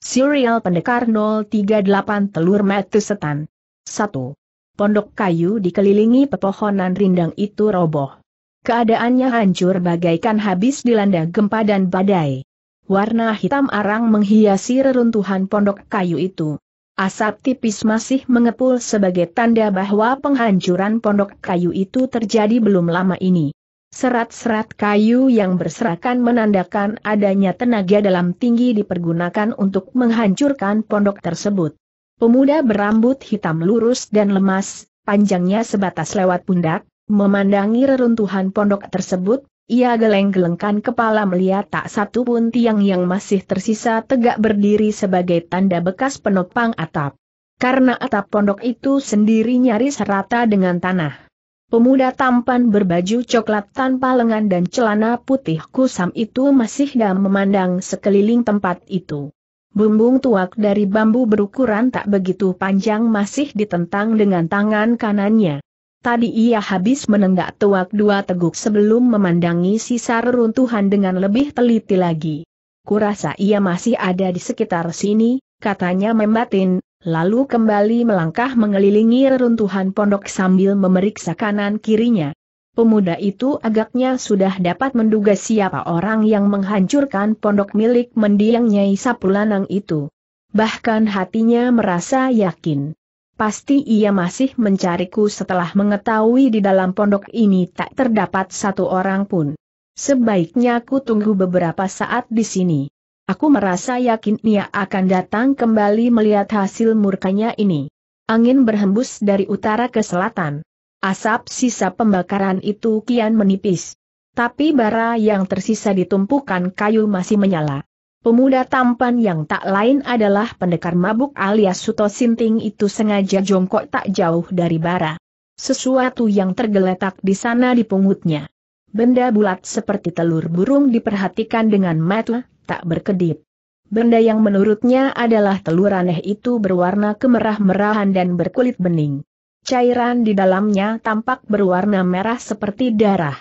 Serial Pendekar 038 Telur Metu Setan 1. Pondok kayu dikelilingi pepohonan rindang itu roboh. Keadaannya hancur bagaikan habis dilanda gempa dan badai. Warna hitam arang menghiasi reruntuhan pondok kayu itu. Asap tipis masih mengepul sebagai tanda bahwa penghancuran pondok kayu itu terjadi belum lama ini. Serat-serat kayu yang berserakan menandakan adanya tenaga dalam tinggi dipergunakan untuk menghancurkan pondok tersebut. Pemuda berambut hitam lurus dan lemas, panjangnya sebatas lewat pundak, memandangi reruntuhan pondok tersebut, ia geleng-gelengkan kepala melihat tak satu pun tiang yang masih tersisa tegak berdiri sebagai tanda bekas penopang atap. Karena atap pondok itu sendiri nyaris rata dengan tanah. Pemuda tampan berbaju coklat tanpa lengan dan celana putih kusam itu masih dalam memandang sekeliling tempat itu. Bumbung tuak dari bambu berukuran tak begitu panjang masih ditentang dengan tangan kanannya. Tadi ia habis menenggak tuak dua teguk sebelum memandangi sisa reruntuhan dengan lebih teliti lagi. Kurasa ia masih ada di sekitar sini, katanya membatin, lalu kembali melangkah mengelilingi reruntuhan pondok sambil memeriksa kanan kirinya. Pemuda itu agaknya sudah dapat menduga siapa orang yang menghancurkan pondok milik mendiang Nyai Sapulanang itu. Bahkan hatinya merasa yakin. Pasti ia masih mencariku setelah mengetahui di dalam pondok ini tak terdapat satu orang pun. Sebaiknya aku tunggu beberapa saat di sini. Aku merasa yakin ia akan datang kembali melihat hasil murkanya ini. Angin berhembus dari utara ke selatan. Asap sisa pembakaran itu kian menipis. Tapi bara yang tersisa ditumpukan kayu masih menyala. Pemuda tampan yang tak lain adalah pendekar mabuk alias Suto Sinting itu sengaja jongkok tak jauh dari bara. Sesuatu yang tergeletak di sana dipungutnya. Benda bulat seperti telur burung diperhatikan dengan mata, tak berkedip. Benda yang menurutnya adalah telur aneh itu berwarna kemerah-merahan dan berkulit bening. Cairan di dalamnya tampak berwarna merah seperti darah.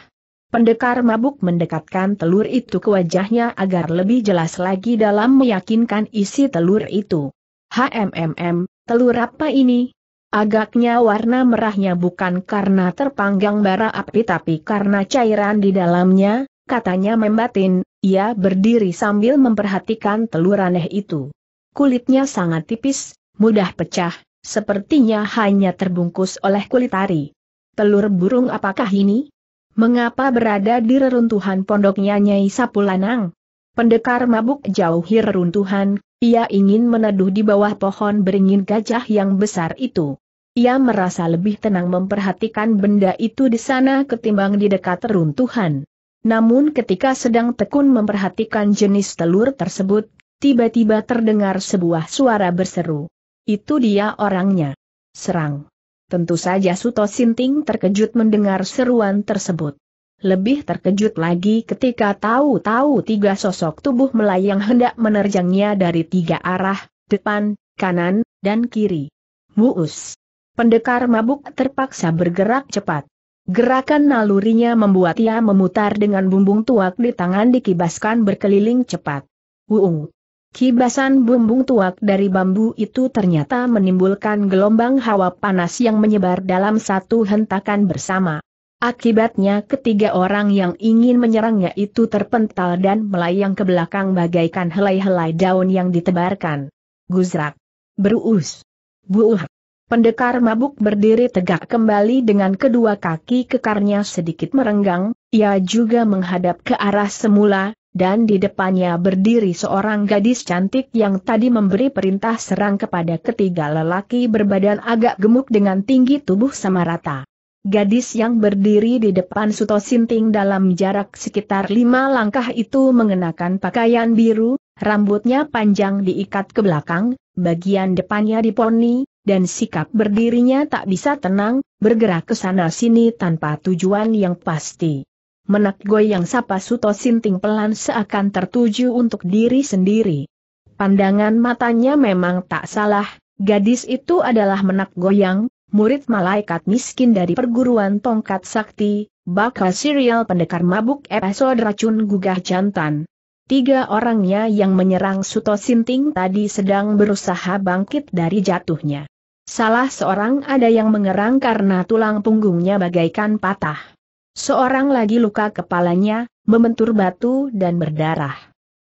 Pendekar mabuk mendekatkan telur itu ke wajahnya agar lebih jelas lagi dalam meyakinkan isi telur itu. HMMM, telur apa ini? Agaknya warna merahnya bukan karena terpanggang bara api tapi karena cairan di dalamnya, katanya membatin, ia berdiri sambil memperhatikan telur aneh itu. Kulitnya sangat tipis, mudah pecah, sepertinya hanya terbungkus oleh kulit ari. Telur burung apakah ini? Mengapa berada di reruntuhan pondoknya Nyai Sapulanang? Pendekar mabuk jauhi reruntuhan, ia ingin meneduh di bawah pohon beringin gajah yang besar itu. Ia merasa lebih tenang memperhatikan benda itu di sana ketimbang di dekat reruntuhan. Namun ketika sedang tekun memperhatikan jenis telur tersebut, tiba-tiba terdengar sebuah suara berseru. Itu dia orangnya. Serang. Tentu saja Suto Sinting terkejut mendengar seruan tersebut. Lebih terkejut lagi ketika tahu-tahu tiga sosok tubuh melayang hendak menerjangnya dari tiga arah, depan, kanan, dan kiri. Muus. Pendekar mabuk terpaksa bergerak cepat. Gerakan nalurinya membuat ia memutar dengan bumbung tuak di tangan dikibaskan berkeliling cepat. Wuung. Kibasan bumbung tuak dari bambu itu ternyata menimbulkan gelombang hawa panas yang menyebar dalam satu hentakan bersama. Akibatnya ketiga orang yang ingin menyerangnya itu terpental dan melayang ke belakang bagaikan helai-helai daun yang ditebarkan. Guzrak. Beruus. Buuh. Pendekar mabuk berdiri tegak kembali dengan kedua kaki kekarnya sedikit merenggang, ia juga menghadap ke arah semula, dan di depannya berdiri seorang gadis cantik yang tadi memberi perintah serang kepada ketiga lelaki berbadan agak gemuk dengan tinggi tubuh sama rata. Gadis yang berdiri di depan Suto Sinting dalam jarak sekitar lima langkah itu mengenakan pakaian biru, Rambutnya panjang diikat ke belakang, bagian depannya diponi, dan sikap berdirinya tak bisa tenang, bergerak ke sana-sini tanpa tujuan yang pasti. Menak goyang sapa Suto Sinting pelan seakan tertuju untuk diri sendiri. Pandangan matanya memang tak salah, gadis itu adalah menak goyang, murid malaikat miskin dari perguruan tongkat sakti, bakal serial pendekar mabuk episode racun gugah jantan. Tiga orangnya yang menyerang Suto Sinting tadi sedang berusaha bangkit dari jatuhnya. Salah seorang ada yang mengerang karena tulang punggungnya bagaikan patah. Seorang lagi luka kepalanya, membentur batu dan berdarah.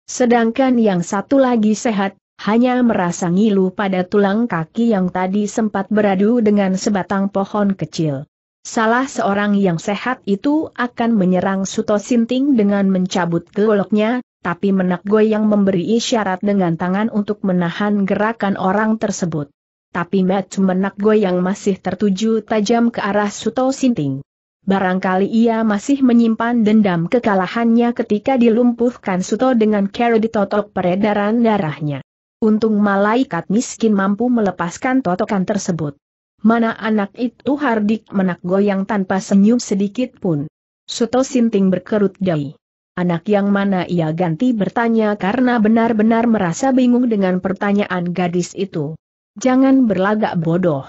Sedangkan yang satu lagi sehat, hanya merasa ngilu pada tulang kaki yang tadi sempat beradu dengan sebatang pohon kecil. Salah seorang yang sehat itu akan menyerang Suto Sinting dengan mencabut goloknya, tapi menak goyang memberi isyarat dengan tangan untuk menahan gerakan orang tersebut. Tapi mac menak goyang masih tertuju tajam ke arah Suto Sinting. Barangkali ia masih menyimpan dendam kekalahannya ketika dilumpuhkan Suto dengan cara ditotok peredaran darahnya. Untung malaikat miskin mampu melepaskan totokan tersebut. Mana anak itu hardik menak goyang tanpa senyum sedikit pun. Suto Sinting berkerut dahi. Anak yang mana ia ganti bertanya karena benar-benar merasa bingung dengan pertanyaan gadis itu. Jangan berlagak bodoh.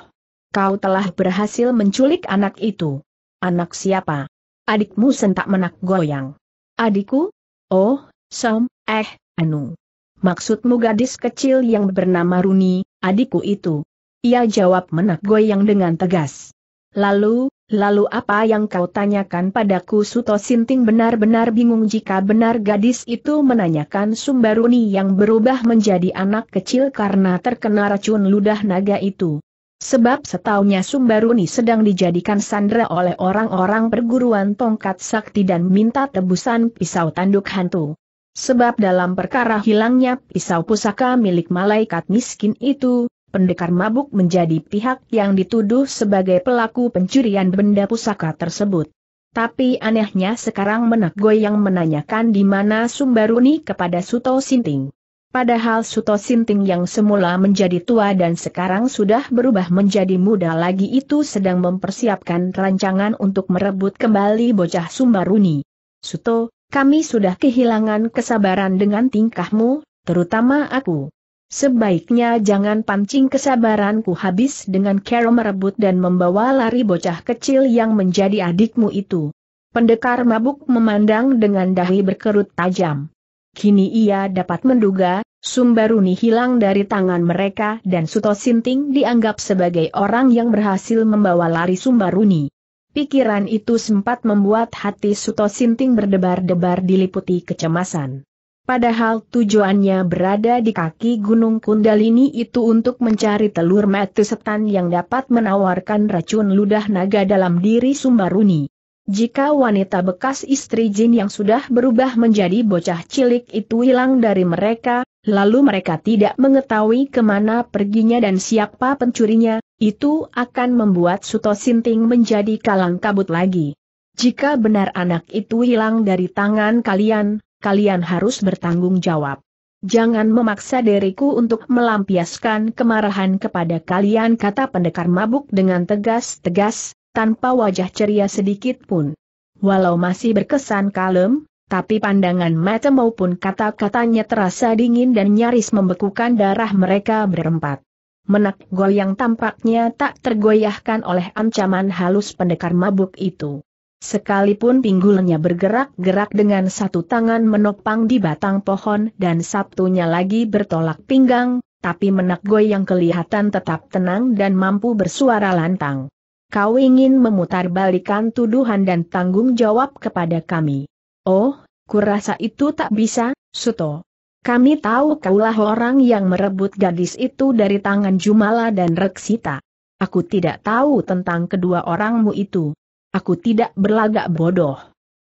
Kau telah berhasil menculik anak itu. Anak siapa? Adikmu sentak menak goyang. Adikku? Oh, Som, eh, Anu. Maksudmu gadis kecil yang bernama Runi, adikku itu? Ia jawab menak goyang dengan tegas. Lalu, Lalu apa yang kau tanyakan padaku Suto Sinting benar-benar bingung jika benar gadis itu menanyakan Sumbaruni yang berubah menjadi anak kecil karena terkena racun ludah naga itu. Sebab setaunya Sumbaruni sedang dijadikan sandera oleh orang-orang perguruan tongkat sakti dan minta tebusan pisau tanduk hantu. Sebab dalam perkara hilangnya pisau pusaka milik malaikat miskin itu, pendekar mabuk menjadi pihak yang dituduh sebagai pelaku pencurian benda pusaka tersebut. Tapi anehnya sekarang menak yang menanyakan di mana Sumbaruni kepada Suto Sinting. Padahal Suto Sinting yang semula menjadi tua dan sekarang sudah berubah menjadi muda lagi itu sedang mempersiapkan rancangan untuk merebut kembali bocah Sumbaruni. Suto, kami sudah kehilangan kesabaran dengan tingkahmu, terutama aku. Sebaiknya jangan pancing kesabaranku habis dengan Carol merebut dan membawa lari bocah kecil yang menjadi adikmu itu. Pendekar mabuk memandang dengan dahi berkerut tajam. Kini ia dapat menduga, Sumbaruni hilang dari tangan mereka dan Suto Sinting dianggap sebagai orang yang berhasil membawa lari Sumbaruni. Pikiran itu sempat membuat hati Suto Sinting berdebar-debar diliputi kecemasan. Padahal tujuannya berada di kaki Gunung Kundalini itu untuk mencari telur mata setan yang dapat menawarkan racun ludah naga dalam diri Sumbaruni. Jika wanita bekas istri jin yang sudah berubah menjadi bocah cilik itu hilang dari mereka, lalu mereka tidak mengetahui kemana perginya dan siapa pencurinya, itu akan membuat Suto Sinting menjadi kalang kabut lagi. Jika benar anak itu hilang dari tangan kalian, kalian harus bertanggung jawab. Jangan memaksa diriku untuk melampiaskan kemarahan kepada kalian kata pendekar mabuk dengan tegas-tegas, tanpa wajah ceria sedikit pun. Walau masih berkesan kalem, tapi pandangan mata maupun kata-katanya terasa dingin dan nyaris membekukan darah mereka berempat. Menak goyang tampaknya tak tergoyahkan oleh ancaman halus pendekar mabuk itu. Sekalipun pinggulnya bergerak-gerak dengan satu tangan menopang di batang pohon dan sabtunya lagi bertolak pinggang, tapi menak yang kelihatan tetap tenang dan mampu bersuara lantang. Kau ingin memutarbalikan tuduhan dan tanggung jawab kepada kami. Oh, kurasa itu tak bisa, Suto. Kami tahu kaulah orang yang merebut gadis itu dari tangan Jumala dan Reksita. Aku tidak tahu tentang kedua orangmu itu. Aku tidak berlagak bodoh.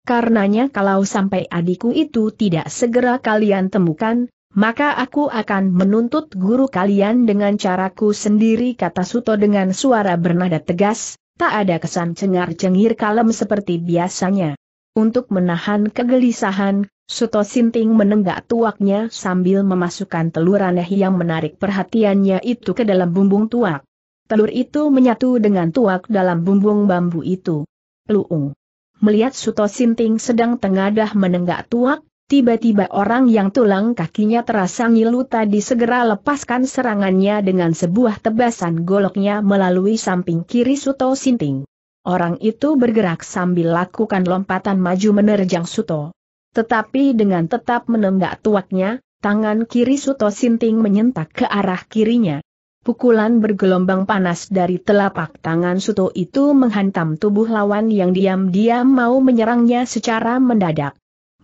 Karenanya kalau sampai adikku itu tidak segera kalian temukan, maka aku akan menuntut guru kalian dengan caraku sendiri kata Suto dengan suara bernada tegas, tak ada kesan cengar-cengir kalem seperti biasanya. Untuk menahan kegelisahan, Suto Sinting menenggak tuaknya sambil memasukkan telur aneh yang menarik perhatiannya itu ke dalam bumbung tuak. Telur itu menyatu dengan tuak dalam bumbung bambu itu. Luung. Melihat Suto Sinting sedang tengadah menenggak tuak, tiba-tiba orang yang tulang kakinya terasa ngilu tadi segera lepaskan serangannya dengan sebuah tebasan goloknya melalui samping kiri Suto Sinting. Orang itu bergerak sambil lakukan lompatan maju menerjang Suto. Tetapi dengan tetap menenggak tuaknya, tangan kiri Suto Sinting menyentak ke arah kirinya. Pukulan bergelombang panas dari telapak tangan Suto itu menghantam tubuh lawan yang diam-diam mau menyerangnya secara mendadak.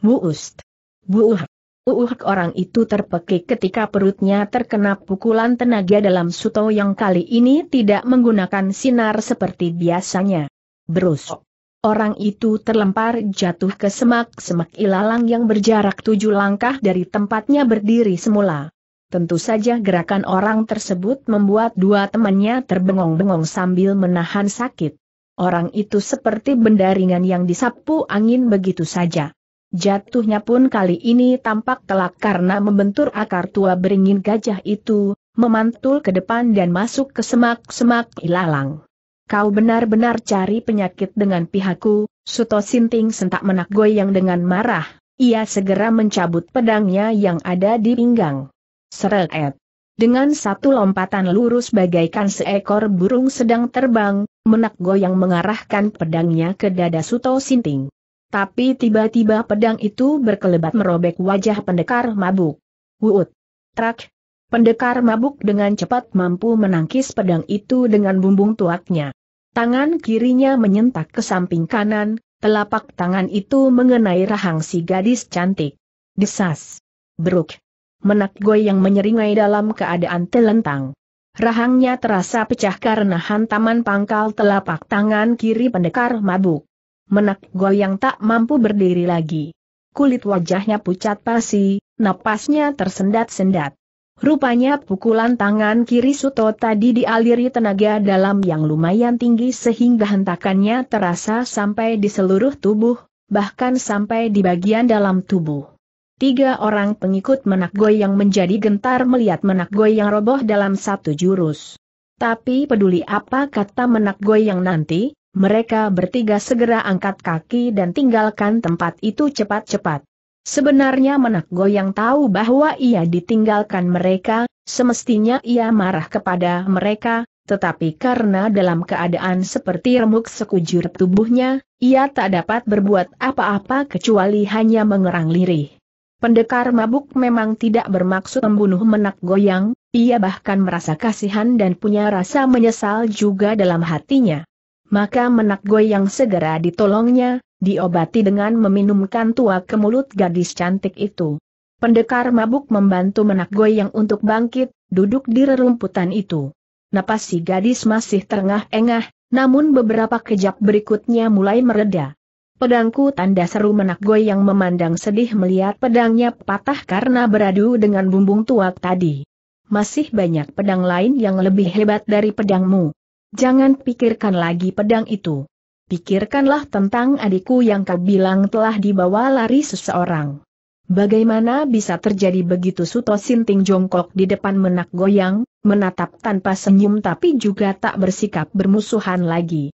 Muust. Buuh. Uhuk orang itu terpekik ketika perutnya terkena pukulan tenaga dalam Suto yang kali ini tidak menggunakan sinar seperti biasanya. Berusok. Orang itu terlempar jatuh ke semak-semak ilalang yang berjarak tujuh langkah dari tempatnya berdiri semula. Tentu saja gerakan orang tersebut membuat dua temannya terbengong-bengong sambil menahan sakit. Orang itu seperti benda ringan yang disapu angin begitu saja. Jatuhnya pun kali ini tampak telak karena membentur akar tua beringin gajah itu, memantul ke depan dan masuk ke semak-semak ilalang. Kau benar-benar cari penyakit dengan pihakku, Suto Sinting sentak menak goyang dengan marah, ia segera mencabut pedangnya yang ada di pinggang. Seret. Dengan satu lompatan lurus bagaikan seekor burung sedang terbang, menak goyang mengarahkan pedangnya ke dada Suto Sinting. Tapi tiba-tiba pedang itu berkelebat merobek wajah pendekar mabuk. Wuut. Trak. Pendekar mabuk dengan cepat mampu menangkis pedang itu dengan bumbung tuaknya. Tangan kirinya menyentak ke samping kanan, telapak tangan itu mengenai rahang si gadis cantik. Desas. Beruk menak goyang yang menyeringai dalam keadaan telentang. Rahangnya terasa pecah karena hantaman pangkal telapak tangan kiri pendekar mabuk. Menak goyang yang tak mampu berdiri lagi. Kulit wajahnya pucat pasi, napasnya tersendat-sendat. Rupanya pukulan tangan kiri Suto tadi dialiri tenaga dalam yang lumayan tinggi sehingga hentakannya terasa sampai di seluruh tubuh, bahkan sampai di bagian dalam tubuh. Tiga orang pengikut Menak Goy yang menjadi gentar melihat Menak Goy yang roboh dalam satu jurus. Tapi peduli apa kata Menak Goy yang nanti, mereka bertiga segera angkat kaki dan tinggalkan tempat itu cepat-cepat. Sebenarnya Menak Goyang tahu bahwa ia ditinggalkan mereka, semestinya ia marah kepada mereka, tetapi karena dalam keadaan seperti remuk sekujur tubuhnya, ia tak dapat berbuat apa-apa kecuali hanya mengerang lirih. Pendekar mabuk memang tidak bermaksud membunuh menak goyang, ia bahkan merasa kasihan dan punya rasa menyesal juga dalam hatinya. Maka menak goyang segera ditolongnya, diobati dengan meminumkan tua ke mulut gadis cantik itu. Pendekar mabuk membantu menak goyang untuk bangkit, duduk di rerumputan itu. Napas si gadis masih terengah-engah, namun beberapa kejap berikutnya mulai mereda. Pedangku tanda seru menak goy yang memandang sedih melihat pedangnya patah karena beradu dengan bumbung tuak tadi. Masih banyak pedang lain yang lebih hebat dari pedangmu. Jangan pikirkan lagi pedang itu. Pikirkanlah tentang adikku yang kau bilang telah dibawa lari seseorang. Bagaimana bisa terjadi begitu Suto Sinting jongkok di depan menak goyang, menatap tanpa senyum tapi juga tak bersikap bermusuhan lagi.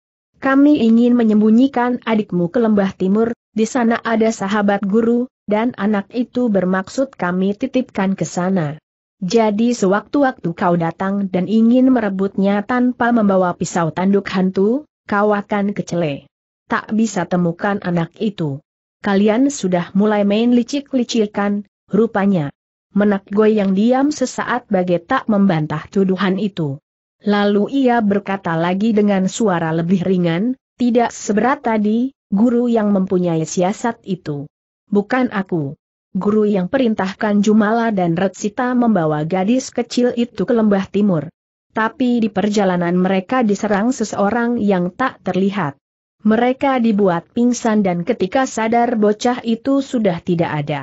Kami ingin menyembunyikan adikmu ke lembah timur, di sana ada sahabat guru, dan anak itu bermaksud kami titipkan ke sana. Jadi sewaktu-waktu kau datang dan ingin merebutnya tanpa membawa pisau tanduk hantu, kau akan kecele. Tak bisa temukan anak itu. Kalian sudah mulai main licik-licikan, rupanya. Menak goyang diam sesaat bagai tak membantah tuduhan itu. Lalu ia berkata lagi dengan suara lebih ringan, tidak seberat tadi, guru yang mempunyai siasat itu. Bukan aku. Guru yang perintahkan Jumala dan Retsita membawa gadis kecil itu ke lembah timur. Tapi di perjalanan mereka diserang seseorang yang tak terlihat. Mereka dibuat pingsan dan ketika sadar bocah itu sudah tidak ada.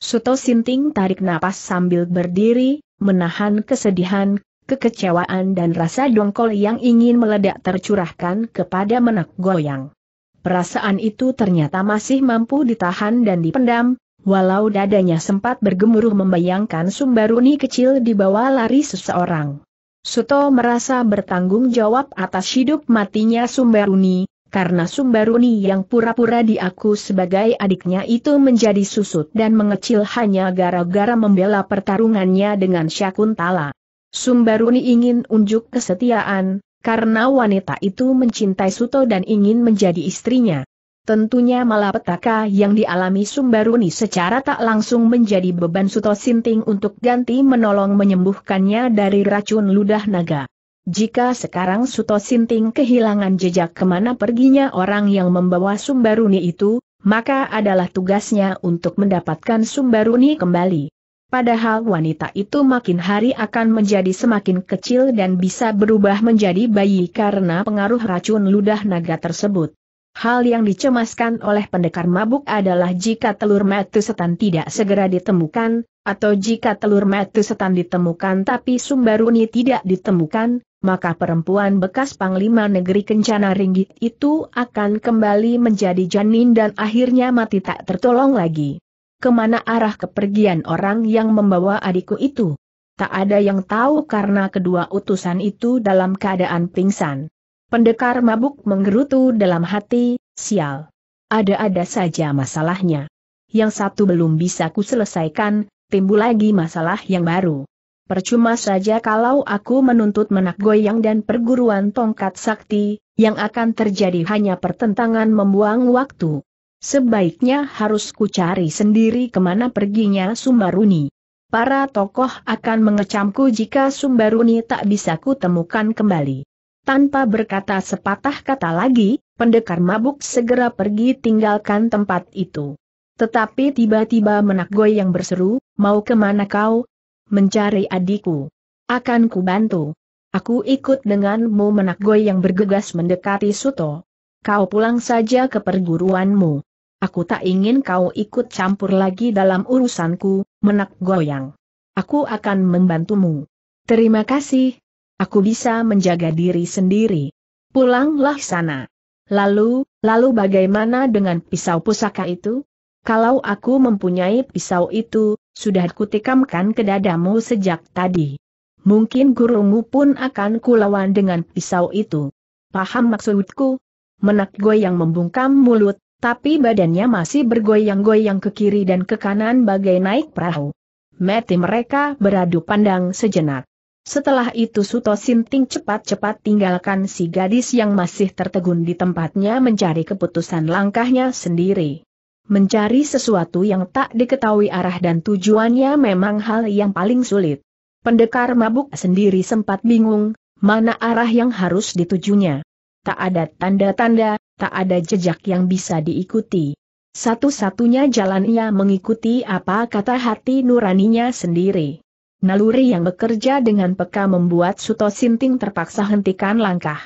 Suto Sinting tarik napas sambil berdiri, menahan kesedihan, kekecewaan dan rasa dongkol yang ingin meledak tercurahkan kepada menak goyang. Perasaan itu ternyata masih mampu ditahan dan dipendam, walau dadanya sempat bergemuruh membayangkan sumbaruni kecil di bawah lari seseorang. Suto merasa bertanggung jawab atas hidup matinya Sumbaruni, karena Sumbaruni yang pura-pura diaku sebagai adiknya itu menjadi susut dan mengecil hanya gara-gara membela pertarungannya dengan Syakuntala. Sumbaruni ingin unjuk kesetiaan, karena wanita itu mencintai Suto dan ingin menjadi istrinya. Tentunya malapetaka yang dialami Sumbaruni secara tak langsung menjadi beban Suto Sinting untuk ganti menolong menyembuhkannya dari racun ludah naga. Jika sekarang Suto Sinting kehilangan jejak kemana perginya orang yang membawa Sumbaruni itu, maka adalah tugasnya untuk mendapatkan Sumbaruni kembali. Padahal wanita itu makin hari akan menjadi semakin kecil dan bisa berubah menjadi bayi karena pengaruh racun ludah naga tersebut. Hal yang dicemaskan oleh pendekar mabuk adalah jika telur metu setan tidak segera ditemukan, atau jika telur metu setan ditemukan tapi sumbaruni tidak ditemukan, maka perempuan bekas Panglima Negeri Kencana Ringgit itu akan kembali menjadi janin dan akhirnya mati tak tertolong lagi kemana arah kepergian orang yang membawa adikku itu. Tak ada yang tahu karena kedua utusan itu dalam keadaan pingsan. Pendekar mabuk menggerutu dalam hati, sial. Ada-ada saja masalahnya. Yang satu belum bisa ku selesaikan, timbul lagi masalah yang baru. Percuma saja kalau aku menuntut menak goyang dan perguruan tongkat sakti, yang akan terjadi hanya pertentangan membuang waktu. Sebaiknya harus kucari sendiri kemana perginya Sumbaruni. Para tokoh akan mengecamku jika Sumbaruni tak bisa kutemukan kembali. Tanpa berkata sepatah kata lagi, pendekar mabuk segera pergi tinggalkan tempat itu. Tetapi tiba-tiba menakgoy yang berseru, mau kemana kau? Mencari adikku. Akan ku bantu. Aku ikut denganmu menakgoy yang bergegas mendekati Suto. Kau pulang saja ke perguruanmu. Aku tak ingin kau ikut campur lagi dalam urusanku, menak goyang. Aku akan membantumu. Terima kasih. Aku bisa menjaga diri sendiri. Pulanglah sana. Lalu, lalu bagaimana dengan pisau pusaka itu? Kalau aku mempunyai pisau itu, sudah kutikamkan ke dadamu sejak tadi. Mungkin gurumu pun akan kulawan dengan pisau itu. Paham maksudku? Menak goyang membungkam mulut, tapi badannya masih bergoyang-goyang ke kiri dan ke kanan bagai naik perahu. Mati mereka beradu pandang sejenak. Setelah itu Suto Sinting cepat-cepat tinggalkan si gadis yang masih tertegun di tempatnya mencari keputusan langkahnya sendiri. Mencari sesuatu yang tak diketahui arah dan tujuannya memang hal yang paling sulit. Pendekar mabuk sendiri sempat bingung, mana arah yang harus ditujunya. Tak ada tanda-tanda, tak ada jejak yang bisa diikuti. Satu-satunya jalan ia mengikuti apa kata hati nuraninya sendiri. Naluri yang bekerja dengan peka membuat Suto Sinting terpaksa hentikan langkah.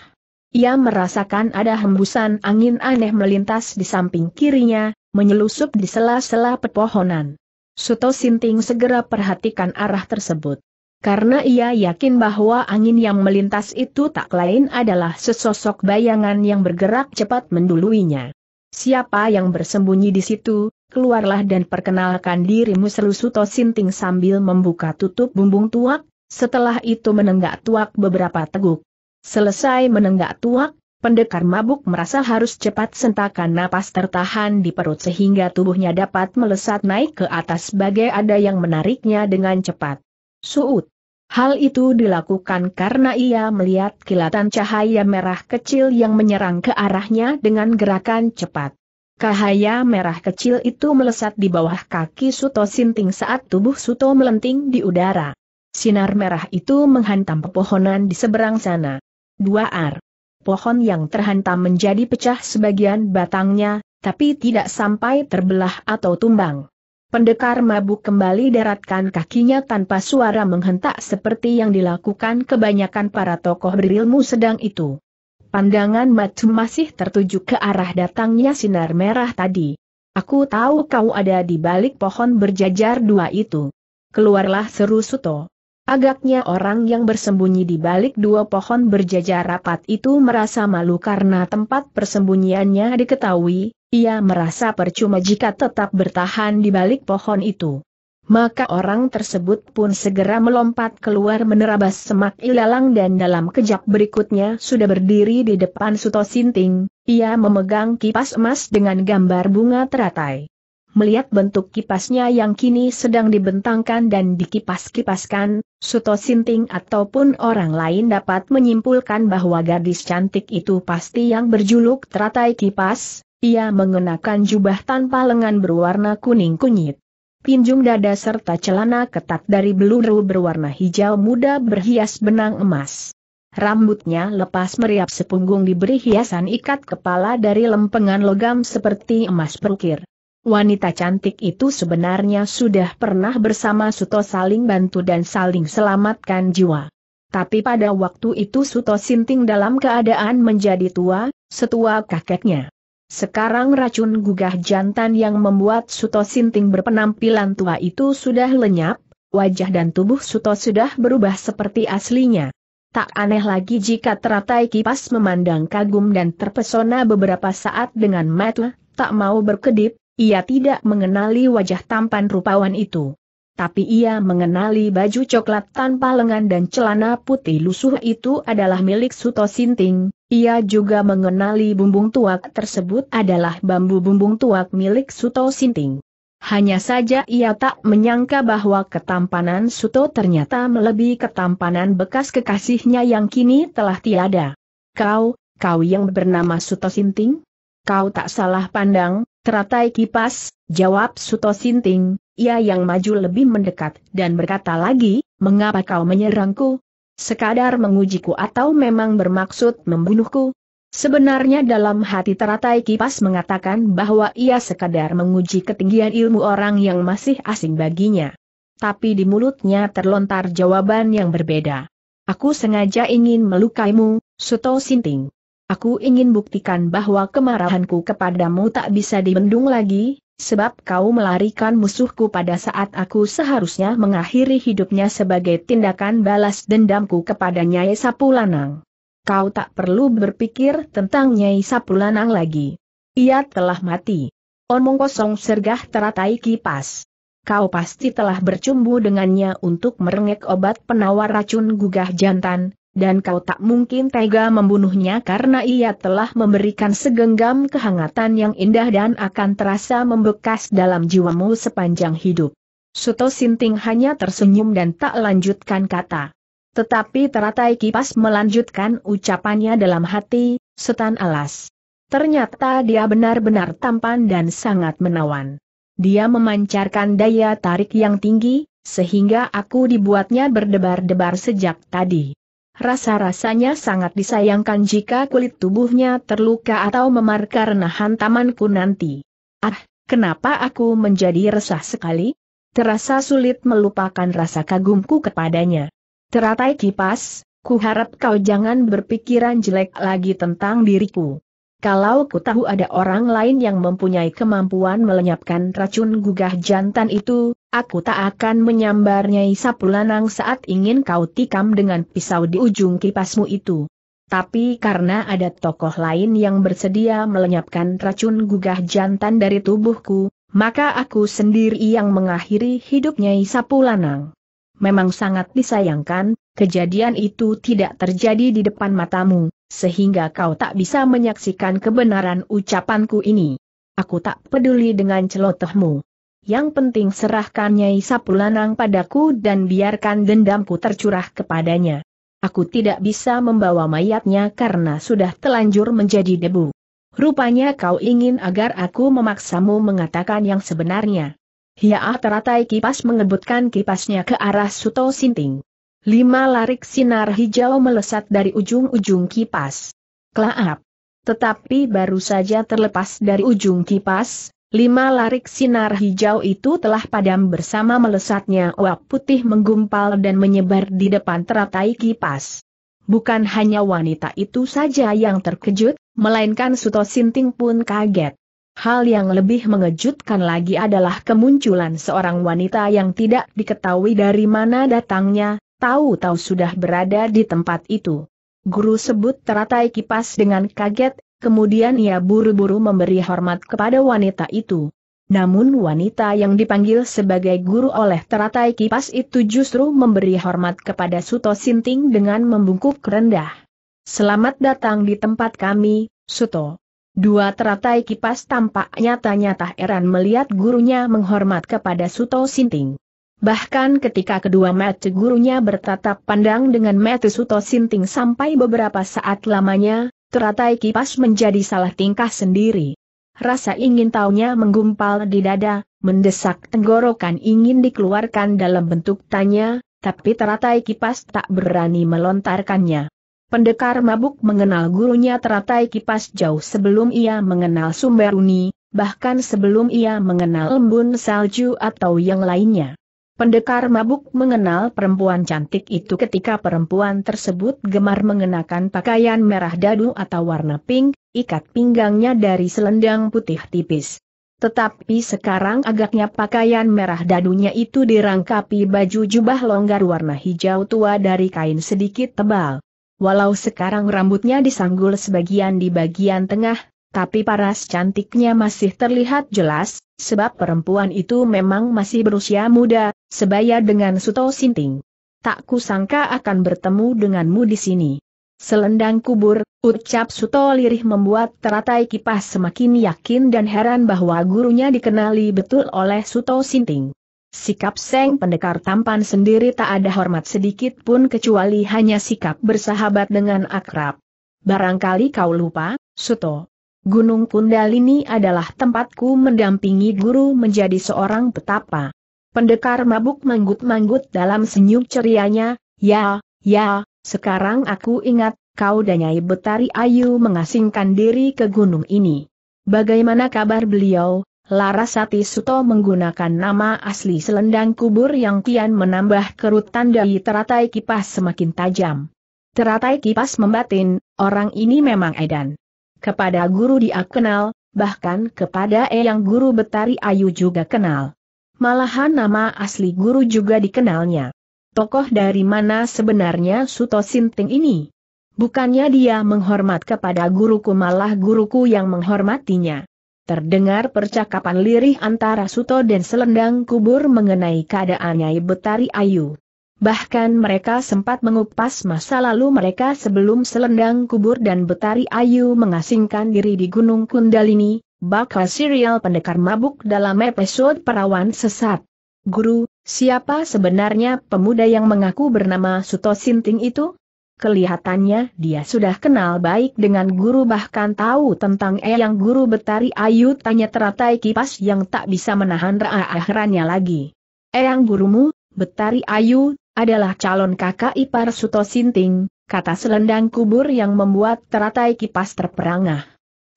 Ia merasakan ada hembusan angin aneh melintas di samping kirinya, menyelusup di sela-sela pepohonan. Suto Sinting segera perhatikan arah tersebut karena ia yakin bahwa angin yang melintas itu tak lain adalah sesosok bayangan yang bergerak cepat menduluinya. Siapa yang bersembunyi di situ, keluarlah dan perkenalkan dirimu seru Suto Sinting sambil membuka tutup bumbung tuak, setelah itu menenggak tuak beberapa teguk. Selesai menenggak tuak, pendekar mabuk merasa harus cepat sentakan napas tertahan di perut sehingga tubuhnya dapat melesat naik ke atas sebagai ada yang menariknya dengan cepat. Suut. Hal itu dilakukan karena ia melihat kilatan cahaya merah kecil yang menyerang ke arahnya dengan gerakan cepat. Cahaya merah kecil itu melesat di bawah kaki Suto Sinting saat tubuh Suto melenting di udara. Sinar merah itu menghantam pepohonan di seberang sana. Dua ar. Pohon yang terhantam menjadi pecah sebagian batangnya, tapi tidak sampai terbelah atau tumbang. Pendekar mabuk kembali daratkan kakinya tanpa suara menghentak seperti yang dilakukan kebanyakan para tokoh berilmu sedang itu. Pandangan Matu masih tertuju ke arah datangnya sinar merah tadi. Aku tahu kau ada di balik pohon berjajar dua itu. Keluarlah seru Suto. Agaknya orang yang bersembunyi di balik dua pohon berjajar rapat itu merasa malu karena tempat persembunyiannya diketahui, ia merasa percuma jika tetap bertahan di balik pohon itu. Maka orang tersebut pun segera melompat keluar menerabas semak ilalang dan dalam kejap berikutnya sudah berdiri di depan Suto Sinting, ia memegang kipas emas dengan gambar bunga teratai. Melihat bentuk kipasnya yang kini sedang dibentangkan dan dikipas-kipaskan, Suto Sinting ataupun orang lain dapat menyimpulkan bahwa gadis cantik itu pasti yang berjuluk teratai kipas, ia mengenakan jubah tanpa lengan berwarna kuning kunyit. Pinjung dada serta celana ketat dari beluru berwarna hijau muda berhias benang emas. Rambutnya lepas meriap sepunggung diberi hiasan ikat kepala dari lempengan logam seperti emas perukir. Wanita cantik itu sebenarnya sudah pernah bersama Suto saling bantu dan saling selamatkan jiwa. Tapi pada waktu itu Suto Sinting dalam keadaan menjadi tua, setua kakeknya. Sekarang racun gugah jantan yang membuat Suto Sinting berpenampilan tua itu sudah lenyap, wajah dan tubuh Suto sudah berubah seperti aslinya. Tak aneh lagi jika teratai kipas memandang kagum dan terpesona beberapa saat dengan mata, tak mau berkedip, ia tidak mengenali wajah tampan rupawan itu. Tapi ia mengenali baju coklat tanpa lengan dan celana putih lusuh itu adalah milik Suto Sinting, ia juga mengenali bumbung tuak tersebut adalah bambu bumbung tuak milik Suto Sinting. Hanya saja ia tak menyangka bahwa ketampanan Suto ternyata melebihi ketampanan bekas kekasihnya yang kini telah tiada. Kau, kau yang bernama Suto Sinting? Kau tak salah pandang, teratai kipas, jawab Suto Sinting, ia yang maju lebih mendekat dan berkata lagi, mengapa kau menyerangku, Sekadar mengujiku atau memang bermaksud membunuhku? Sebenarnya dalam hati teratai kipas mengatakan bahwa ia sekadar menguji ketinggian ilmu orang yang masih asing baginya. Tapi di mulutnya terlontar jawaban yang berbeda. Aku sengaja ingin melukaimu, Suto Sinting. Aku ingin buktikan bahwa kemarahanku kepadamu tak bisa dibendung lagi, sebab kau melarikan musuhku pada saat aku seharusnya mengakhiri hidupnya sebagai tindakan balas dendamku kepada Nyai Sapulanang. Kau tak perlu berpikir tentang Nyai Sapulanang lagi. Ia telah mati. Omong kosong sergah teratai kipas. Kau pasti telah bercumbu dengannya untuk merengek obat penawar racun gugah jantan, dan kau tak mungkin tega membunuhnya karena ia telah memberikan segenggam kehangatan yang indah dan akan terasa membekas dalam jiwamu sepanjang hidup. Suto Sinting hanya tersenyum dan tak lanjutkan kata. Tetapi teratai kipas melanjutkan ucapannya dalam hati, setan alas. Ternyata dia benar-benar tampan dan sangat menawan. Dia memancarkan daya tarik yang tinggi, sehingga aku dibuatnya berdebar-debar sejak tadi. Rasa-rasanya sangat disayangkan jika kulit tubuhnya terluka atau memar karena hantamanku nanti. Ah, kenapa aku menjadi resah sekali? Terasa sulit melupakan rasa kagumku kepadanya. Teratai kipas, ku harap kau jangan berpikiran jelek lagi tentang diriku. Kalau ku tahu ada orang lain yang mempunyai kemampuan melenyapkan racun gugah jantan itu, Aku tak akan menyambarnya nyai lanang saat ingin kau tikam dengan pisau di ujung kipasmu itu. Tapi karena ada tokoh lain yang bersedia melenyapkan racun gugah jantan dari tubuhku, maka aku sendiri yang mengakhiri hidupnya nyai lanang. Memang sangat disayangkan, kejadian itu tidak terjadi di depan matamu, sehingga kau tak bisa menyaksikan kebenaran ucapanku ini. Aku tak peduli dengan celotehmu. Yang penting serahkan Nyai Sapulanang padaku dan biarkan dendamku tercurah kepadanya. Aku tidak bisa membawa mayatnya karena sudah telanjur menjadi debu. Rupanya kau ingin agar aku memaksamu mengatakan yang sebenarnya. Hiaah teratai kipas mengebutkan kipasnya ke arah Suto Sinting. Lima larik sinar hijau melesat dari ujung-ujung kipas. Klaap. Tetapi baru saja terlepas dari ujung kipas, Lima larik sinar hijau itu telah padam bersama melesatnya uap putih menggumpal dan menyebar di depan teratai kipas. Bukan hanya wanita itu saja yang terkejut, melainkan Suto Sinting pun kaget. Hal yang lebih mengejutkan lagi adalah kemunculan seorang wanita yang tidak diketahui dari mana datangnya, tahu-tahu sudah berada di tempat itu. Guru sebut teratai kipas dengan kaget, Kemudian ia buru-buru memberi hormat kepada wanita itu. Namun wanita yang dipanggil sebagai guru oleh teratai kipas itu justru memberi hormat kepada Suto Sinting dengan membungkuk rendah. Selamat datang di tempat kami, Suto. Dua teratai kipas tampak nyata-nyata heran melihat gurunya menghormat kepada Suto Sinting. Bahkan ketika kedua mata gurunya bertatap pandang dengan mata Suto Sinting sampai beberapa saat lamanya, Teratai kipas menjadi salah tingkah sendiri. Rasa ingin taunya menggumpal di dada, mendesak tenggorokan ingin dikeluarkan dalam bentuk tanya, tapi teratai kipas tak berani melontarkannya. Pendekar mabuk mengenal gurunya teratai kipas jauh sebelum ia mengenal sumberuni, bahkan sebelum ia mengenal embun salju atau yang lainnya. Pendekar mabuk mengenal perempuan cantik itu ketika perempuan tersebut gemar mengenakan pakaian merah dadu atau warna pink, ikat pinggangnya dari selendang putih tipis. Tetapi sekarang agaknya pakaian merah dadunya itu dirangkapi baju jubah longgar warna hijau tua dari kain sedikit tebal. Walau sekarang rambutnya disanggul sebagian di bagian tengah, tapi paras cantiknya masih terlihat jelas, sebab perempuan itu memang masih berusia muda, sebaya dengan Suto Sinting. Tak kusangka akan bertemu denganmu di sini. Selendang kubur, ucap Suto lirih membuat teratai kipas semakin yakin dan heran bahwa gurunya dikenali betul oleh Suto Sinting. Sikap Seng Pendekar tampan sendiri tak ada hormat sedikit pun kecuali hanya sikap bersahabat dengan akrab. Barangkali kau lupa, Suto, Gunung Kundalini adalah tempatku mendampingi guru menjadi seorang petapa. Pendekar mabuk manggut-manggut dalam senyum cerianya, ya, ya, sekarang aku ingat, kau dan Nyai Betari Ayu mengasingkan diri ke gunung ini. Bagaimana kabar beliau? Larasati Suto menggunakan nama asli selendang kubur yang kian menambah kerutan dari teratai kipas semakin tajam. Teratai kipas membatin, orang ini memang edan. Kepada guru dia kenal, bahkan kepada Eyang Guru Betari Ayu juga kenal. Malahan nama asli guru juga dikenalnya. Tokoh dari mana sebenarnya Suto Sinting ini? Bukannya dia menghormat kepada guruku malah guruku yang menghormatinya. Terdengar percakapan lirih antara Suto dan selendang kubur mengenai keadaannya Nyai Betari Ayu. Bahkan mereka sempat mengupas masa lalu mereka sebelum selendang kubur dan betari ayu mengasingkan diri di Gunung Kundalini, bakal serial pendekar mabuk dalam episode perawan sesat. Guru, siapa sebenarnya pemuda yang mengaku bernama Suto Sinting itu? Kelihatannya dia sudah kenal baik dengan guru bahkan tahu tentang eyang guru betari ayu tanya teratai kipas yang tak bisa menahan raah-ahranya lagi. Eyang gurumu, Betari Ayu adalah calon kakak ipar Suto Sinting, kata selendang kubur yang membuat teratai kipas terperangah.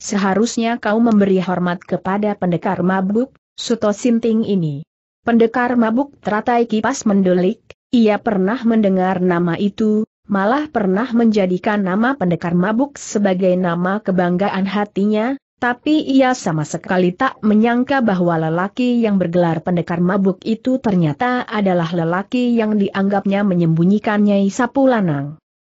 Seharusnya kau memberi hormat kepada pendekar mabuk, Suto Sinting ini. Pendekar mabuk teratai kipas mendelik, ia pernah mendengar nama itu, malah pernah menjadikan nama pendekar mabuk sebagai nama kebanggaan hatinya, tapi ia sama sekali tak menyangka bahwa lelaki yang bergelar pendekar mabuk itu ternyata adalah lelaki yang dianggapnya menyembunyikan Nyai Sapu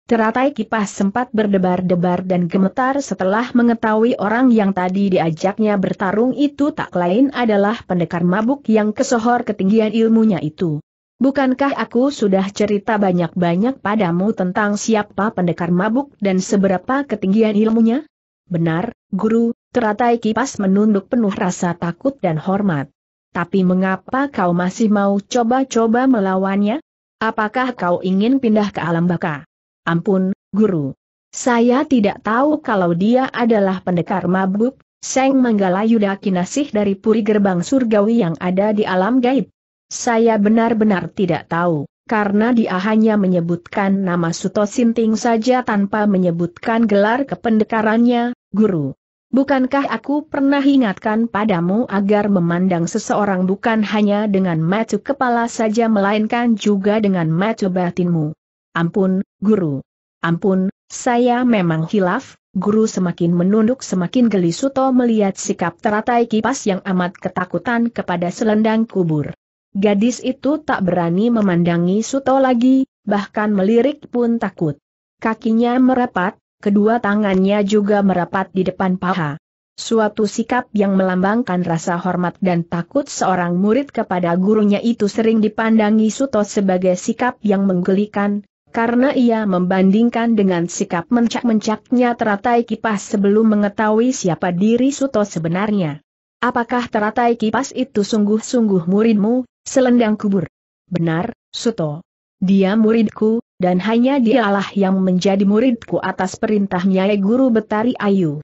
Teratai kipas sempat berdebar-debar dan gemetar setelah mengetahui orang yang tadi diajaknya bertarung itu tak lain adalah pendekar mabuk yang kesohor ketinggian ilmunya itu. Bukankah aku sudah cerita banyak-banyak padamu tentang siapa pendekar mabuk dan seberapa ketinggian ilmunya? Benar, guru, Teratai kipas menunduk penuh rasa takut dan hormat. Tapi mengapa kau masih mau coba-coba melawannya? Apakah kau ingin pindah ke alam baka? Ampun, guru. Saya tidak tahu kalau dia adalah pendekar mabuk, Seng Manggala Yuda Kinasih dari Puri Gerbang Surgawi yang ada di alam gaib. Saya benar-benar tidak tahu, karena dia hanya menyebutkan nama Suto Sinting saja tanpa menyebutkan gelar kependekarannya, guru. Bukankah aku pernah ingatkan padamu agar memandang seseorang bukan hanya dengan mata kepala saja melainkan juga dengan mata batinmu? Ampun, guru. Ampun, saya memang hilaf, guru semakin menunduk semakin geli Suto melihat sikap teratai kipas yang amat ketakutan kepada selendang kubur. Gadis itu tak berani memandangi Suto lagi, bahkan melirik pun takut. Kakinya merapat, Kedua tangannya juga merapat di depan paha. Suatu sikap yang melambangkan rasa hormat dan takut seorang murid kepada gurunya itu sering dipandangi Suto sebagai sikap yang menggelikan, karena ia membandingkan dengan sikap mencak-mencaknya teratai kipas sebelum mengetahui siapa diri Suto sebenarnya. Apakah teratai kipas itu sungguh-sungguh muridmu, selendang kubur? Benar, Suto. Dia muridku, dan hanya dialah yang menjadi muridku atas perintahnya Guru Betari Ayu.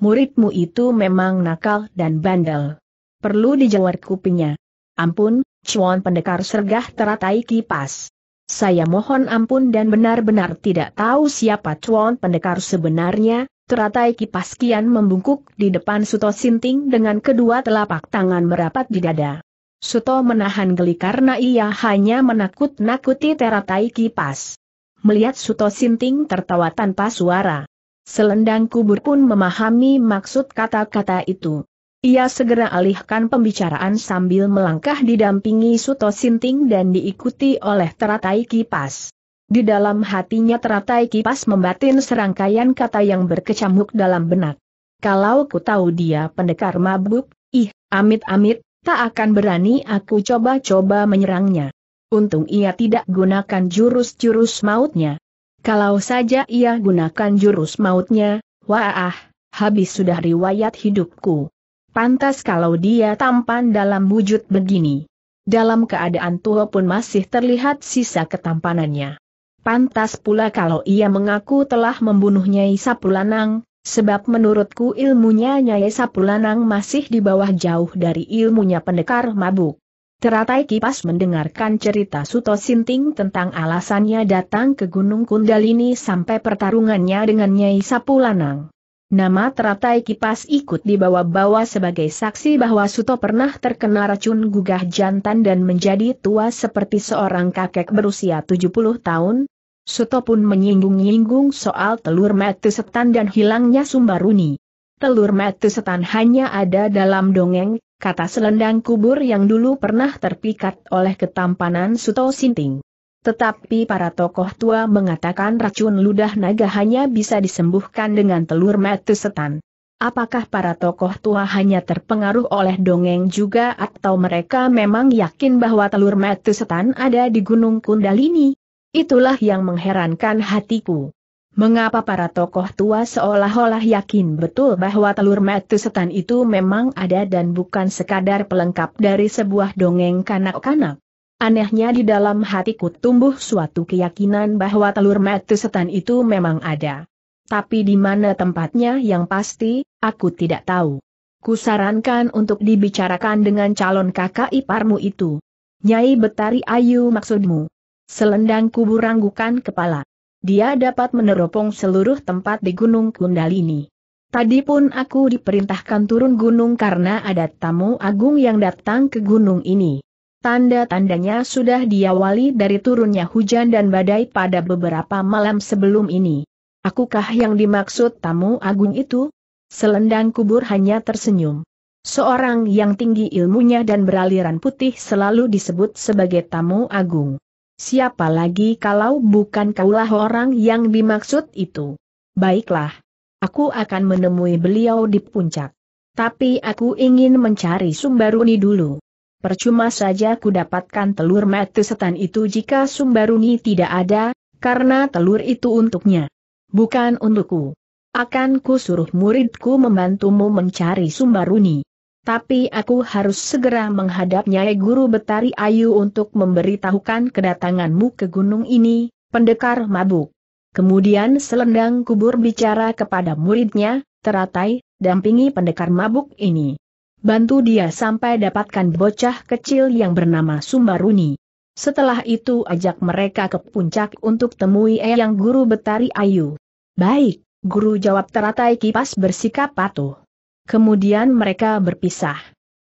Muridmu itu memang nakal dan bandel. Perlu dijawar kupingnya. Ampun, cuan pendekar sergah teratai kipas. Saya mohon ampun dan benar-benar tidak tahu siapa cuan pendekar sebenarnya, teratai kipas kian membungkuk di depan Suto Sinting dengan kedua telapak tangan merapat di dada. Suto menahan geli karena ia hanya menakut-nakuti teratai kipas. Melihat Suto Sinting tertawa tanpa suara. Selendang kubur pun memahami maksud kata-kata itu. Ia segera alihkan pembicaraan sambil melangkah didampingi Suto Sinting dan diikuti oleh teratai kipas. Di dalam hatinya teratai kipas membatin serangkaian kata yang berkecamuk dalam benak. Kalau ku tahu dia pendekar mabuk, ih, amit-amit, tak akan berani aku coba-coba menyerangnya. Untung ia tidak gunakan jurus-jurus mautnya. Kalau saja ia gunakan jurus mautnya, wah, habis sudah riwayat hidupku. Pantas kalau dia tampan dalam wujud begini. Dalam keadaan tua pun masih terlihat sisa ketampanannya. Pantas pula kalau ia mengaku telah membunuh Nyai Sapulanang, Sebab menurutku ilmunya Nyai Sapulanang masih di bawah jauh dari ilmunya pendekar mabuk. Teratai kipas mendengarkan cerita Suto Sinting tentang alasannya datang ke Gunung Kundalini sampai pertarungannya dengan Nyai Sapulanang. Nama teratai kipas ikut dibawa-bawa sebagai saksi bahwa Suto pernah terkena racun gugah jantan dan menjadi tua seperti seorang kakek berusia 70 tahun, Suto pun menyinggung-nyinggung soal telur mata setan dan hilangnya Sumbaruni. Telur mata setan hanya ada dalam dongeng, kata selendang kubur yang dulu pernah terpikat oleh ketampanan Suto Sinting. Tetapi para tokoh tua mengatakan racun ludah naga hanya bisa disembuhkan dengan telur mata setan. Apakah para tokoh tua hanya terpengaruh oleh dongeng juga atau mereka memang yakin bahwa telur mata setan ada di Gunung Kundalini? Itulah yang mengherankan hatiku. Mengapa para tokoh tua seolah-olah yakin betul bahwa telur metu setan itu memang ada dan bukan sekadar pelengkap dari sebuah dongeng kanak-kanak? Anehnya di dalam hatiku tumbuh suatu keyakinan bahwa telur metu setan itu memang ada. Tapi di mana tempatnya yang pasti, aku tidak tahu. Kusarankan untuk dibicarakan dengan calon kakak iparmu itu. Nyai Betari Ayu maksudmu. Selendang kubur anggukan kepala. Dia dapat meneropong seluruh tempat di Gunung Kundalini. Tadi pun aku diperintahkan turun gunung karena ada tamu agung yang datang ke gunung ini. Tanda-tandanya sudah diawali dari turunnya hujan dan badai pada beberapa malam sebelum ini. Akukah yang dimaksud tamu agung itu? Selendang kubur hanya tersenyum. Seorang yang tinggi ilmunya dan beraliran putih selalu disebut sebagai tamu agung. Siapa lagi kalau bukan kaulah orang yang dimaksud itu? Baiklah. Aku akan menemui beliau di puncak. Tapi aku ingin mencari Sumbaruni dulu. Percuma saja ku dapatkan telur mati setan itu jika Sumbaruni tidak ada, karena telur itu untuknya. Bukan untukku. Akan ku suruh muridku membantumu mencari Sumbaruni. Tapi aku harus segera menghadapnya, Nyai eh, Guru Betari Ayu untuk memberitahukan kedatanganmu ke gunung ini, pendekar mabuk. Kemudian selendang kubur bicara kepada muridnya, teratai, dampingi pendekar mabuk ini. Bantu dia sampai dapatkan bocah kecil yang bernama Sumbaruni. Setelah itu ajak mereka ke puncak untuk temui Eyang Guru Betari Ayu. Baik, Guru jawab teratai kipas bersikap patuh kemudian mereka berpisah.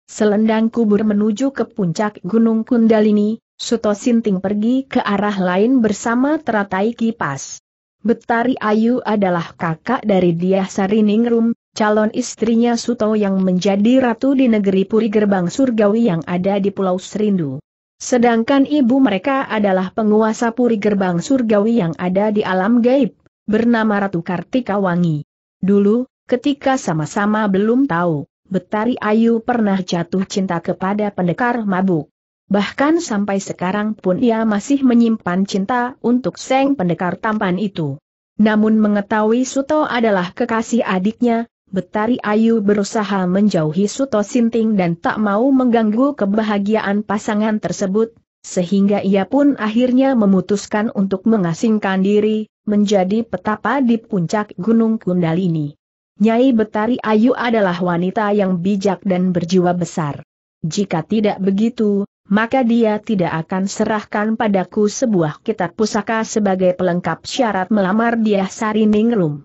Selendang kubur menuju ke puncak Gunung Kundalini, Suto Sinting pergi ke arah lain bersama teratai kipas. Betari Ayu adalah kakak dari Diah Sariningrum, calon istrinya Suto yang menjadi ratu di negeri Puri Gerbang Surgawi yang ada di Pulau Serindu. Sedangkan ibu mereka adalah penguasa Puri Gerbang Surgawi yang ada di alam gaib, bernama Ratu Kartika Wangi. Dulu, Ketika sama-sama belum tahu, Betari Ayu pernah jatuh cinta kepada pendekar mabuk. Bahkan sampai sekarang pun ia masih menyimpan cinta untuk Seng pendekar tampan itu. Namun mengetahui Suto adalah kekasih adiknya, Betari Ayu berusaha menjauhi Suto Sinting dan tak mau mengganggu kebahagiaan pasangan tersebut, sehingga ia pun akhirnya memutuskan untuk mengasingkan diri, menjadi petapa di puncak Gunung Kundalini. Nyai Betari Ayu adalah wanita yang bijak dan berjiwa besar. Jika tidak begitu, maka dia tidak akan serahkan padaku sebuah kitab pusaka sebagai pelengkap syarat melamar dia Sari Ningrum.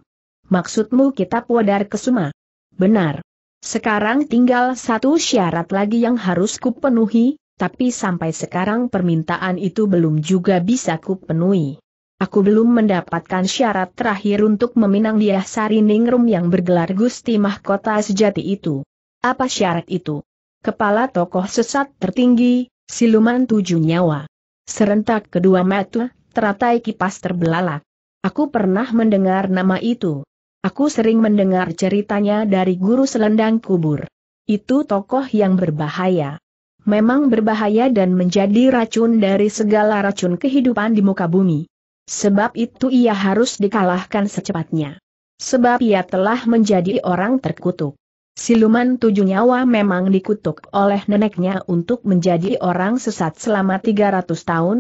Maksudmu kitab Wadar Kesuma? Benar. Sekarang tinggal satu syarat lagi yang harus kupenuhi, tapi sampai sekarang permintaan itu belum juga bisa kupenuhi. Aku belum mendapatkan syarat terakhir untuk meminang dia Sariningrum yang bergelar Gusti Mahkota Sejati itu. Apa syarat itu? Kepala tokoh sesat tertinggi, siluman tujuh nyawa. Serentak kedua mata, teratai kipas terbelalak. Aku pernah mendengar nama itu. Aku sering mendengar ceritanya dari guru selendang kubur. Itu tokoh yang berbahaya memang berbahaya dan menjadi racun dari segala racun kehidupan di muka bumi. Sebab itu ia harus dikalahkan secepatnya. Sebab ia telah menjadi orang terkutuk. Siluman tujuh nyawa memang dikutuk oleh neneknya untuk menjadi orang sesat selama 300 tahun.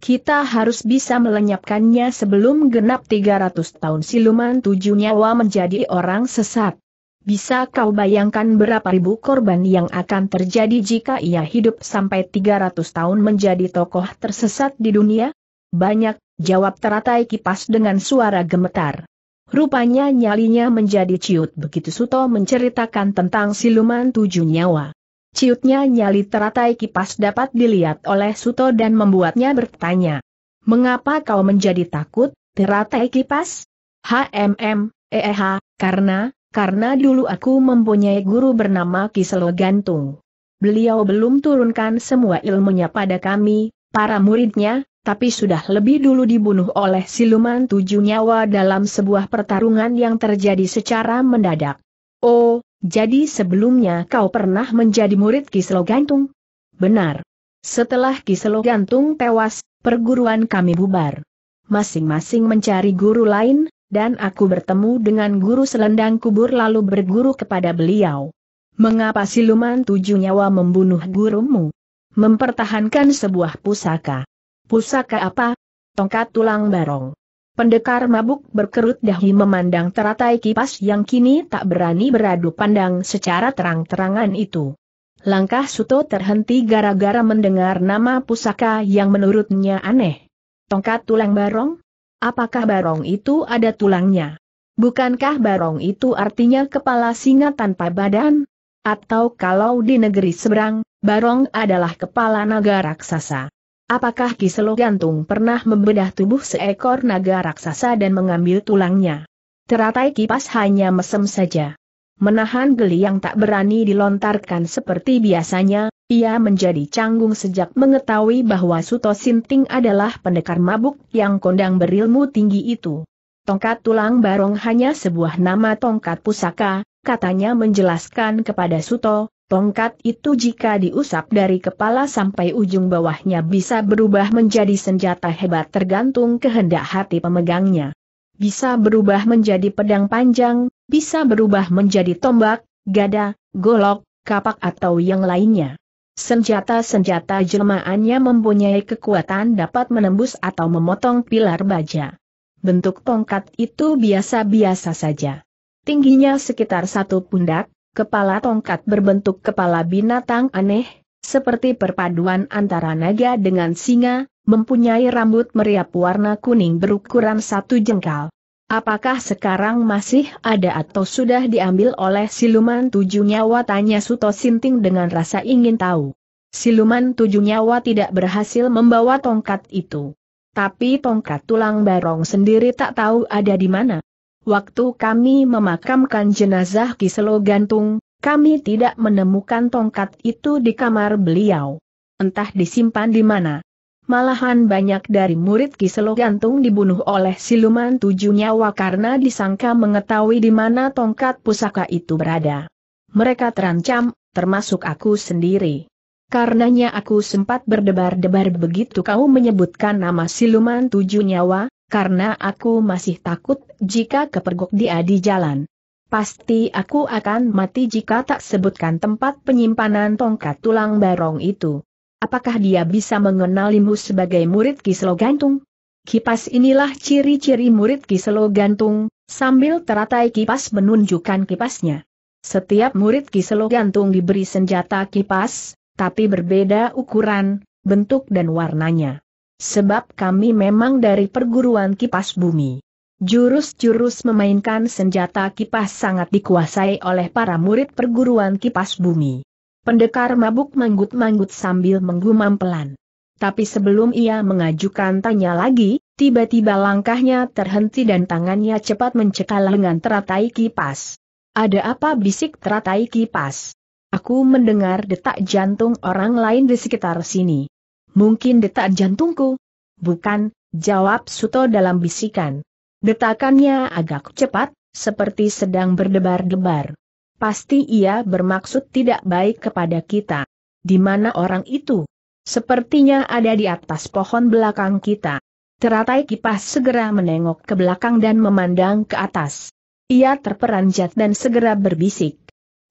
Kita harus bisa melenyapkannya sebelum genap 300 tahun siluman tujuh nyawa menjadi orang sesat. Bisa kau bayangkan berapa ribu korban yang akan terjadi jika ia hidup sampai 300 tahun menjadi tokoh tersesat di dunia? Banyak jawab teratai kipas dengan suara gemetar. Rupanya nyalinya menjadi ciut begitu Suto menceritakan tentang siluman tujuh nyawa. Ciutnya nyali teratai kipas dapat dilihat oleh Suto dan membuatnya bertanya. Mengapa kau menjadi takut, teratai kipas? HMM, eh, karena, karena dulu aku mempunyai guru bernama Kiselo Gantung. Beliau belum turunkan semua ilmunya pada kami, para muridnya, tapi sudah lebih dulu dibunuh oleh siluman tujuh nyawa dalam sebuah pertarungan yang terjadi secara mendadak. Oh, jadi sebelumnya kau pernah menjadi murid Kislo Gantung? Benar. Setelah Kislo Gantung tewas, perguruan kami bubar. Masing-masing mencari guru lain, dan aku bertemu dengan guru selendang kubur lalu berguru kepada beliau. Mengapa siluman tujuh nyawa membunuh gurumu? Mempertahankan sebuah pusaka. Pusaka apa? Tongkat tulang barong. Pendekar mabuk berkerut dahi memandang teratai kipas yang kini tak berani beradu pandang secara terang-terangan itu. Langkah Suto terhenti gara-gara mendengar nama pusaka yang menurutnya aneh. Tongkat tulang barong? Apakah barong itu ada tulangnya? Bukankah barong itu artinya kepala singa tanpa badan? Atau kalau di negeri seberang, barong adalah kepala naga raksasa. Apakah Kiselo Gantung pernah membedah tubuh seekor naga raksasa dan mengambil tulangnya? Teratai kipas hanya mesem saja. Menahan geli yang tak berani dilontarkan seperti biasanya, ia menjadi canggung sejak mengetahui bahwa Suto Sinting adalah pendekar mabuk yang kondang berilmu tinggi itu. Tongkat tulang barong hanya sebuah nama tongkat pusaka, katanya menjelaskan kepada Suto, Tongkat itu jika diusap dari kepala sampai ujung bawahnya bisa berubah menjadi senjata hebat tergantung kehendak hati pemegangnya. Bisa berubah menjadi pedang panjang, bisa berubah menjadi tombak, gada, golok, kapak atau yang lainnya. Senjata-senjata jelmaannya mempunyai kekuatan dapat menembus atau memotong pilar baja. Bentuk tongkat itu biasa-biasa saja. Tingginya sekitar satu pundak, kepala tongkat berbentuk kepala binatang aneh, seperti perpaduan antara naga dengan singa, mempunyai rambut meriap warna kuning berukuran satu jengkal. Apakah sekarang masih ada atau sudah diambil oleh siluman tujuh nyawa? Tanya Suto Sinting dengan rasa ingin tahu. Siluman tujuh nyawa tidak berhasil membawa tongkat itu. Tapi tongkat tulang barong sendiri tak tahu ada di mana. Waktu kami memakamkan jenazah Kiselo Gantung, kami tidak menemukan tongkat itu di kamar beliau. Entah disimpan di mana. Malahan banyak dari murid Kiselo Gantung dibunuh oleh siluman tujuh nyawa karena disangka mengetahui di mana tongkat pusaka itu berada. Mereka terancam, termasuk aku sendiri. Karenanya aku sempat berdebar-debar begitu kau menyebutkan nama siluman tujuh nyawa, karena aku masih takut jika kepergok dia di jalan. Pasti aku akan mati jika tak sebutkan tempat penyimpanan tongkat tulang barong itu. Apakah dia bisa mengenalimu sebagai murid Kislo Gantung? Kipas inilah ciri-ciri murid Kislo Gantung, sambil teratai kipas menunjukkan kipasnya. Setiap murid Kislo Gantung diberi senjata kipas, tapi berbeda ukuran, bentuk dan warnanya. Sebab kami memang dari perguruan kipas bumi. Jurus-jurus memainkan senjata kipas sangat dikuasai oleh para murid perguruan kipas bumi. Pendekar mabuk manggut-manggut sambil menggumam pelan. Tapi sebelum ia mengajukan tanya lagi, tiba-tiba langkahnya terhenti dan tangannya cepat mencekal lengan teratai kipas. Ada apa bisik teratai kipas? Aku mendengar detak jantung orang lain di sekitar sini mungkin detak jantungku? Bukan, jawab Suto dalam bisikan. Detakannya agak cepat, seperti sedang berdebar-debar. Pasti ia bermaksud tidak baik kepada kita. Di mana orang itu? Sepertinya ada di atas pohon belakang kita. Teratai kipas segera menengok ke belakang dan memandang ke atas. Ia terperanjat dan segera berbisik.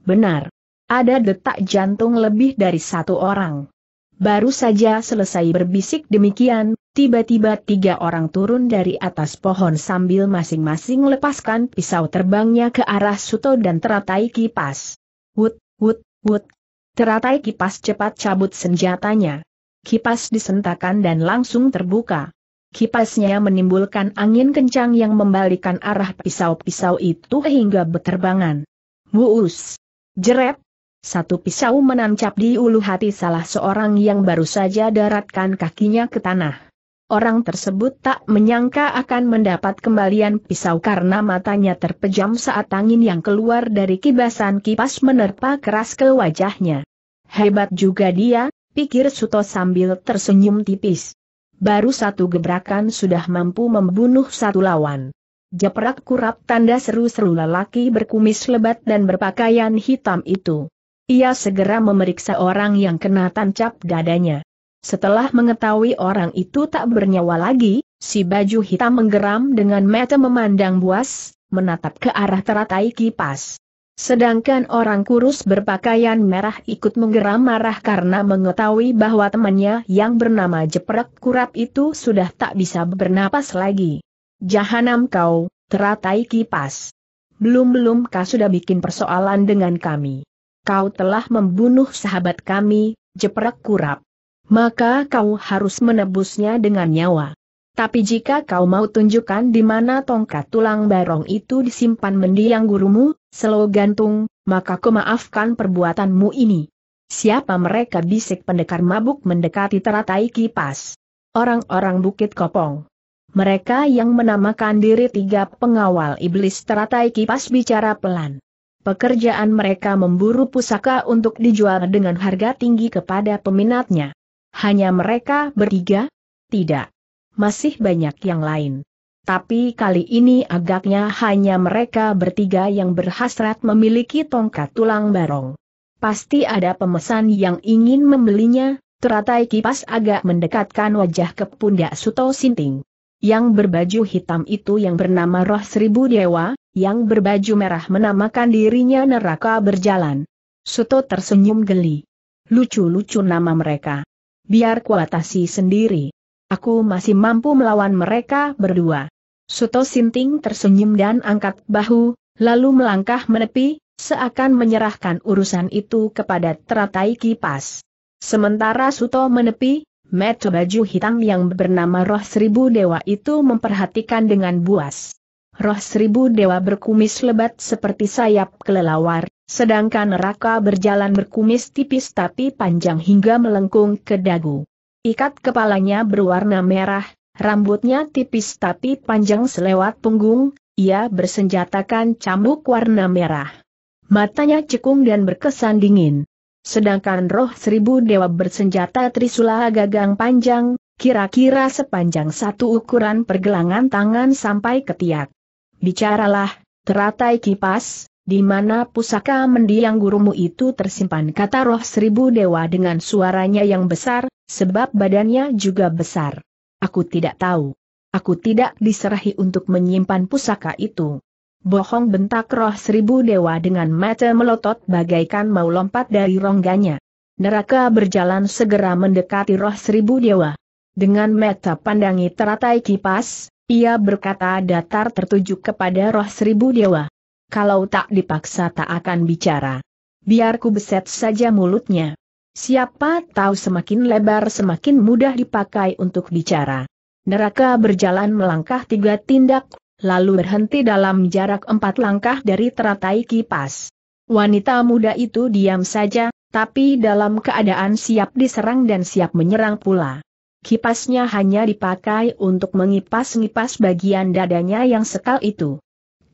Benar. Ada detak jantung lebih dari satu orang. Baru saja selesai berbisik demikian, tiba-tiba tiga orang turun dari atas pohon sambil masing-masing lepaskan pisau terbangnya ke arah Suto dan teratai kipas. Wut, wut, wut. Teratai kipas cepat cabut senjatanya. Kipas disentakan dan langsung terbuka. Kipasnya menimbulkan angin kencang yang membalikan arah pisau-pisau itu hingga berterbangan. Wuus! Jerep! Satu pisau menancap di ulu hati salah seorang yang baru saja daratkan kakinya ke tanah. Orang tersebut tak menyangka akan mendapat kembalian pisau karena matanya terpejam saat angin yang keluar dari kibasan kipas menerpa keras ke wajahnya. Hebat juga dia, pikir Suto sambil tersenyum tipis. Baru satu gebrakan sudah mampu membunuh satu lawan. Jeprak kurap tanda seru-seru lelaki berkumis lebat dan berpakaian hitam itu. Ia segera memeriksa orang yang kena tancap dadanya. Setelah mengetahui orang itu tak bernyawa lagi, si baju hitam menggeram dengan mata memandang buas, menatap ke arah teratai kipas. Sedangkan orang kurus berpakaian merah ikut menggeram marah karena mengetahui bahwa temannya yang bernama Jeprek Kurap itu sudah tak bisa bernapas lagi. Jahanam kau, teratai kipas. Belum-belum kau sudah bikin persoalan dengan kami kau telah membunuh sahabat kami, jeprak kurap. Maka kau harus menebusnya dengan nyawa. Tapi jika kau mau tunjukkan di mana tongkat tulang barong itu disimpan mendiang gurumu, selo gantung, maka kemaafkan perbuatanmu ini. Siapa mereka bisik pendekar mabuk mendekati teratai kipas? Orang-orang Bukit Kopong. Mereka yang menamakan diri tiga pengawal iblis teratai kipas bicara pelan. Pekerjaan mereka memburu pusaka untuk dijual dengan harga tinggi kepada peminatnya. Hanya mereka bertiga? Tidak. Masih banyak yang lain. Tapi kali ini agaknya hanya mereka bertiga yang berhasrat memiliki tongkat tulang barong. Pasti ada pemesan yang ingin membelinya, teratai kipas agak mendekatkan wajah ke pundak Suto Sinting. Yang berbaju hitam itu yang bernama Roh Seribu Dewa, yang berbaju merah menamakan dirinya neraka berjalan. Suto tersenyum geli. Lucu-lucu nama mereka. Biar kuatasi sendiri. Aku masih mampu melawan mereka berdua. Suto Sinting tersenyum dan angkat bahu, lalu melangkah menepi, seakan menyerahkan urusan itu kepada teratai kipas. Sementara Suto menepi, Meto baju hitam yang bernama roh seribu dewa itu memperhatikan dengan buas roh seribu dewa berkumis lebat seperti sayap kelelawar, sedangkan neraka berjalan berkumis tipis tapi panjang hingga melengkung ke dagu. Ikat kepalanya berwarna merah, rambutnya tipis tapi panjang selewat punggung, ia bersenjatakan cambuk warna merah. Matanya cekung dan berkesan dingin. Sedangkan roh seribu dewa bersenjata trisula gagang panjang, kira-kira sepanjang satu ukuran pergelangan tangan sampai ketiak. Bicaralah, teratai kipas, di mana pusaka mendiang gurumu itu tersimpan kata roh seribu dewa dengan suaranya yang besar, sebab badannya juga besar. Aku tidak tahu. Aku tidak diserahi untuk menyimpan pusaka itu. Bohong bentak roh seribu dewa dengan mata melotot bagaikan mau lompat dari rongganya. Neraka berjalan segera mendekati roh seribu dewa. Dengan mata pandangi teratai kipas, ia berkata datar tertuju kepada roh seribu dewa. Kalau tak dipaksa tak akan bicara. Biar ku beset saja mulutnya. Siapa tahu semakin lebar semakin mudah dipakai untuk bicara. Neraka berjalan melangkah tiga tindak, lalu berhenti dalam jarak empat langkah dari teratai kipas. Wanita muda itu diam saja, tapi dalam keadaan siap diserang dan siap menyerang pula. Kipasnya hanya dipakai untuk mengipas-ngipas bagian dadanya yang sekal itu.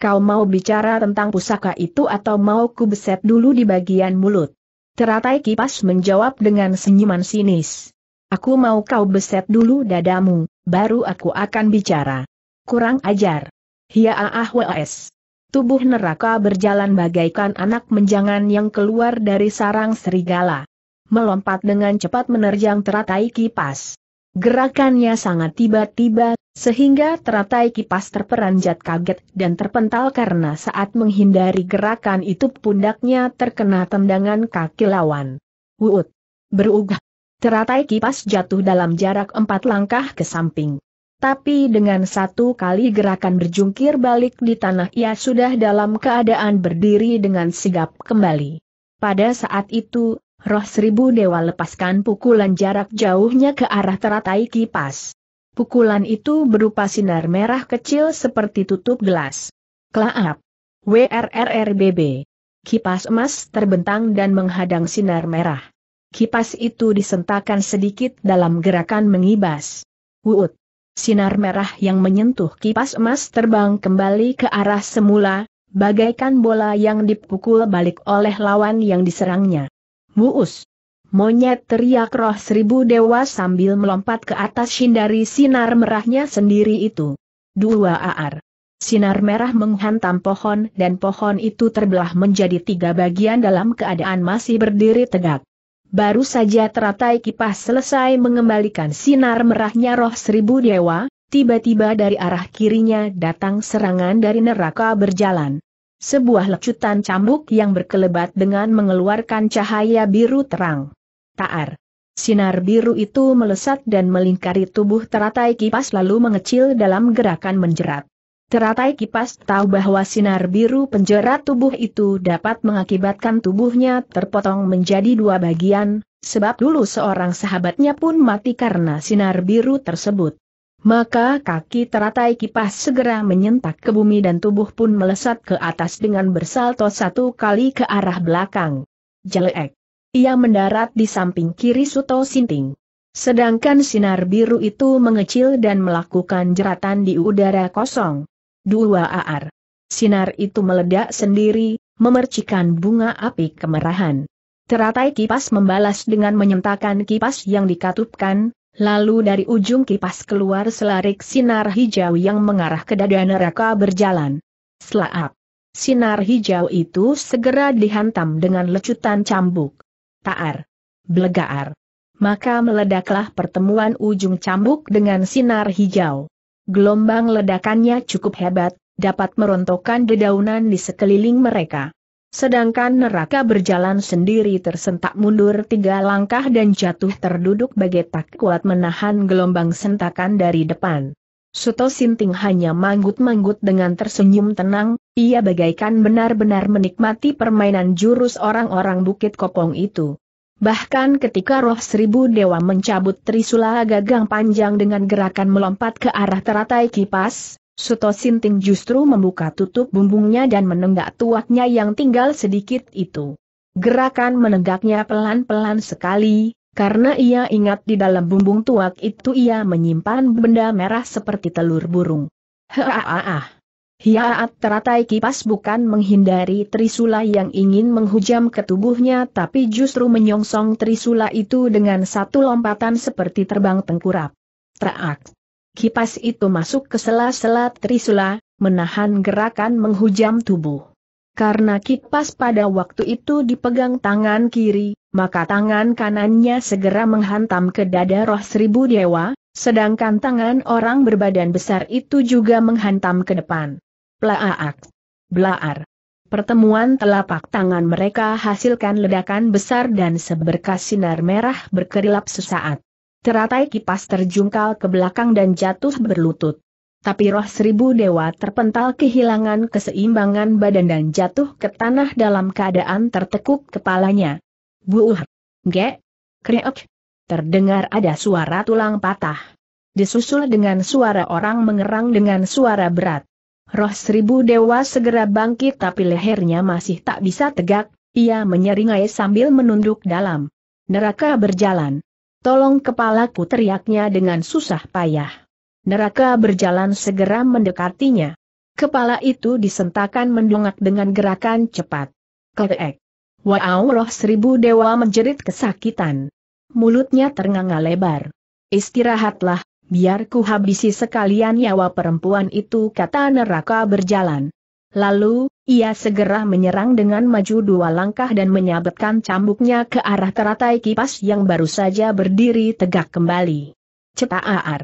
Kau mau bicara tentang pusaka itu atau mau ku beset dulu di bagian mulut? Teratai kipas menjawab dengan senyuman sinis. Aku mau kau beset dulu dadamu, baru aku akan bicara. Kurang ajar. Hia ah WS. Tubuh neraka berjalan bagaikan anak menjangan yang keluar dari sarang serigala. Melompat dengan cepat menerjang teratai kipas. Gerakannya sangat tiba-tiba, sehingga teratai kipas terperanjat kaget dan terpental karena saat menghindari gerakan itu pundaknya terkena tendangan kaki lawan. Wuut! Berugah! Teratai kipas jatuh dalam jarak empat langkah ke samping. Tapi dengan satu kali gerakan berjungkir balik di tanah ia sudah dalam keadaan berdiri dengan sigap kembali. Pada saat itu, Roh seribu dewa lepaskan pukulan jarak jauhnya ke arah teratai kipas. Pukulan itu berupa sinar merah kecil seperti tutup gelas. Klaap. WRRRBB. Kipas emas terbentang dan menghadang sinar merah. Kipas itu disentakan sedikit dalam gerakan mengibas. Wut. Sinar merah yang menyentuh kipas emas terbang kembali ke arah semula, bagaikan bola yang dipukul balik oleh lawan yang diserangnya. Muus! Monyet teriak roh seribu dewa sambil melompat ke atas sindari sinar merahnya sendiri itu. Dua aar. Sinar merah menghantam pohon dan pohon itu terbelah menjadi tiga bagian dalam keadaan masih berdiri tegak. Baru saja teratai kipas selesai mengembalikan sinar merahnya roh seribu dewa, tiba-tiba dari arah kirinya datang serangan dari neraka berjalan sebuah lecutan cambuk yang berkelebat dengan mengeluarkan cahaya biru terang. Taar. Sinar biru itu melesat dan melingkari tubuh teratai kipas lalu mengecil dalam gerakan menjerat. Teratai kipas tahu bahwa sinar biru penjerat tubuh itu dapat mengakibatkan tubuhnya terpotong menjadi dua bagian, sebab dulu seorang sahabatnya pun mati karena sinar biru tersebut. Maka kaki teratai kipas segera menyentak ke bumi dan tubuh pun melesat ke atas dengan bersalto satu kali ke arah belakang. Jelek. Ia mendarat di samping kiri Suto Sinting. Sedangkan sinar biru itu mengecil dan melakukan jeratan di udara kosong. Dua AR. Sinar itu meledak sendiri, memercikan bunga api kemerahan. Teratai kipas membalas dengan menyentakan kipas yang dikatupkan, Lalu dari ujung kipas keluar selarik sinar hijau yang mengarah ke dada neraka berjalan. Slaap. Sinar hijau itu segera dihantam dengan lecutan cambuk. Taar. Blegaar. Maka meledaklah pertemuan ujung cambuk dengan sinar hijau. Gelombang ledakannya cukup hebat, dapat merontokkan dedaunan di sekeliling mereka. Sedangkan neraka berjalan sendiri tersentak mundur tiga langkah dan jatuh terduduk bagai tak kuat menahan gelombang sentakan dari depan. Suto Sinting hanya manggut-manggut dengan tersenyum tenang, ia bagaikan benar-benar menikmati permainan jurus orang-orang Bukit Kopong itu. Bahkan ketika roh seribu dewa mencabut trisula gagang panjang dengan gerakan melompat ke arah teratai kipas, Suto Sinting justru membuka tutup bumbungnya dan menenggak tuaknya yang tinggal sedikit itu. Gerakan menegaknya pelan-pelan sekali, karena ia ingat di dalam bumbung tuak itu ia menyimpan benda merah seperti telur burung. Haaah! Hiaat teratai kipas bukan menghindari Trisula yang ingin menghujam ke tubuhnya tapi justru menyongsong Trisula itu dengan satu lompatan seperti terbang tengkurap. Traak! Kipas itu masuk ke sela-sela Trisula, menahan gerakan menghujam tubuh. Karena kipas pada waktu itu dipegang tangan kiri, maka tangan kanannya segera menghantam ke dada roh seribu dewa, sedangkan tangan orang berbadan besar itu juga menghantam ke depan. Plaak. Blaar. Pertemuan telapak tangan mereka hasilkan ledakan besar dan seberkas sinar merah berkerilap sesaat. Teratai kipas terjungkal ke belakang dan jatuh berlutut. Tapi roh seribu dewa terpental kehilangan keseimbangan badan dan jatuh ke tanah dalam keadaan tertekuk kepalanya. Buuh! Gek! Kreok! Terdengar ada suara tulang patah. Disusul dengan suara orang mengerang dengan suara berat. Roh seribu dewa segera bangkit tapi lehernya masih tak bisa tegak, ia menyeringai sambil menunduk dalam. Neraka berjalan. Tolong kepalaku teriaknya dengan susah payah. Neraka berjalan segera mendekatinya. Kepala itu disentakan mendongak dengan gerakan cepat. Keek. Wow roh seribu dewa menjerit kesakitan. Mulutnya ternganga lebar. Istirahatlah, biar ku habisi sekalian nyawa perempuan itu kata neraka berjalan. Lalu, ia segera menyerang dengan maju dua langkah dan menyabetkan cambuknya ke arah teratai kipas yang baru saja berdiri tegak kembali. Cepat Cetaar.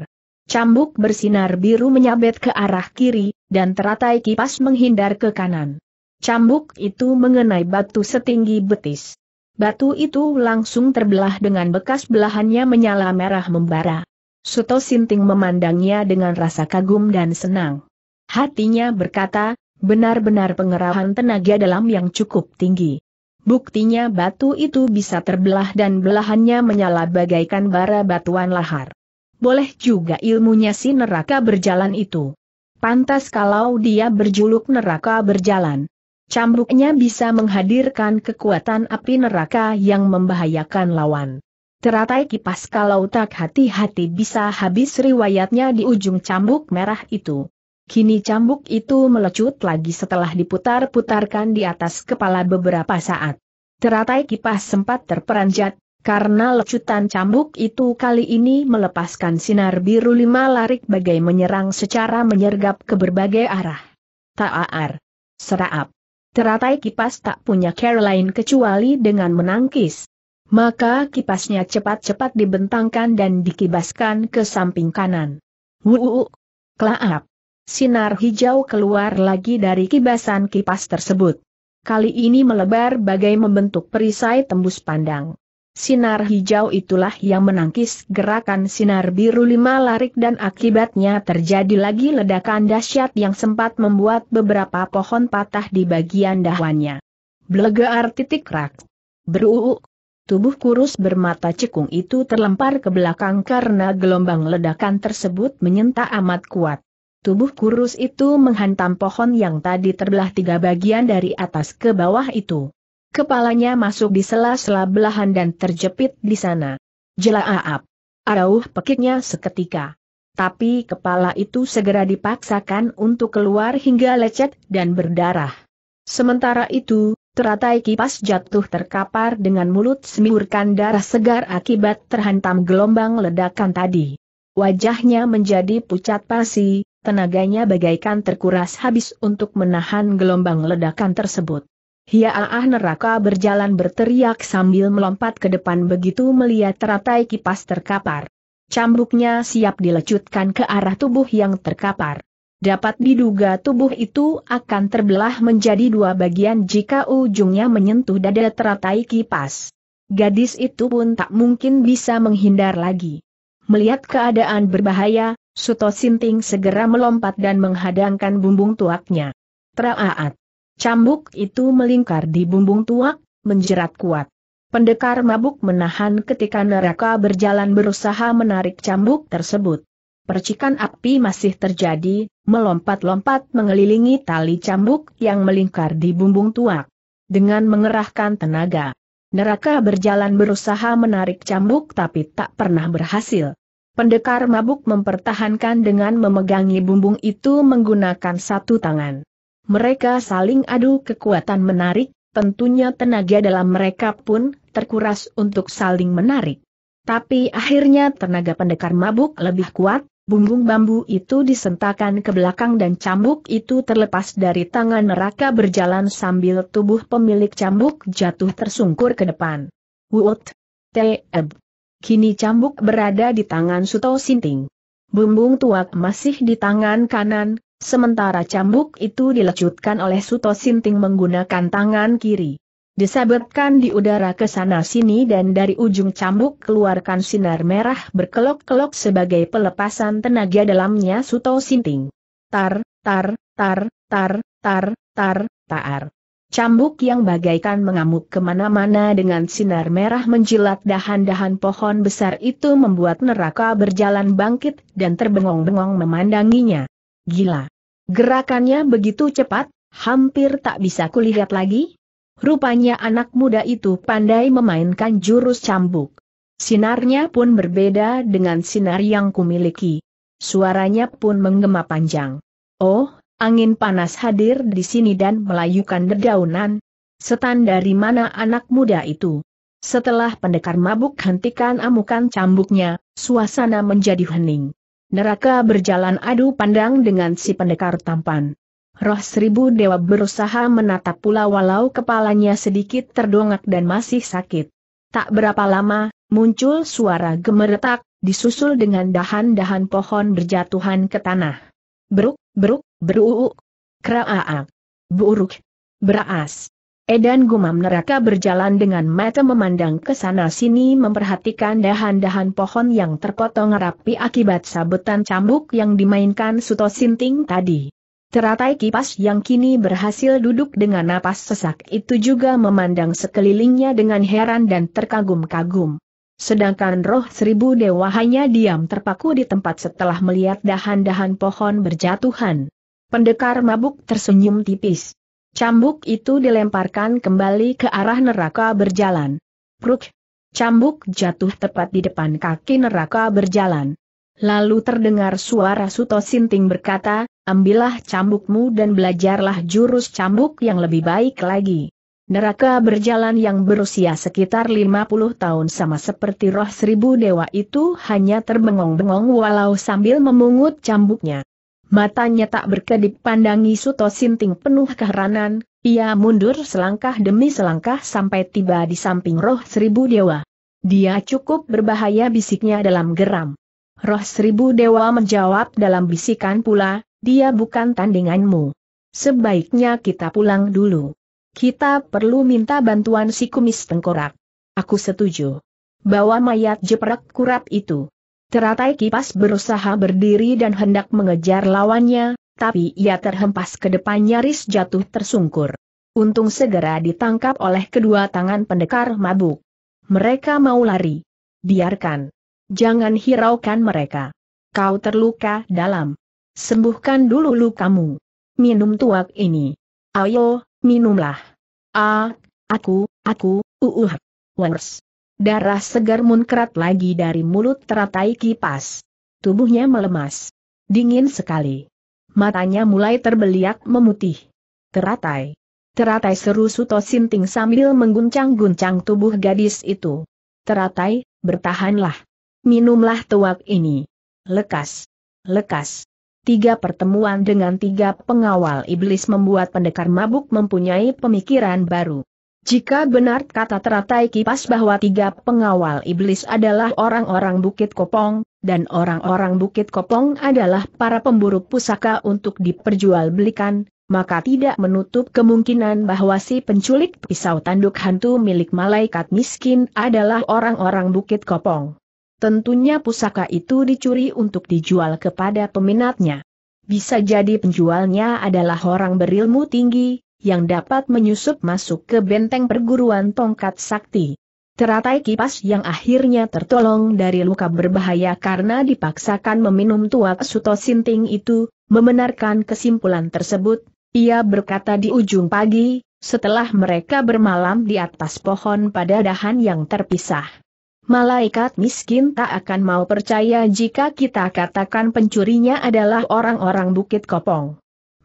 Cambuk bersinar biru menyabet ke arah kiri, dan teratai kipas menghindar ke kanan. Cambuk itu mengenai batu setinggi betis. Batu itu langsung terbelah dengan bekas belahannya menyala merah membara. Suto Sinting memandangnya dengan rasa kagum dan senang. Hatinya berkata, Benar-benar pengerahan tenaga dalam yang cukup tinggi. Buktinya batu itu bisa terbelah dan belahannya menyala bagaikan bara batuan lahar. Boleh juga ilmunya si neraka berjalan itu. Pantas kalau dia berjuluk neraka berjalan. Cambuknya bisa menghadirkan kekuatan api neraka yang membahayakan lawan. Teratai kipas kalau tak hati-hati bisa habis riwayatnya di ujung cambuk merah itu. Kini cambuk itu melecut lagi setelah diputar-putarkan di atas kepala beberapa saat. Teratai kipas sempat terperanjat, karena lecutan cambuk itu kali ini melepaskan sinar biru lima larik bagai menyerang secara menyergap ke berbagai arah. Ta'ar. Serap. Teratai kipas tak punya Caroline kecuali dengan menangkis. Maka kipasnya cepat-cepat dibentangkan dan dikibaskan ke samping kanan. Wuuu. Klaap. Sinar hijau keluar lagi dari kibasan kipas tersebut. Kali ini melebar bagai membentuk perisai tembus pandang. Sinar hijau itulah yang menangkis gerakan sinar biru lima larik dan akibatnya terjadi lagi ledakan dahsyat yang sempat membuat beberapa pohon patah di bagian dahwannya. Blegar titik rak. Beruuk. Tubuh kurus bermata cekung itu terlempar ke belakang karena gelombang ledakan tersebut menyentak amat kuat. Tubuh kurus itu menghantam pohon yang tadi terbelah tiga bagian dari atas ke bawah itu. Kepalanya masuk di sela-sela belahan dan terjepit di sana. Jelaap. Arauh pekiknya seketika. Tapi kepala itu segera dipaksakan untuk keluar hingga lecet dan berdarah. Sementara itu, teratai kipas jatuh terkapar dengan mulut semiurkan darah segar akibat terhantam gelombang ledakan tadi. Wajahnya menjadi pucat pasi, Tenaganya bagaikan terkuras habis untuk menahan gelombang ledakan tersebut. Hiaah neraka berjalan berteriak sambil melompat ke depan begitu melihat teratai kipas terkapar. Cambuknya siap dilecutkan ke arah tubuh yang terkapar. Dapat diduga tubuh itu akan terbelah menjadi dua bagian jika ujungnya menyentuh dada teratai kipas. Gadis itu pun tak mungkin bisa menghindar lagi. Melihat keadaan berbahaya, Suto Sinting segera melompat dan menghadangkan bumbung tuaknya. Teraat. Cambuk itu melingkar di bumbung tuak, menjerat kuat. Pendekar mabuk menahan ketika neraka berjalan berusaha menarik cambuk tersebut. Percikan api masih terjadi, melompat-lompat mengelilingi tali cambuk yang melingkar di bumbung tuak. Dengan mengerahkan tenaga, neraka berjalan berusaha menarik cambuk tapi tak pernah berhasil. Pendekar mabuk mempertahankan dengan memegangi bumbung itu menggunakan satu tangan. Mereka saling adu kekuatan menarik, tentunya tenaga dalam mereka pun terkuras untuk saling menarik. Tapi akhirnya tenaga pendekar mabuk lebih kuat, bumbung bambu itu disentakan ke belakang dan cambuk itu terlepas dari tangan neraka berjalan sambil tubuh pemilik cambuk jatuh tersungkur ke depan. Wut! Teeb! Kini cambuk berada di tangan Suto Sinting. Bumbung tuak masih di tangan kanan, sementara cambuk itu dilecutkan oleh Suto Sinting menggunakan tangan kiri. Disabetkan di udara ke sana-sini dan dari ujung cambuk keluarkan sinar merah berkelok-kelok sebagai pelepasan tenaga dalamnya Suto Sinting. Tar, tar, tar, tar, tar, tar, tar. Cambuk yang bagaikan mengamuk kemana-mana dengan sinar merah menjilat dahan-dahan pohon besar itu membuat neraka berjalan bangkit dan terbengong-bengong memandanginya. Gila! Gerakannya begitu cepat, hampir tak bisa kulihat lagi. Rupanya anak muda itu pandai memainkan jurus cambuk. Sinarnya pun berbeda dengan sinar yang kumiliki. Suaranya pun menggema panjang. Oh, Angin panas hadir di sini dan melayukan dedaunan. Setan dari mana anak muda itu? Setelah pendekar mabuk hentikan amukan cambuknya, suasana menjadi hening. Neraka berjalan adu pandang dengan si pendekar tampan. Roh seribu dewa berusaha menatap pula walau kepalanya sedikit terdongak dan masih sakit. Tak berapa lama, muncul suara gemeretak, disusul dengan dahan-dahan pohon berjatuhan ke tanah. Beruk, beruk, Beruuk. Kraaak. Buruk. Beraas. Edan gumam neraka berjalan dengan mata memandang ke sana-sini memperhatikan dahan-dahan pohon yang terpotong rapi akibat sabetan cambuk yang dimainkan Suto Sinting tadi. Teratai kipas yang kini berhasil duduk dengan napas sesak itu juga memandang sekelilingnya dengan heran dan terkagum-kagum. Sedangkan roh seribu dewa hanya diam terpaku di tempat setelah melihat dahan-dahan pohon berjatuhan. Pendekar mabuk tersenyum tipis. Cambuk itu dilemparkan kembali ke arah neraka berjalan. Pruk! Cambuk jatuh tepat di depan kaki neraka berjalan. Lalu terdengar suara Suto Sinting berkata, ambillah cambukmu dan belajarlah jurus cambuk yang lebih baik lagi. Neraka berjalan yang berusia sekitar 50 tahun sama seperti roh seribu dewa itu hanya terbengong-bengong walau sambil memungut cambuknya. Matanya tak berkedip pandangi Suto Sinting penuh keheranan, ia mundur selangkah demi selangkah sampai tiba di samping roh seribu dewa. Dia cukup berbahaya bisiknya dalam geram. Roh seribu dewa menjawab dalam bisikan pula, dia bukan tandinganmu. Sebaiknya kita pulang dulu. Kita perlu minta bantuan si kumis tengkorak. Aku setuju. Bawa mayat jeprek kurap itu. Teratai kipas berusaha berdiri dan hendak mengejar lawannya, tapi ia terhempas ke depan nyaris jatuh tersungkur. Untung segera ditangkap oleh kedua tangan pendekar mabuk. Mereka mau lari. Biarkan. Jangan hiraukan mereka. Kau terluka dalam. Sembuhkan dulu lukamu. Minum tuak ini. Ayo, minumlah. Ah, aku, aku, uuh. Uh. Wers. Darah segar munkrat lagi dari mulut teratai kipas. Tubuhnya melemas. Dingin sekali. Matanya mulai terbeliak memutih. Teratai. Teratai seru Suto Sinting sambil mengguncang-guncang tubuh gadis itu. Teratai, bertahanlah. Minumlah tuak ini. Lekas. Lekas. Tiga pertemuan dengan tiga pengawal iblis membuat pendekar mabuk mempunyai pemikiran baru. Jika benar kata teratai kipas bahwa tiga pengawal iblis adalah orang-orang Bukit Kopong, dan orang-orang Bukit Kopong adalah para pemburu pusaka untuk diperjualbelikan, maka tidak menutup kemungkinan bahwa si penculik pisau tanduk hantu milik malaikat miskin adalah orang-orang Bukit Kopong. Tentunya pusaka itu dicuri untuk dijual kepada peminatnya. Bisa jadi penjualnya adalah orang berilmu tinggi, yang dapat menyusup masuk ke benteng perguruan tongkat sakti. Teratai kipas yang akhirnya tertolong dari luka berbahaya karena dipaksakan meminum tuak suto sinting itu, membenarkan kesimpulan tersebut, ia berkata di ujung pagi, setelah mereka bermalam di atas pohon pada dahan yang terpisah. Malaikat miskin tak akan mau percaya jika kita katakan pencurinya adalah orang-orang Bukit Kopong.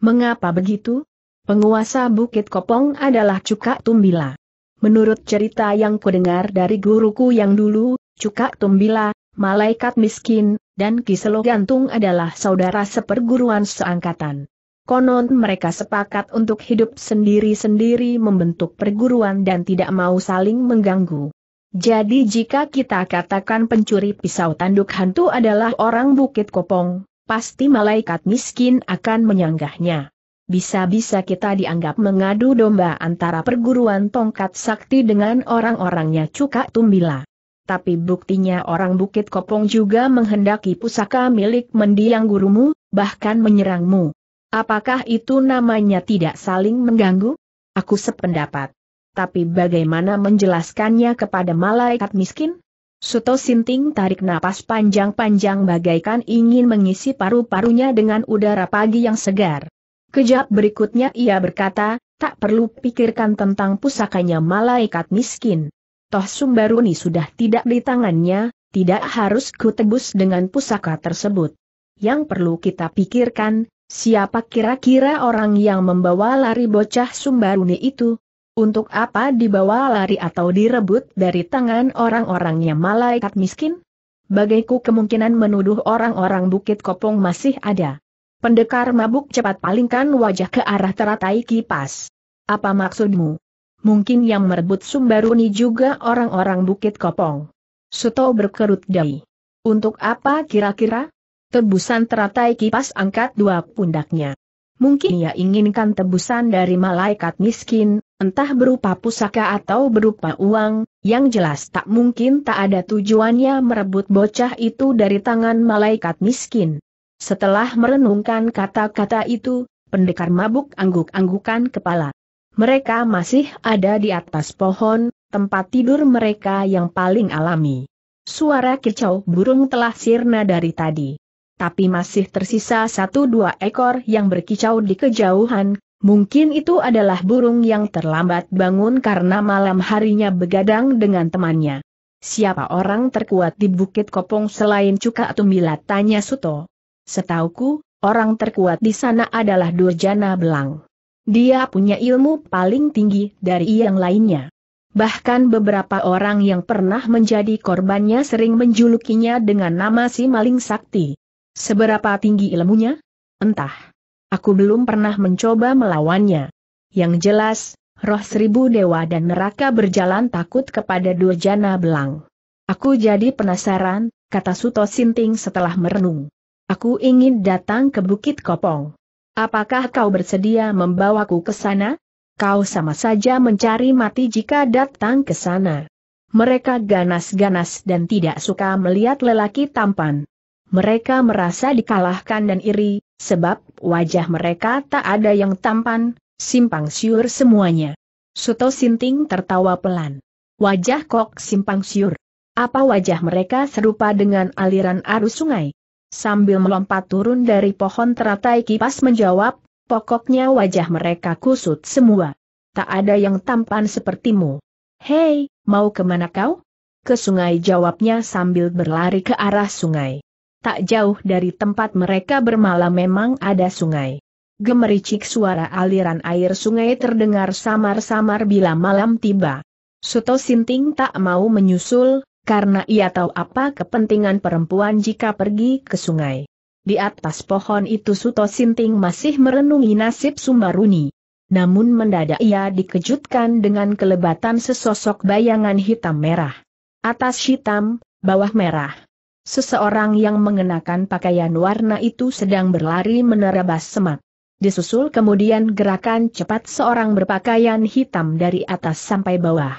Mengapa begitu? Penguasa Bukit Kopong adalah Cuka Tumbila. Menurut cerita yang kudengar dari guruku yang dulu, Cuka Tumbila, malaikat miskin, dan Kiselo Gantung adalah saudara seperguruan seangkatan. Konon mereka sepakat untuk hidup sendiri-sendiri membentuk perguruan dan tidak mau saling mengganggu. Jadi jika kita katakan pencuri pisau tanduk hantu adalah orang Bukit Kopong, pasti malaikat miskin akan menyanggahnya bisa-bisa kita dianggap mengadu domba antara perguruan tongkat sakti dengan orang-orangnya Cuka Tumbila. Tapi buktinya orang Bukit Kopong juga menghendaki pusaka milik mendiang gurumu, bahkan menyerangmu. Apakah itu namanya tidak saling mengganggu? Aku sependapat. Tapi bagaimana menjelaskannya kepada malaikat miskin? Suto Sinting tarik napas panjang-panjang bagaikan ingin mengisi paru-parunya dengan udara pagi yang segar. Kejap berikutnya ia berkata, tak perlu pikirkan tentang pusakanya malaikat miskin. Toh Sumbaruni sudah tidak di tangannya, tidak harus kutebus dengan pusaka tersebut. Yang perlu kita pikirkan, siapa kira-kira orang yang membawa lari bocah Sumbaruni itu? Untuk apa dibawa lari atau direbut dari tangan orang-orangnya malaikat miskin? Bagaiku kemungkinan menuduh orang-orang Bukit Kopong masih ada. Pendekar mabuk cepat palingkan wajah ke arah teratai kipas. Apa maksudmu? Mungkin yang merebut Sumbaruni juga orang-orang Bukit Kopong. Suto berkerut dahi. Untuk apa kira-kira? Tebusan teratai kipas angkat dua pundaknya. Mungkin ia inginkan tebusan dari malaikat miskin, entah berupa pusaka atau berupa uang, yang jelas tak mungkin tak ada tujuannya merebut bocah itu dari tangan malaikat miskin. Setelah merenungkan kata-kata itu, pendekar mabuk angguk-anggukan kepala. Mereka masih ada di atas pohon, tempat tidur mereka yang paling alami. Suara kicau burung telah sirna dari tadi. Tapi masih tersisa satu dua ekor yang berkicau di kejauhan, mungkin itu adalah burung yang terlambat bangun karena malam harinya begadang dengan temannya. Siapa orang terkuat di Bukit Kopong selain Cuka Tumila? Tanya Suto. Setauku, orang terkuat di sana adalah Durjana Belang. Dia punya ilmu paling tinggi dari yang lainnya. Bahkan beberapa orang yang pernah menjadi korbannya sering menjulukinya dengan nama si maling sakti. Seberapa tinggi ilmunya? Entah. Aku belum pernah mencoba melawannya. Yang jelas, roh seribu dewa dan neraka berjalan takut kepada Durjana Belang. Aku jadi penasaran, kata Suto Sinting setelah merenung. Aku ingin datang ke Bukit Kopong. Apakah kau bersedia membawaku ke sana? Kau sama saja mencari mati jika datang ke sana. Mereka ganas-ganas dan tidak suka melihat lelaki tampan. Mereka merasa dikalahkan dan iri, sebab wajah mereka tak ada yang tampan, simpang siur semuanya. Suto Sinting tertawa pelan. Wajah kok simpang siur. Apa wajah mereka serupa dengan aliran arus sungai? Sambil melompat turun dari pohon teratai kipas menjawab, pokoknya wajah mereka kusut semua. Tak ada yang tampan sepertimu. Hei, mau kemana kau? Ke sungai jawabnya sambil berlari ke arah sungai. Tak jauh dari tempat mereka bermalam memang ada sungai. Gemericik suara aliran air sungai terdengar samar-samar bila malam tiba. Suto Sinting tak mau menyusul, karena ia tahu apa kepentingan perempuan jika pergi ke sungai. Di atas pohon itu Suto Sinting masih merenungi nasib Sumbaruni. Namun mendadak ia dikejutkan dengan kelebatan sesosok bayangan hitam merah. Atas hitam, bawah merah. Seseorang yang mengenakan pakaian warna itu sedang berlari menerabas semak. Disusul kemudian gerakan cepat seorang berpakaian hitam dari atas sampai bawah.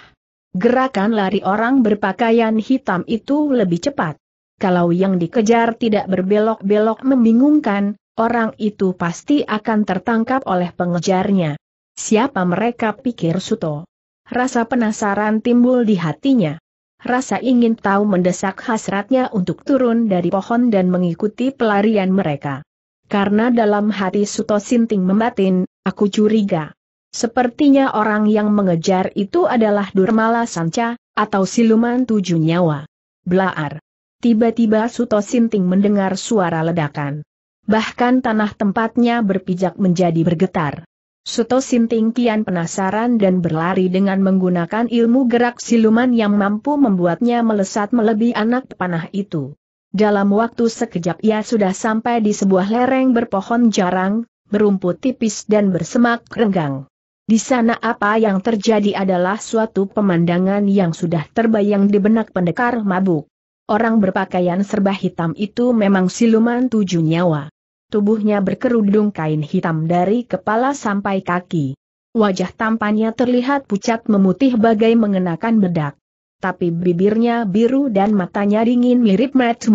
Gerakan lari orang berpakaian hitam itu lebih cepat. Kalau yang dikejar tidak berbelok-belok membingungkan, orang itu pasti akan tertangkap oleh pengejarnya. Siapa mereka pikir Suto? Rasa penasaran timbul di hatinya. Rasa ingin tahu mendesak hasratnya untuk turun dari pohon dan mengikuti pelarian mereka. Karena dalam hati Suto Sinting membatin, aku curiga. Sepertinya orang yang mengejar itu adalah Durmala Sanca, atau siluman tujuh nyawa. Blaar. Tiba-tiba Suto Sinting mendengar suara ledakan. Bahkan tanah tempatnya berpijak menjadi bergetar. Suto Sinting kian penasaran dan berlari dengan menggunakan ilmu gerak siluman yang mampu membuatnya melesat melebihi anak panah itu. Dalam waktu sekejap ia sudah sampai di sebuah lereng berpohon jarang, berumput tipis dan bersemak renggang. Di sana apa yang terjadi adalah suatu pemandangan yang sudah terbayang di benak pendekar mabuk. Orang berpakaian serba hitam itu memang siluman tujuh nyawa. Tubuhnya berkerudung kain hitam dari kepala sampai kaki. Wajah tampannya terlihat pucat memutih bagai mengenakan bedak. Tapi bibirnya biru dan matanya dingin mirip mayat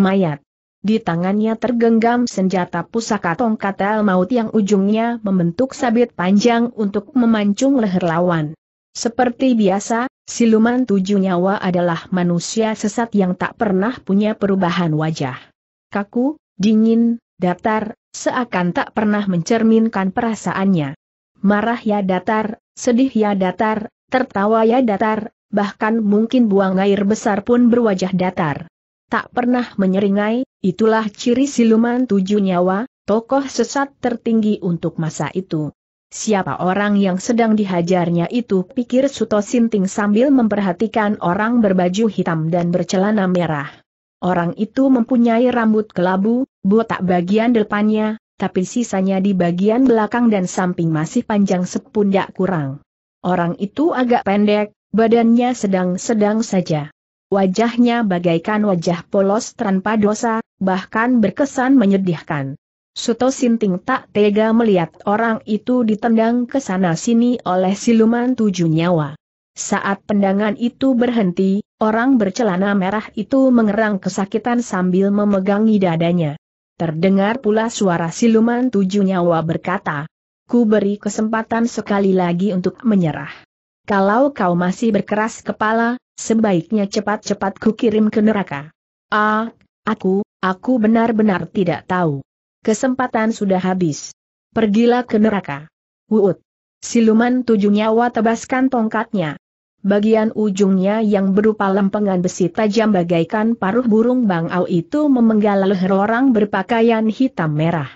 di tangannya tergenggam senjata pusaka tongkat el maut yang ujungnya membentuk sabit panjang untuk memancung leher lawan. Seperti biasa, siluman tujuh nyawa adalah manusia sesat yang tak pernah punya perubahan wajah. Kaku, dingin, datar, seakan tak pernah mencerminkan perasaannya. Marah ya datar, sedih ya datar, tertawa ya datar, bahkan mungkin buang air besar pun berwajah datar. Tak pernah menyeringai, Itulah ciri siluman tujuh nyawa, tokoh sesat tertinggi untuk masa itu. Siapa orang yang sedang dihajarnya itu pikir Suto Sinting sambil memperhatikan orang berbaju hitam dan bercelana merah. Orang itu mempunyai rambut kelabu, botak bagian depannya, tapi sisanya di bagian belakang dan samping masih panjang sepundak kurang. Orang itu agak pendek, badannya sedang-sedang saja. Wajahnya bagaikan wajah polos tanpa dosa, bahkan berkesan menyedihkan. Suto Sinting tak tega melihat orang itu ditendang ke sana-sini oleh siluman tujuh nyawa. Saat pendangan itu berhenti, orang bercelana merah itu mengerang kesakitan sambil memegangi dadanya. Terdengar pula suara siluman tujuh nyawa berkata, Ku beri kesempatan sekali lagi untuk menyerah. Kalau kau masih berkeras kepala, sebaiknya cepat-cepat kukirim ke neraka. Ah, aku, aku benar-benar tidak tahu. Kesempatan sudah habis. Pergilah ke neraka. Wuut. Siluman tujuh nyawa tebaskan tongkatnya. Bagian ujungnya yang berupa lempengan besi tajam bagaikan paruh burung bangau itu memenggal leher orang berpakaian hitam merah.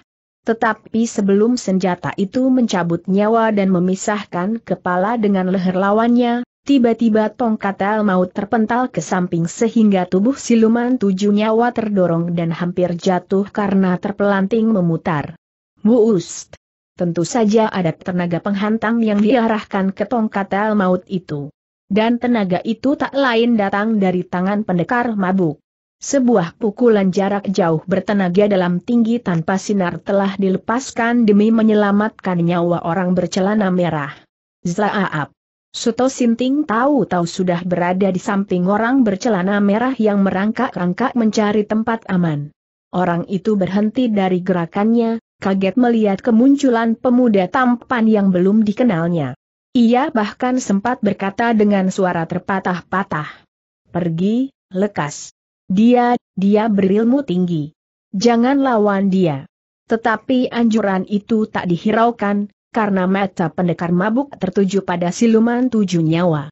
Tetapi sebelum senjata itu mencabut nyawa dan memisahkan kepala dengan leher lawannya, tiba-tiba tongkat El Maut terpental ke samping sehingga tubuh siluman tujuh nyawa terdorong dan hampir jatuh karena terpelanting memutar. Muust! Tentu saja ada tenaga penghantang yang diarahkan ke tongkat El Maut itu. Dan tenaga itu tak lain datang dari tangan pendekar mabuk. Sebuah pukulan jarak jauh bertenaga dalam tinggi tanpa sinar telah dilepaskan demi menyelamatkan nyawa orang bercelana merah. Zaaap. Suto Sinting tahu-tahu sudah berada di samping orang bercelana merah yang merangkak-rangkak mencari tempat aman. Orang itu berhenti dari gerakannya, kaget melihat kemunculan pemuda tampan yang belum dikenalnya. Ia bahkan sempat berkata dengan suara terpatah-patah. Pergi, lekas. Dia, dia berilmu tinggi. Jangan lawan dia. Tetapi anjuran itu tak dihiraukan, karena mata pendekar mabuk tertuju pada siluman tujuh nyawa.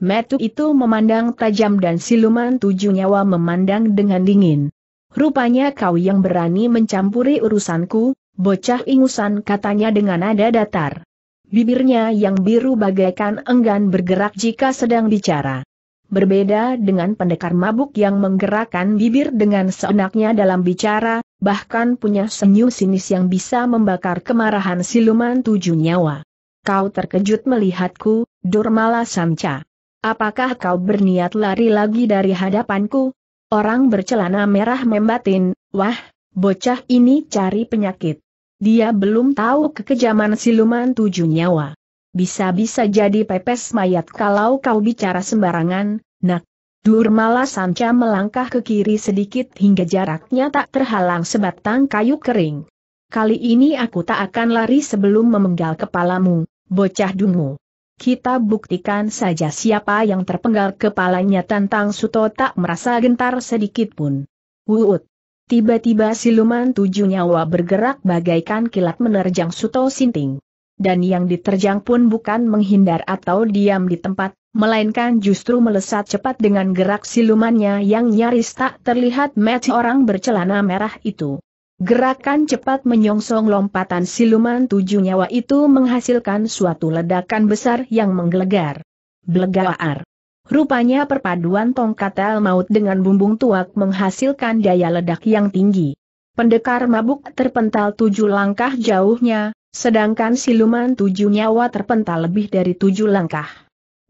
Metu itu memandang tajam dan siluman tujuh nyawa memandang dengan dingin. Rupanya kau yang berani mencampuri urusanku, bocah ingusan katanya dengan nada datar. Bibirnya yang biru bagaikan enggan bergerak jika sedang bicara. Berbeda dengan pendekar mabuk yang menggerakkan bibir dengan seenaknya dalam bicara, bahkan punya senyum sinis yang bisa membakar kemarahan siluman tujuh nyawa. Kau terkejut melihatku, Durmala Samca. Apakah kau berniat lari lagi dari hadapanku? Orang bercelana merah membatin, wah, bocah ini cari penyakit. Dia belum tahu kekejaman siluman tujuh nyawa. Bisa-bisa jadi pepes mayat kalau kau bicara sembarangan, nak. Durmala Sanca melangkah ke kiri sedikit hingga jaraknya tak terhalang sebatang kayu kering. Kali ini aku tak akan lari sebelum memenggal kepalamu, bocah dungu. Kita buktikan saja siapa yang terpenggal kepalanya tentang Suto tak merasa gentar sedikit pun. Wuut. Tiba-tiba siluman tujuh nyawa bergerak bagaikan kilat menerjang Suto Sinting dan yang diterjang pun bukan menghindar atau diam di tempat, melainkan justru melesat cepat dengan gerak silumannya yang nyaris tak terlihat match orang bercelana merah itu. Gerakan cepat menyongsong lompatan siluman tujuh nyawa itu menghasilkan suatu ledakan besar yang menggelegar. Blegaar. Rupanya perpaduan tongkat el maut dengan bumbung tuak menghasilkan daya ledak yang tinggi. Pendekar mabuk terpental tujuh langkah jauhnya, Sedangkan siluman tujuh nyawa terpental lebih dari tujuh langkah.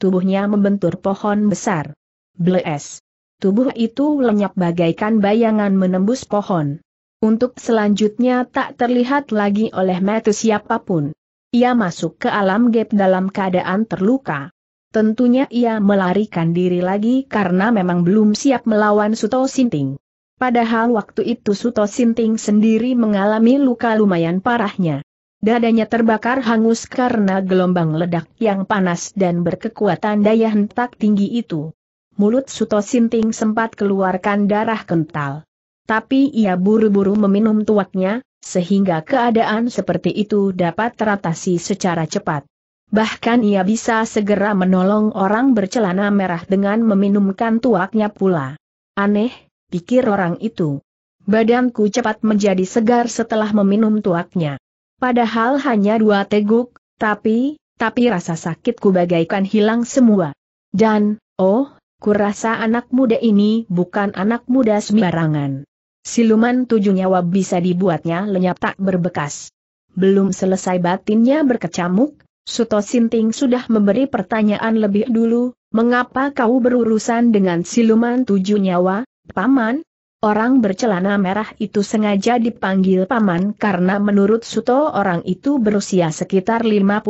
Tubuhnya membentur pohon besar. Bles. Tubuh itu lenyap bagaikan bayangan menembus pohon. Untuk selanjutnya tak terlihat lagi oleh mata siapapun. Ia masuk ke alam gap dalam keadaan terluka. Tentunya ia melarikan diri lagi karena memang belum siap melawan Suto Sinting. Padahal waktu itu Suto Sinting sendiri mengalami luka lumayan parahnya. Dadanya terbakar hangus karena gelombang ledak yang panas dan berkekuatan daya hentak tinggi itu. Mulut Suto Sinting sempat keluarkan darah kental. Tapi ia buru-buru meminum tuaknya, sehingga keadaan seperti itu dapat teratasi secara cepat. Bahkan ia bisa segera menolong orang bercelana merah dengan meminumkan tuaknya pula. Aneh, pikir orang itu. Badanku cepat menjadi segar setelah meminum tuaknya. Padahal hanya dua teguk, tapi, tapi rasa sakitku bagaikan hilang semua. Dan, oh, kurasa anak muda ini bukan anak muda sembarangan. Siluman tujuh nyawa bisa dibuatnya lenyap tak berbekas. Belum selesai batinnya berkecamuk, Suto Sinting sudah memberi pertanyaan lebih dulu, mengapa kau berurusan dengan siluman tujuh nyawa, paman? Orang bercelana merah itu sengaja dipanggil paman karena menurut Suto orang itu berusia sekitar 55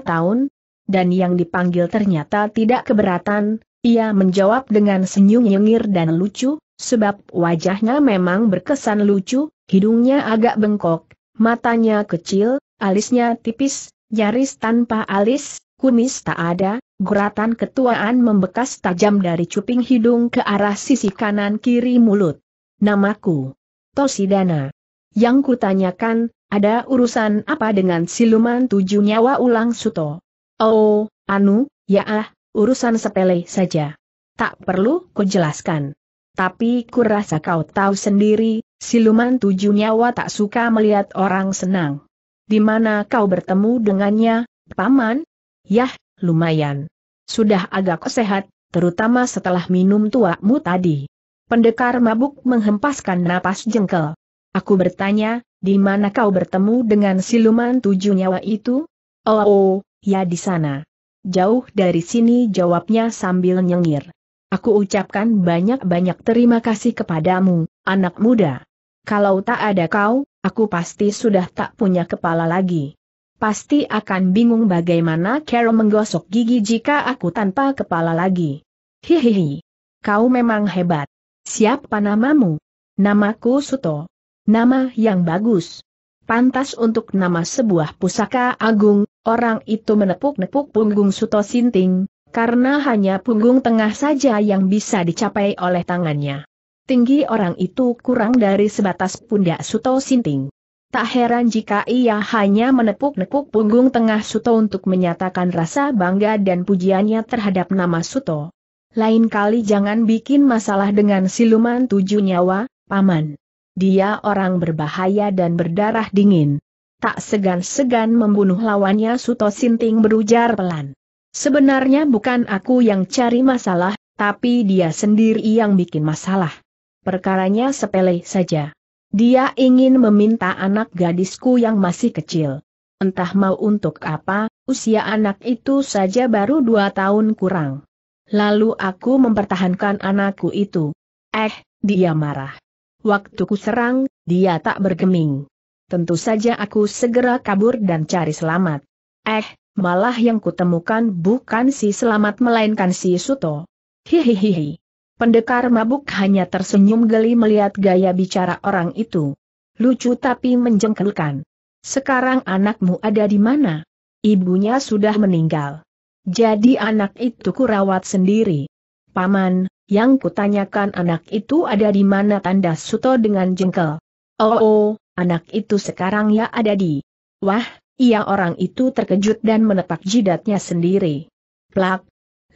tahun, dan yang dipanggil ternyata tidak keberatan, ia menjawab dengan senyum nyengir dan lucu, sebab wajahnya memang berkesan lucu, hidungnya agak bengkok, matanya kecil, alisnya tipis, nyaris tanpa alis, kumis tak ada, Guratan ketuaan membekas tajam dari cuping hidung ke arah sisi kanan kiri mulut. Namaku. Tosidana. Yang kutanyakan, ada urusan apa dengan siluman tujuh nyawa ulang suto? Oh, anu, ya ah, urusan sepele saja. Tak perlu kujelaskan. Tapi ku rasa kau tahu sendiri, siluman tujuh nyawa tak suka melihat orang senang. Di mana kau bertemu dengannya, paman? Yah, lumayan. Sudah agak sehat, terutama setelah minum tuamu tadi. Pendekar mabuk menghempaskan napas jengkel. Aku bertanya, di mana kau bertemu dengan siluman tujuh nyawa itu? Oh, oh ya di sana. Jauh dari sini jawabnya sambil nyengir. Aku ucapkan banyak-banyak terima kasih kepadamu, anak muda. Kalau tak ada kau, aku pasti sudah tak punya kepala lagi. Pasti akan bingung bagaimana Carol menggosok gigi jika aku tanpa kepala lagi. Hihihi. Kau memang hebat. Siapa namamu? Namaku Suto. Nama yang bagus. Pantas untuk nama sebuah pusaka agung, orang itu menepuk-nepuk punggung Suto Sinting, karena hanya punggung tengah saja yang bisa dicapai oleh tangannya. Tinggi orang itu kurang dari sebatas pundak Suto Sinting. Tak heran jika ia hanya menepuk-nepuk punggung tengah Suto untuk menyatakan rasa bangga dan pujiannya terhadap nama Suto. Lain kali jangan bikin masalah dengan siluman tujuh nyawa, paman. Dia orang berbahaya dan berdarah dingin. Tak segan-segan membunuh lawannya Suto Sinting berujar pelan. Sebenarnya bukan aku yang cari masalah, tapi dia sendiri yang bikin masalah. Perkaranya sepele saja. Dia ingin meminta anak gadisku yang masih kecil. Entah mau untuk apa, usia anak itu saja baru dua tahun kurang. Lalu aku mempertahankan anakku itu. Eh, dia marah. Waktu ku serang, dia tak bergeming. Tentu saja aku segera kabur dan cari selamat. Eh, malah yang kutemukan bukan si selamat melainkan si Suto. Hihihihi. Pendekar mabuk hanya tersenyum geli melihat gaya bicara orang itu. Lucu tapi menjengkelkan. Sekarang anakmu ada di mana? Ibunya sudah meninggal. Jadi anak itu kurawat sendiri. Paman, yang kutanyakan anak itu ada di mana tanda Suto dengan jengkel. Oh, oh, anak itu sekarang ya ada di. Wah, ia orang itu terkejut dan menepak jidatnya sendiri. Plak.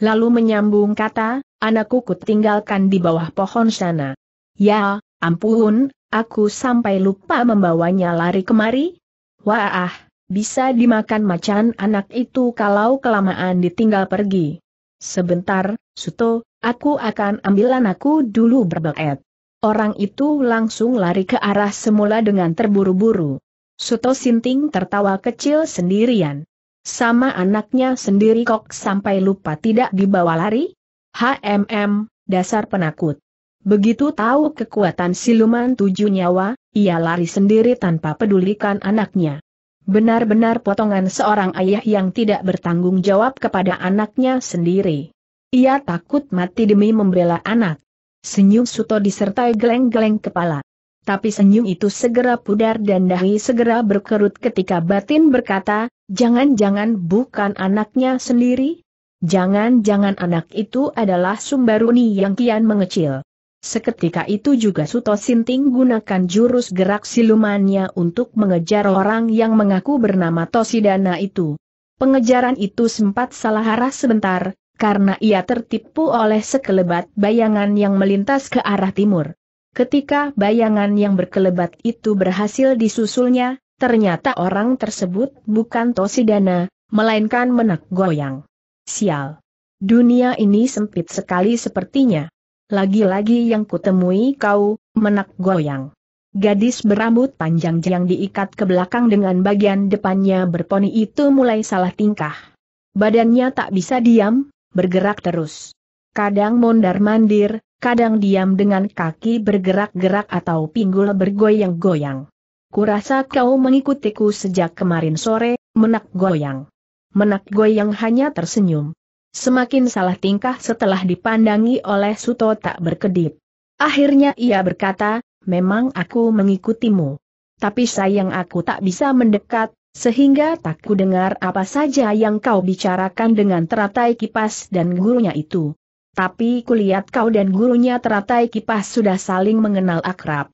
Lalu menyambung kata, anakku kutinggalkan di bawah pohon sana. Ya, ampun, aku sampai lupa membawanya lari kemari. Wah, bisa dimakan macan anak itu kalau kelamaan ditinggal pergi. Sebentar, Suto, aku akan ambil anakku dulu berbeket. Orang itu langsung lari ke arah semula dengan terburu-buru. Suto Sinting tertawa kecil sendirian. Sama anaknya sendiri kok sampai lupa tidak dibawa lari? HMM, dasar penakut. Begitu tahu kekuatan siluman tujuh nyawa, ia lari sendiri tanpa pedulikan anaknya benar-benar potongan seorang ayah yang tidak bertanggung jawab kepada anaknya sendiri. Ia takut mati demi membela anak. Senyum Suto disertai geleng-geleng kepala. Tapi senyum itu segera pudar dan dahi segera berkerut ketika batin berkata, jangan-jangan bukan anaknya sendiri? Jangan-jangan anak itu adalah Sumbaruni yang kian mengecil. Seketika itu juga Suto Sinting gunakan jurus gerak silumannya untuk mengejar orang yang mengaku bernama Tosidana itu. Pengejaran itu sempat salah arah sebentar, karena ia tertipu oleh sekelebat bayangan yang melintas ke arah timur. Ketika bayangan yang berkelebat itu berhasil disusulnya, ternyata orang tersebut bukan Tosidana, melainkan menak goyang. Sial. Dunia ini sempit sekali sepertinya. Lagi-lagi yang kutemui kau, menak goyang. Gadis berambut panjang yang diikat ke belakang dengan bagian depannya berponi itu mulai salah tingkah. Badannya tak bisa diam, bergerak terus. Kadang mondar-mandir, kadang diam dengan kaki bergerak-gerak atau pinggul bergoyang-goyang. Kurasa kau mengikutiku sejak kemarin sore, menak goyang. Menak goyang hanya tersenyum. Semakin salah tingkah setelah dipandangi oleh Suto tak berkedip. Akhirnya ia berkata, memang aku mengikutimu. Tapi sayang aku tak bisa mendekat, sehingga tak ku dengar apa saja yang kau bicarakan dengan teratai kipas dan gurunya itu. Tapi kulihat kau dan gurunya teratai kipas sudah saling mengenal akrab.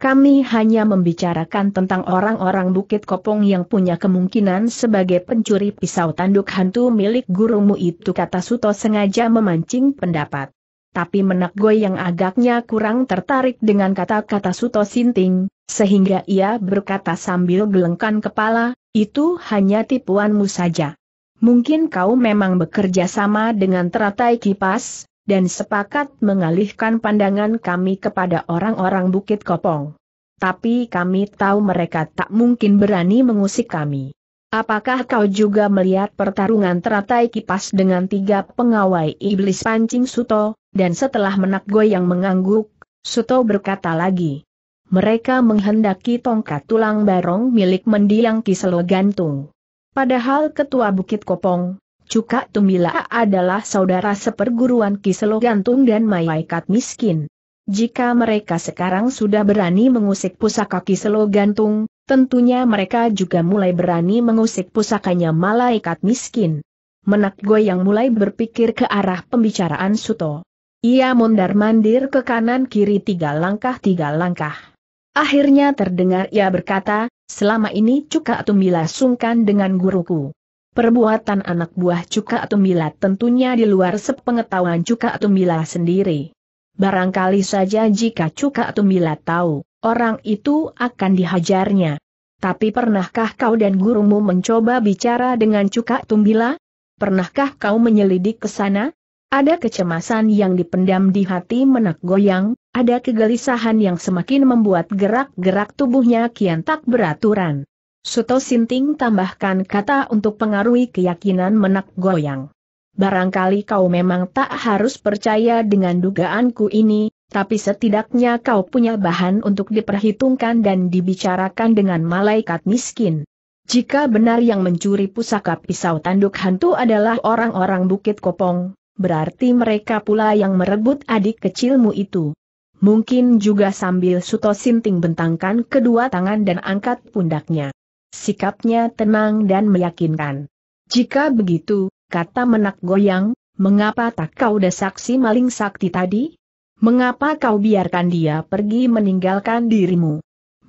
Kami hanya membicarakan tentang orang-orang Bukit Kopong yang punya kemungkinan sebagai pencuri pisau tanduk hantu milik gurumu itu kata Suto sengaja memancing pendapat. Tapi Menak Goy yang agaknya kurang tertarik dengan kata-kata Suto Sinting, sehingga ia berkata sambil gelengkan kepala, itu hanya tipuanmu saja. Mungkin kau memang bekerja sama dengan teratai kipas, dan sepakat mengalihkan pandangan kami kepada orang-orang Bukit Kopong. Tapi kami tahu mereka tak mungkin berani mengusik kami. Apakah kau juga melihat pertarungan teratai kipas dengan tiga pengawai iblis pancing Suto, dan setelah menak yang mengangguk, Suto berkata lagi. Mereka menghendaki tongkat tulang barong milik mendiang kiselo gantung. Padahal ketua Bukit Kopong, Cuka Tumila adalah saudara seperguruan Kiselo Gantung dan Mayaikat Miskin. Jika mereka sekarang sudah berani mengusik pusaka Kiselo Gantung, tentunya mereka juga mulai berani mengusik pusakanya Malaikat Miskin. Menak Goyang mulai berpikir ke arah pembicaraan Suto. Ia mondar-mandir ke kanan-kiri tiga langkah-tiga langkah. Akhirnya terdengar ia berkata, selama ini Cuka Tumila sungkan dengan guruku. Perbuatan anak buah Cuka Atumbila tentunya di luar sepengetahuan Cuka Atumbila sendiri. Barangkali saja jika Cuka Atumbila tahu, orang itu akan dihajarnya. Tapi pernahkah kau dan gurumu mencoba bicara dengan Cuka Atumbila? Pernahkah kau menyelidik ke sana? Ada kecemasan yang dipendam di hati menak goyang, ada kegelisahan yang semakin membuat gerak-gerak tubuhnya kian tak beraturan. Suto Sinting tambahkan kata untuk pengaruhi keyakinan menak goyang. Barangkali kau memang tak harus percaya dengan dugaanku ini, tapi setidaknya kau punya bahan untuk diperhitungkan dan dibicarakan dengan malaikat miskin. Jika benar yang mencuri pusaka pisau tanduk hantu adalah orang-orang Bukit Kopong, berarti mereka pula yang merebut adik kecilmu itu. Mungkin juga sambil Suto Sinting bentangkan kedua tangan dan angkat pundaknya. Sikapnya tenang dan meyakinkan. Jika begitu, kata menak goyang, mengapa tak kau desak si maling sakti tadi? Mengapa kau biarkan dia pergi meninggalkan dirimu?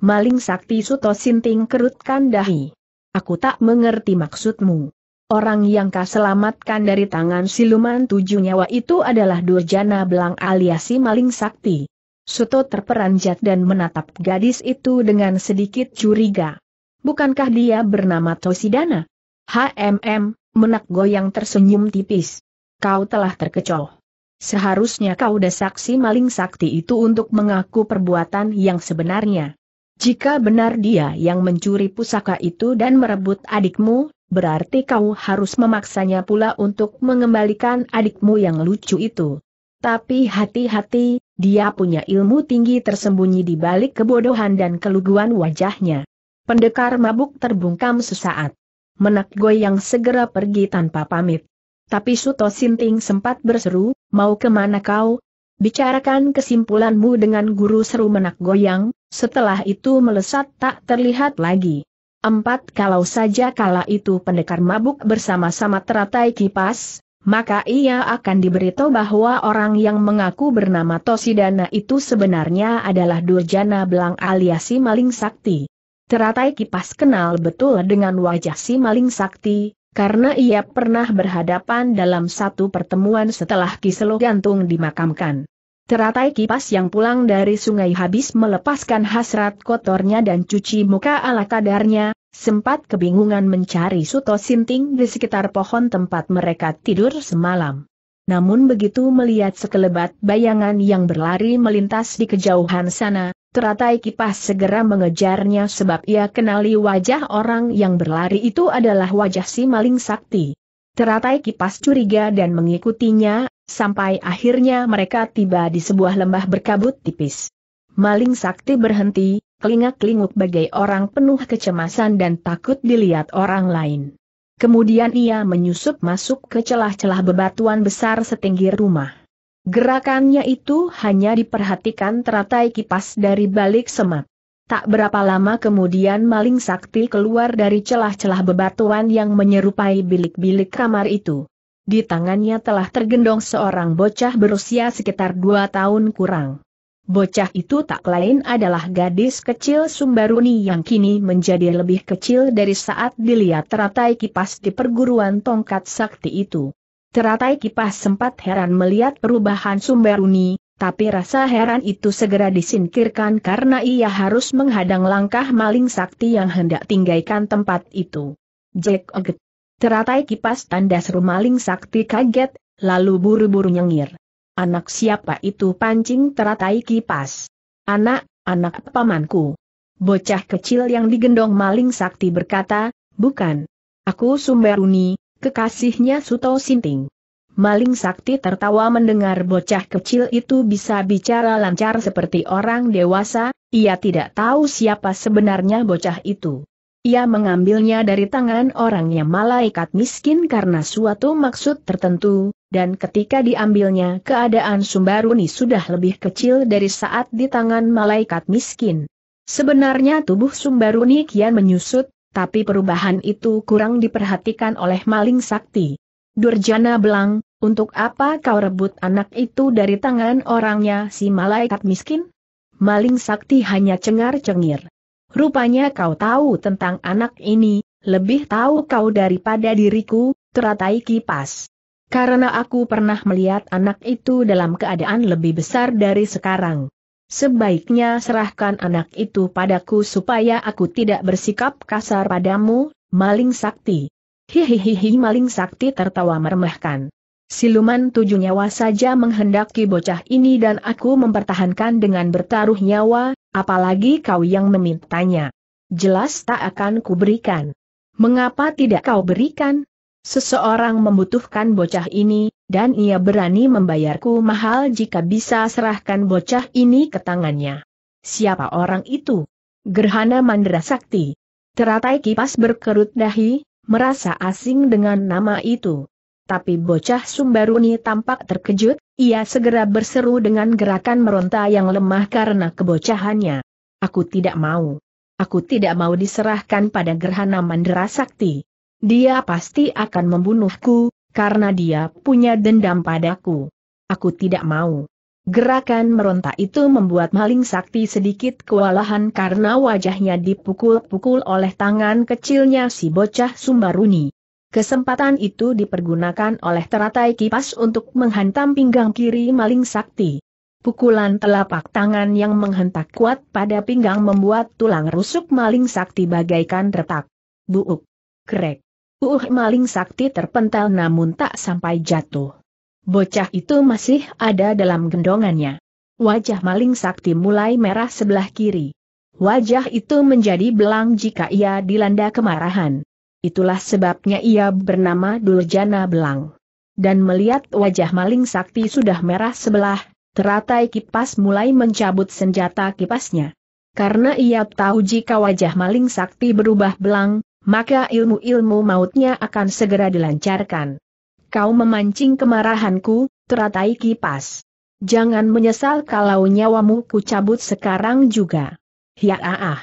Maling sakti suto sinting kerutkan dahi. Aku tak mengerti maksudmu. Orang yang kau selamatkan dari tangan siluman tujuh nyawa itu adalah Durjana Belang alias si maling sakti. Suto terperanjat dan menatap gadis itu dengan sedikit curiga. Bukankah dia bernama Tosidana? HMM, menak goyang tersenyum tipis. Kau telah terkecoh. Seharusnya kau udah saksi maling sakti itu untuk mengaku perbuatan yang sebenarnya. Jika benar dia yang mencuri pusaka itu dan merebut adikmu, berarti kau harus memaksanya pula untuk mengembalikan adikmu yang lucu itu. Tapi hati-hati, dia punya ilmu tinggi tersembunyi di balik kebodohan dan keluguan wajahnya. Pendekar mabuk terbungkam sesaat. Menak goyang segera pergi tanpa pamit. Tapi Suto Sinting sempat berseru, mau kemana kau? Bicarakan kesimpulanmu dengan guru seru menak goyang, setelah itu melesat tak terlihat lagi. Empat kalau saja kala itu pendekar mabuk bersama-sama teratai kipas, maka ia akan diberitahu bahwa orang yang mengaku bernama Tosidana itu sebenarnya adalah Durjana Belang alias Maling Sakti. Teratai kipas kenal betul dengan wajah si maling sakti, karena ia pernah berhadapan dalam satu pertemuan setelah Kiselo Gantung dimakamkan. Teratai kipas yang pulang dari sungai habis melepaskan hasrat kotornya dan cuci muka ala kadarnya, sempat kebingungan mencari Suto Sinting di sekitar pohon tempat mereka tidur semalam. Namun begitu melihat sekelebat bayangan yang berlari melintas di kejauhan sana, Teratai kipas segera mengejarnya sebab ia kenali wajah orang yang berlari itu adalah wajah si maling sakti. Teratai kipas curiga dan mengikutinya, sampai akhirnya mereka tiba di sebuah lembah berkabut tipis. Maling sakti berhenti, kelingak-kelinguk bagai orang penuh kecemasan dan takut dilihat orang lain. Kemudian ia menyusup masuk ke celah-celah bebatuan besar setinggi rumah. Gerakannya itu hanya diperhatikan teratai kipas dari balik semak. Tak berapa lama kemudian maling sakti keluar dari celah-celah bebatuan yang menyerupai bilik-bilik kamar itu. Di tangannya telah tergendong seorang bocah berusia sekitar dua tahun kurang. Bocah itu tak lain adalah gadis kecil Sumbaruni yang kini menjadi lebih kecil dari saat dilihat teratai kipas di perguruan tongkat sakti itu. Teratai kipas sempat heran melihat perubahan Sumberuni, tapi rasa heran itu segera disingkirkan karena ia harus menghadang langkah maling sakti yang hendak tinggalkan tempat itu. Jack Oget. Teratai kipas tanda seru maling sakti kaget, lalu buru-buru nyengir. Anak siapa itu pancing teratai kipas? Anak, anak pamanku. Bocah kecil yang digendong maling sakti berkata, bukan. Aku Sumberuni, kekasihnya Suto Sinting. Maling sakti tertawa mendengar bocah kecil itu bisa bicara lancar seperti orang dewasa, ia tidak tahu siapa sebenarnya bocah itu. Ia mengambilnya dari tangan orangnya malaikat miskin karena suatu maksud tertentu, dan ketika diambilnya keadaan Sumbaruni sudah lebih kecil dari saat di tangan malaikat miskin. Sebenarnya tubuh Sumbaruni kian menyusut, tapi perubahan itu kurang diperhatikan oleh maling sakti. Durjana Belang, untuk apa kau rebut anak itu dari tangan orangnya si malaikat miskin? Maling sakti hanya cengar-cengir. Rupanya kau tahu tentang anak ini, lebih tahu kau daripada diriku, teratai kipas. Karena aku pernah melihat anak itu dalam keadaan lebih besar dari sekarang. Sebaiknya serahkan anak itu padaku supaya aku tidak bersikap kasar padamu, maling sakti. Hihihihi maling sakti tertawa meremehkan. Siluman tujuh nyawa saja menghendaki bocah ini dan aku mempertahankan dengan bertaruh nyawa, apalagi kau yang memintanya. Jelas tak akan kuberikan. Mengapa tidak kau berikan? Seseorang membutuhkan bocah ini, dan ia berani membayarku mahal jika bisa serahkan bocah ini ke tangannya. Siapa orang itu? Gerhana Mandra Sakti. Teratai kipas berkerut dahi, merasa asing dengan nama itu. Tapi bocah Sumbaruni tampak terkejut, ia segera berseru dengan gerakan meronta yang lemah karena kebocahannya. Aku tidak mau. Aku tidak mau diserahkan pada gerhana mandra sakti. Dia pasti akan membunuhku, karena dia punya dendam padaku. Aku tidak mau. Gerakan meronta itu membuat maling sakti sedikit kewalahan karena wajahnya dipukul-pukul oleh tangan kecilnya si bocah Sumbaruni. Kesempatan itu dipergunakan oleh teratai kipas untuk menghantam pinggang kiri maling sakti. Pukulan telapak tangan yang menghentak kuat pada pinggang membuat tulang rusuk maling sakti bagaikan retak. Buuk. Krek. Uh maling sakti terpental namun tak sampai jatuh. Bocah itu masih ada dalam gendongannya. Wajah maling sakti mulai merah sebelah kiri. Wajah itu menjadi belang jika ia dilanda kemarahan. Itulah sebabnya ia bernama Durjana Belang. Dan melihat wajah maling sakti sudah merah sebelah, teratai kipas mulai mencabut senjata kipasnya. Karena ia tahu jika wajah maling sakti berubah belang, maka ilmu-ilmu mautnya akan segera dilancarkan. Kau memancing kemarahanku, teratai kipas. Jangan menyesal kalau nyawamu kucabut sekarang juga. Ya ah, ah.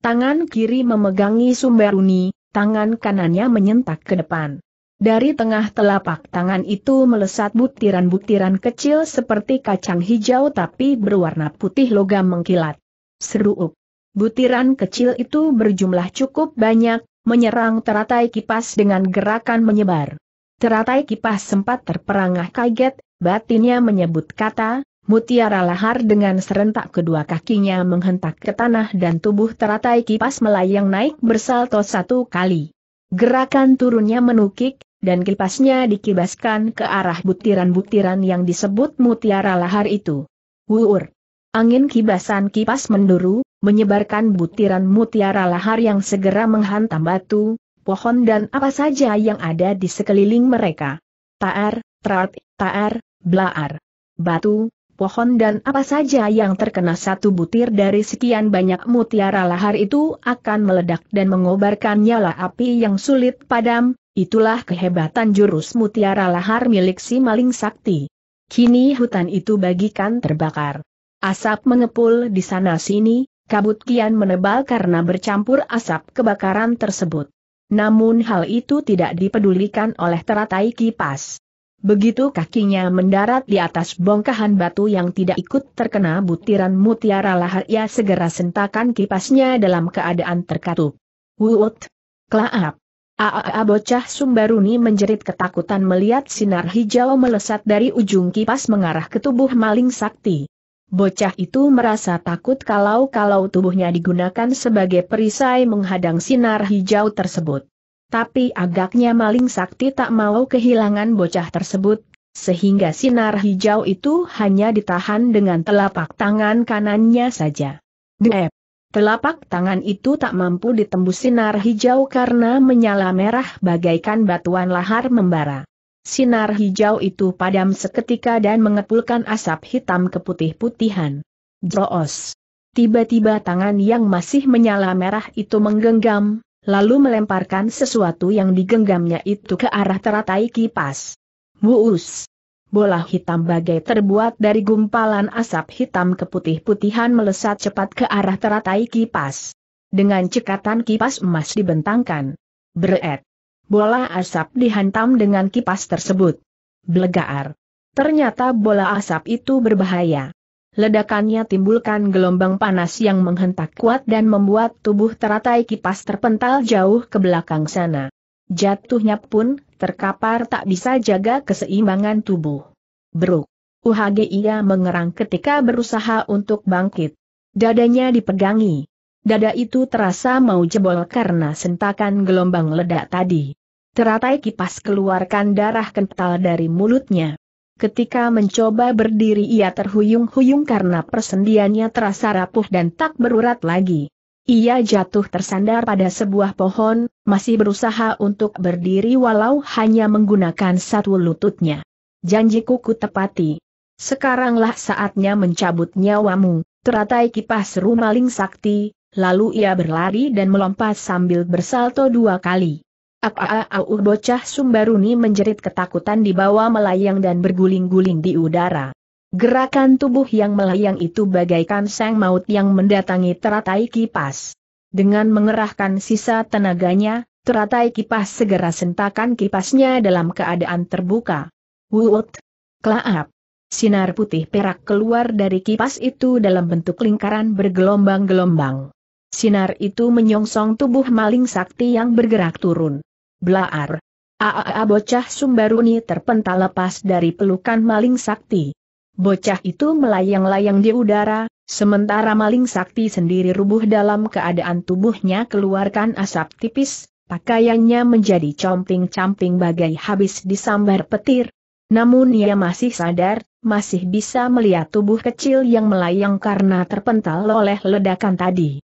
Tangan kiri memegangi sumberuni, tangan kanannya menyentak ke depan. Dari tengah telapak tangan itu melesat butiran-butiran kecil seperti kacang hijau tapi berwarna putih logam mengkilat. Seruup. Butiran kecil itu berjumlah cukup banyak, menyerang teratai kipas dengan gerakan menyebar. Teratai kipas sempat terperangah kaget, batinnya menyebut kata, mutiara lahar dengan serentak kedua kakinya menghentak ke tanah dan tubuh teratai kipas melayang naik bersalto satu kali. Gerakan turunnya menukik, dan kipasnya dikibaskan ke arah butiran-butiran yang disebut mutiara lahar itu. Wuur. Angin kibasan kipas menduru, menyebarkan butiran mutiara lahar yang segera menghantam batu, pohon dan apa saja yang ada di sekeliling mereka. Taar, trat, taar, blaar. Batu, pohon dan apa saja yang terkena satu butir dari sekian banyak mutiara lahar itu akan meledak dan mengobarkan nyala api yang sulit padam, itulah kehebatan jurus mutiara lahar milik si maling sakti. Kini hutan itu bagikan terbakar. Asap mengepul di sana-sini, kabut kian menebal karena bercampur asap kebakaran tersebut. Namun hal itu tidak dipedulikan oleh teratai kipas. Begitu kakinya mendarat di atas bongkahan batu yang tidak ikut terkena butiran mutiara lahar ia segera sentakan kipasnya dalam keadaan terkatup. Wut! Klaap! Aa bocah Sumbaruni menjerit ketakutan melihat sinar hijau melesat dari ujung kipas mengarah ke tubuh maling sakti. Bocah itu merasa takut kalau-kalau tubuhnya digunakan sebagai perisai menghadang sinar hijau tersebut. Tapi agaknya maling sakti tak mau kehilangan bocah tersebut, sehingga sinar hijau itu hanya ditahan dengan telapak tangan kanannya saja. Dep. Telapak tangan itu tak mampu ditembus sinar hijau karena menyala merah bagaikan batuan lahar membara. Sinar hijau itu padam seketika dan mengepulkan asap hitam keputih-putihan. Droos. Tiba-tiba tangan yang masih menyala merah itu menggenggam, lalu melemparkan sesuatu yang digenggamnya itu ke arah teratai kipas. Muus. Bola hitam bagai terbuat dari gumpalan asap hitam keputih-putihan melesat cepat ke arah teratai kipas. Dengan cekatan kipas emas dibentangkan. Breet bola asap dihantam dengan kipas tersebut. Blegaar. Ternyata bola asap itu berbahaya. Ledakannya timbulkan gelombang panas yang menghentak kuat dan membuat tubuh teratai kipas terpental jauh ke belakang sana. Jatuhnya pun, terkapar tak bisa jaga keseimbangan tubuh. Bruk. ia mengerang ketika berusaha untuk bangkit. Dadanya dipegangi. Dada itu terasa mau jebol karena sentakan gelombang ledak tadi. Teratai kipas keluarkan darah kental dari mulutnya. Ketika mencoba berdiri ia terhuyung-huyung karena persendiannya terasa rapuh dan tak berurat lagi. Ia jatuh tersandar pada sebuah pohon, masih berusaha untuk berdiri walau hanya menggunakan satu lututnya. Janjiku ku tepati. Sekaranglah saatnya mencabut nyawamu, teratai kipas rumaling sakti, lalu ia berlari dan melompat sambil bersalto dua kali. Apa-au bocah Sumbaruni menjerit ketakutan di bawah melayang dan berguling-guling di udara. Gerakan tubuh yang melayang itu bagaikan sang maut yang mendatangi teratai kipas. Dengan mengerahkan sisa tenaganya, teratai kipas segera sentakan kipasnya dalam keadaan terbuka. Wut! Kelaap! Sinar putih perak keluar dari kipas itu dalam bentuk lingkaran bergelombang-gelombang. Sinar itu menyongsong tubuh maling sakti yang bergerak turun. Blaar. Aa bocah Sumbaruni terpental lepas dari pelukan maling sakti. Bocah itu melayang-layang di udara, sementara maling sakti sendiri rubuh dalam keadaan tubuhnya keluarkan asap tipis, pakaiannya menjadi comping-camping bagai habis disambar petir. Namun ia masih sadar, masih bisa melihat tubuh kecil yang melayang karena terpental oleh ledakan tadi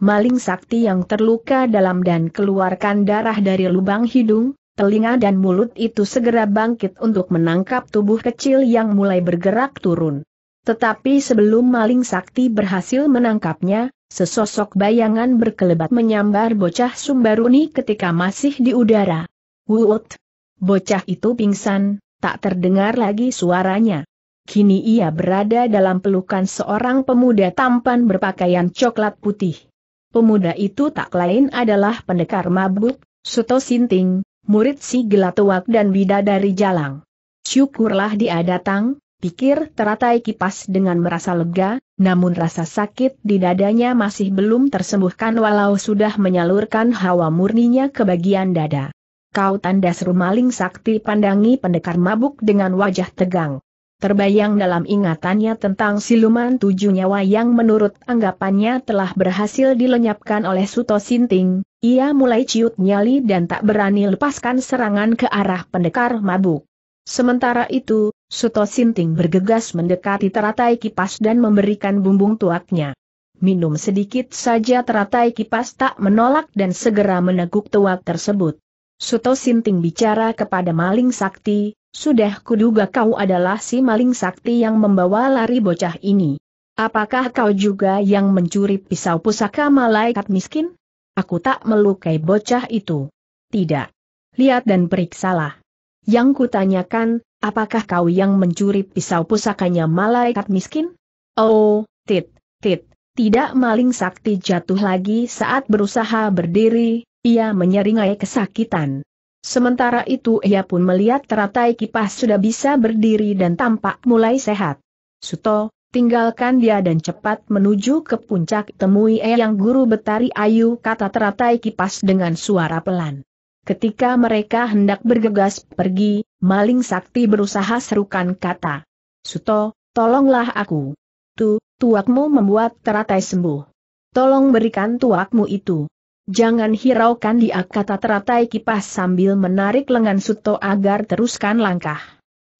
maling sakti yang terluka dalam dan keluarkan darah dari lubang hidung, telinga dan mulut itu segera bangkit untuk menangkap tubuh kecil yang mulai bergerak turun. Tetapi sebelum maling sakti berhasil menangkapnya, sesosok bayangan berkelebat menyambar bocah Sumbaruni ketika masih di udara. Wut! Bocah itu pingsan, tak terdengar lagi suaranya. Kini ia berada dalam pelukan seorang pemuda tampan berpakaian coklat putih. Pemuda itu tak lain adalah pendekar mabuk, Suto Sinting, murid si Gelatuak dan Bidadari Jalang. Syukurlah dia datang, pikir teratai kipas dengan merasa lega, namun rasa sakit di dadanya masih belum tersembuhkan walau sudah menyalurkan hawa murninya ke bagian dada. Kau tanda serumaling sakti pandangi pendekar mabuk dengan wajah tegang. Terbayang dalam ingatannya tentang siluman tujuh nyawa yang menurut anggapannya telah berhasil dilenyapkan oleh Suto Sinting, ia mulai ciut nyali dan tak berani lepaskan serangan ke arah pendekar mabuk. Sementara itu, Suto Sinting bergegas mendekati teratai kipas dan memberikan bumbung tuaknya. Minum sedikit saja teratai kipas tak menolak dan segera meneguk tuak tersebut. Suto Sinting bicara kepada maling sakti, sudah kuduga kau adalah si maling sakti yang membawa lari bocah ini. Apakah kau juga yang mencuri pisau pusaka malaikat miskin? Aku tak melukai bocah itu. Tidak. Lihat dan periksalah. Yang kutanyakan, apakah kau yang mencuri pisau pusakanya malaikat miskin? Oh, tit, tit, tidak maling sakti jatuh lagi saat berusaha berdiri, ia menyeringai kesakitan. Sementara itu ia pun melihat teratai kipas sudah bisa berdiri dan tampak mulai sehat. Suto, tinggalkan dia dan cepat menuju ke puncak temui Eyang Guru Betari Ayu kata teratai kipas dengan suara pelan. Ketika mereka hendak bergegas pergi, maling sakti berusaha serukan kata. Suto, tolonglah aku. Tu, tuakmu membuat teratai sembuh. Tolong berikan tuakmu itu. Jangan hiraukan dia kata teratai kipas sambil menarik lengan Suto agar teruskan langkah.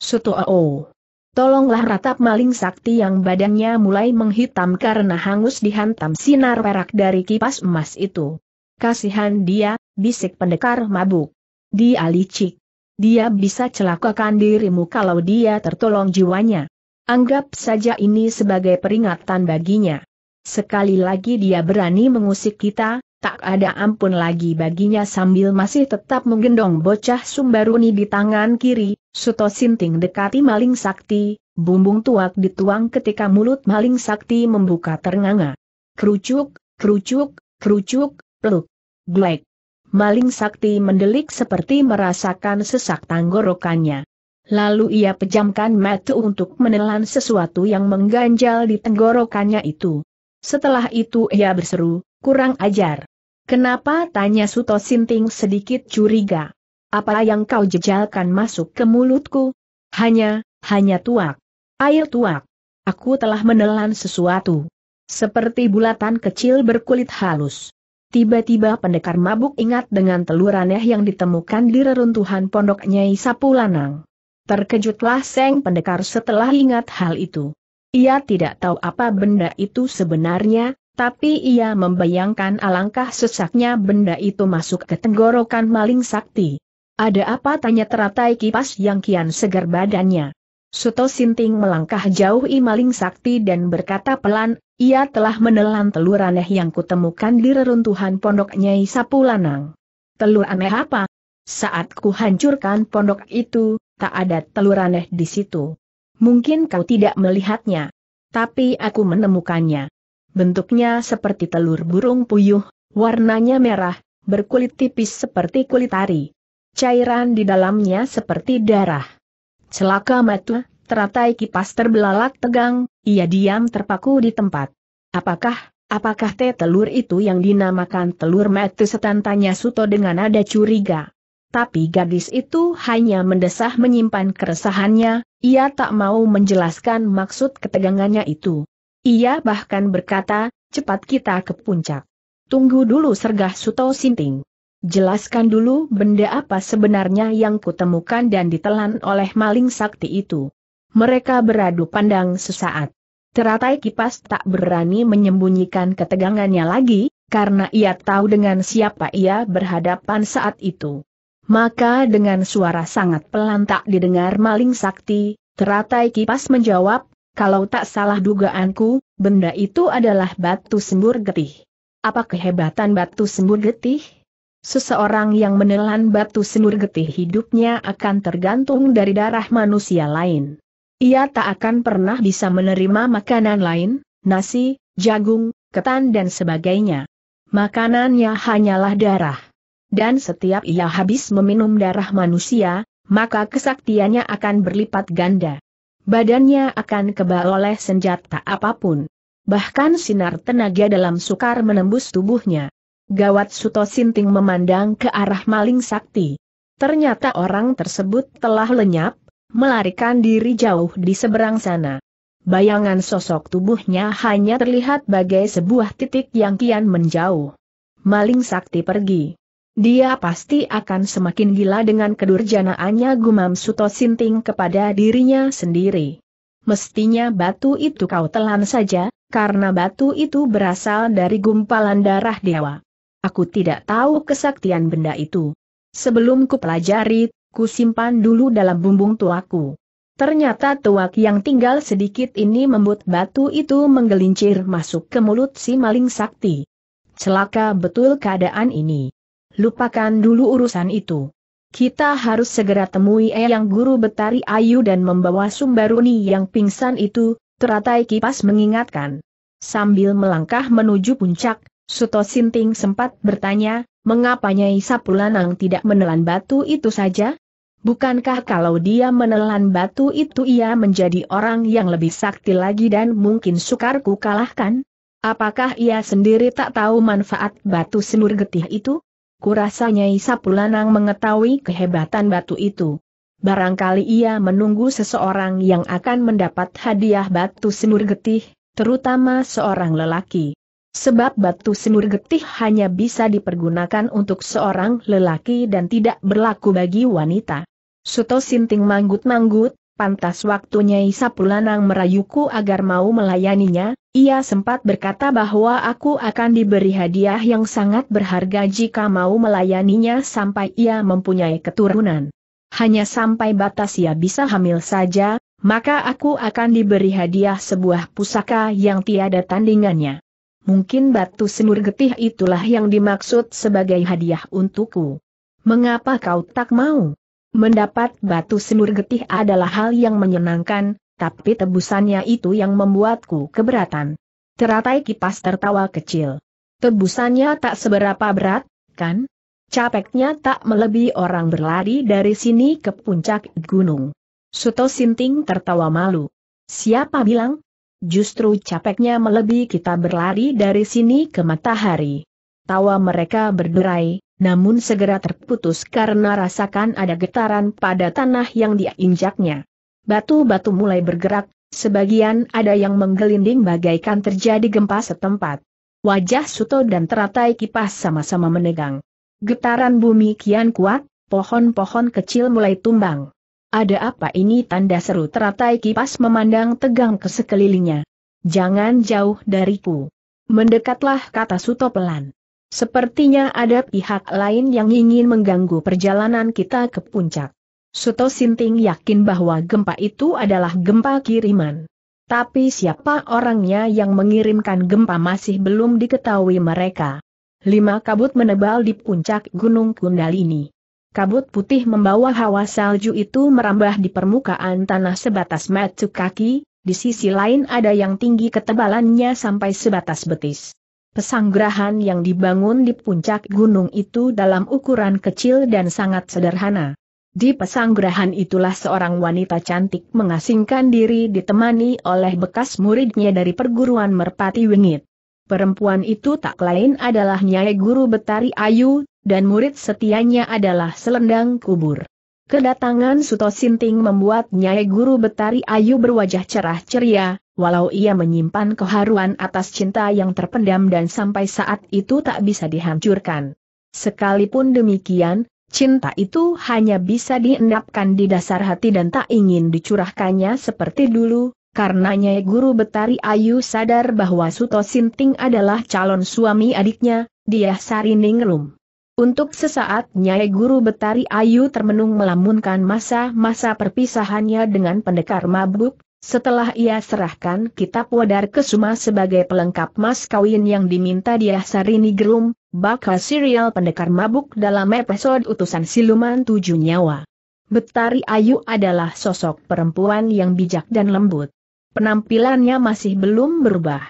Suto oh. Tolonglah ratap maling sakti yang badannya mulai menghitam karena hangus dihantam sinar perak dari kipas emas itu. Kasihan dia, bisik pendekar mabuk. Dia licik. Dia bisa celakakan dirimu kalau dia tertolong jiwanya. Anggap saja ini sebagai peringatan baginya. Sekali lagi dia berani mengusik kita, tak ada ampun lagi baginya sambil masih tetap menggendong bocah sumbaruni di tangan kiri, Suto Sinting dekati maling sakti, bumbung tuak dituang ketika mulut maling sakti membuka ternganga. Kerucuk, kerucuk, kerucuk, peluk, glek. Maling sakti mendelik seperti merasakan sesak tanggorokannya. Lalu ia pejamkan mata untuk menelan sesuatu yang mengganjal di tenggorokannya itu. Setelah itu ia berseru, kurang ajar. Kenapa tanya Suto Sinting sedikit curiga? Apa yang kau jejalkan masuk ke mulutku? Hanya, hanya tuak. Air tuak. Aku telah menelan sesuatu. Seperti bulatan kecil berkulit halus. Tiba-tiba pendekar mabuk ingat dengan telur aneh yang ditemukan di reruntuhan pondok Nyai Sapulanang. Terkejutlah Seng pendekar setelah ingat hal itu. Ia tidak tahu apa benda itu sebenarnya, tapi ia membayangkan alangkah sesaknya benda itu masuk ke tenggorokan maling sakti. Ada apa tanya teratai kipas yang kian segar badannya. Suto Sinting melangkah jauh i maling sakti dan berkata pelan, ia telah menelan telur aneh yang kutemukan di reruntuhan pondok Nyai Sapulanang. Telur aneh apa? Saat ku hancurkan pondok itu, tak ada telur aneh di situ. Mungkin kau tidak melihatnya. Tapi aku menemukannya. Bentuknya seperti telur burung puyuh, warnanya merah, berkulit tipis seperti kulit ari. Cairan di dalamnya seperti darah. Celaka Matu, teratai kipas terbelalak tegang, ia diam terpaku di tempat. Apakah, apakah teh telur itu yang dinamakan telur Matu? setan tanya Suto dengan nada curiga. Tapi gadis itu hanya mendesah menyimpan keresahannya, ia tak mau menjelaskan maksud ketegangannya itu. Ia bahkan berkata, cepat kita ke puncak. Tunggu dulu sergah Suto Sinting. Jelaskan dulu benda apa sebenarnya yang kutemukan dan ditelan oleh maling sakti itu. Mereka beradu pandang sesaat. Teratai kipas tak berani menyembunyikan ketegangannya lagi, karena ia tahu dengan siapa ia berhadapan saat itu. Maka dengan suara sangat pelan tak didengar maling sakti, teratai kipas menjawab, kalau tak salah dugaanku, benda itu adalah batu sembur getih. Apa kehebatan batu sembur getih? Seseorang yang menelan batu sembur getih hidupnya akan tergantung dari darah manusia lain. Ia tak akan pernah bisa menerima makanan lain, nasi, jagung, ketan dan sebagainya. Makanannya hanyalah darah. Dan setiap ia habis meminum darah manusia, maka kesaktiannya akan berlipat ganda badannya akan kebal oleh senjata apapun. Bahkan sinar tenaga dalam sukar menembus tubuhnya. Gawat Suto Sinting memandang ke arah maling sakti. Ternyata orang tersebut telah lenyap, melarikan diri jauh di seberang sana. Bayangan sosok tubuhnya hanya terlihat bagai sebuah titik yang kian menjauh. Maling sakti pergi. Dia pasti akan semakin gila dengan kedurjanaannya gumam Suto Sinting kepada dirinya sendiri. Mestinya batu itu kau telan saja, karena batu itu berasal dari gumpalan darah dewa. Aku tidak tahu kesaktian benda itu. Sebelum ku pelajari, ku simpan dulu dalam bumbung tuaku. Ternyata tuak yang tinggal sedikit ini membuat batu itu menggelincir masuk ke mulut si maling sakti. Celaka betul keadaan ini. Lupakan dulu urusan itu. Kita harus segera temui Eyang Guru Betari Ayu dan membawa Sumbaruni yang pingsan itu, teratai kipas mengingatkan. Sambil melangkah menuju puncak, Suto Sinting sempat bertanya, mengapa Nyai Sapulanang tidak menelan batu itu saja? Bukankah kalau dia menelan batu itu ia menjadi orang yang lebih sakti lagi dan mungkin sukar ku kalahkan? Apakah ia sendiri tak tahu manfaat batu semur getih itu? kurasa Nyai Sapulanang mengetahui kehebatan batu itu. Barangkali ia menunggu seseorang yang akan mendapat hadiah batu senur getih, terutama seorang lelaki. Sebab batu senur getih hanya bisa dipergunakan untuk seorang lelaki dan tidak berlaku bagi wanita. Suto Sinting manggut-manggut, pantas waktunya Isa Pulanang merayuku agar mau melayaninya, ia sempat berkata bahwa aku akan diberi hadiah yang sangat berharga jika mau melayaninya sampai ia mempunyai keturunan. Hanya sampai batas ia bisa hamil saja, maka aku akan diberi hadiah sebuah pusaka yang tiada tandingannya. Mungkin batu semur getih itulah yang dimaksud sebagai hadiah untukku. Mengapa kau tak mau? Mendapat batu semur getih adalah hal yang menyenangkan, tapi tebusannya itu yang membuatku keberatan. Teratai kipas tertawa kecil. Tebusannya tak seberapa berat, kan? Capeknya tak melebihi orang berlari dari sini ke puncak gunung. Suto Sinting tertawa malu. Siapa bilang? Justru capeknya melebihi kita berlari dari sini ke matahari. Tawa mereka berderai, namun segera terputus karena rasakan ada getaran pada tanah yang diinjaknya. Batu-batu mulai bergerak, sebagian ada yang menggelinding bagaikan terjadi gempa setempat. Wajah Suto dan teratai kipas sama-sama menegang. Getaran bumi kian kuat, pohon-pohon kecil mulai tumbang. Ada apa ini tanda seru teratai kipas memandang tegang ke sekelilingnya. Jangan jauh dariku. Mendekatlah kata Suto pelan. Sepertinya ada pihak lain yang ingin mengganggu perjalanan kita ke puncak. Suto Sinting yakin bahwa gempa itu adalah gempa kiriman. Tapi siapa orangnya yang mengirimkan gempa masih belum diketahui mereka. Lima kabut menebal di puncak Gunung Kundalini. Kabut putih membawa hawa salju itu merambah di permukaan tanah sebatas metu kaki, di sisi lain ada yang tinggi ketebalannya sampai sebatas betis. Pesanggrahan yang dibangun di puncak gunung itu dalam ukuran kecil dan sangat sederhana. Di pesanggrahan itulah seorang wanita cantik mengasingkan diri ditemani oleh bekas muridnya dari perguruan Merpati Wingit. Perempuan itu tak lain adalah Nyai Guru Betari Ayu, dan murid setianya adalah Selendang Kubur. Kedatangan Suto Sinting membuat Nyai Guru Betari Ayu berwajah cerah ceria, walau ia menyimpan keharuan atas cinta yang terpendam dan sampai saat itu tak bisa dihancurkan. Sekalipun demikian, cinta itu hanya bisa diendapkan di dasar hati dan tak ingin dicurahkannya seperti dulu, Karena nyai guru Betari Ayu sadar bahwa Suto Sinting adalah calon suami adiknya, dia sari Sariningrum. Untuk sesaat Nyai Guru Betari Ayu termenung melamunkan masa-masa perpisahannya dengan pendekar mabuk, setelah ia serahkan kitab wadar ke Suma sebagai pelengkap mas kawin yang diminta dia Sarini Gerum, bakal serial pendekar mabuk dalam episode utusan siluman tujuh nyawa. Betari Ayu adalah sosok perempuan yang bijak dan lembut. Penampilannya masih belum berubah.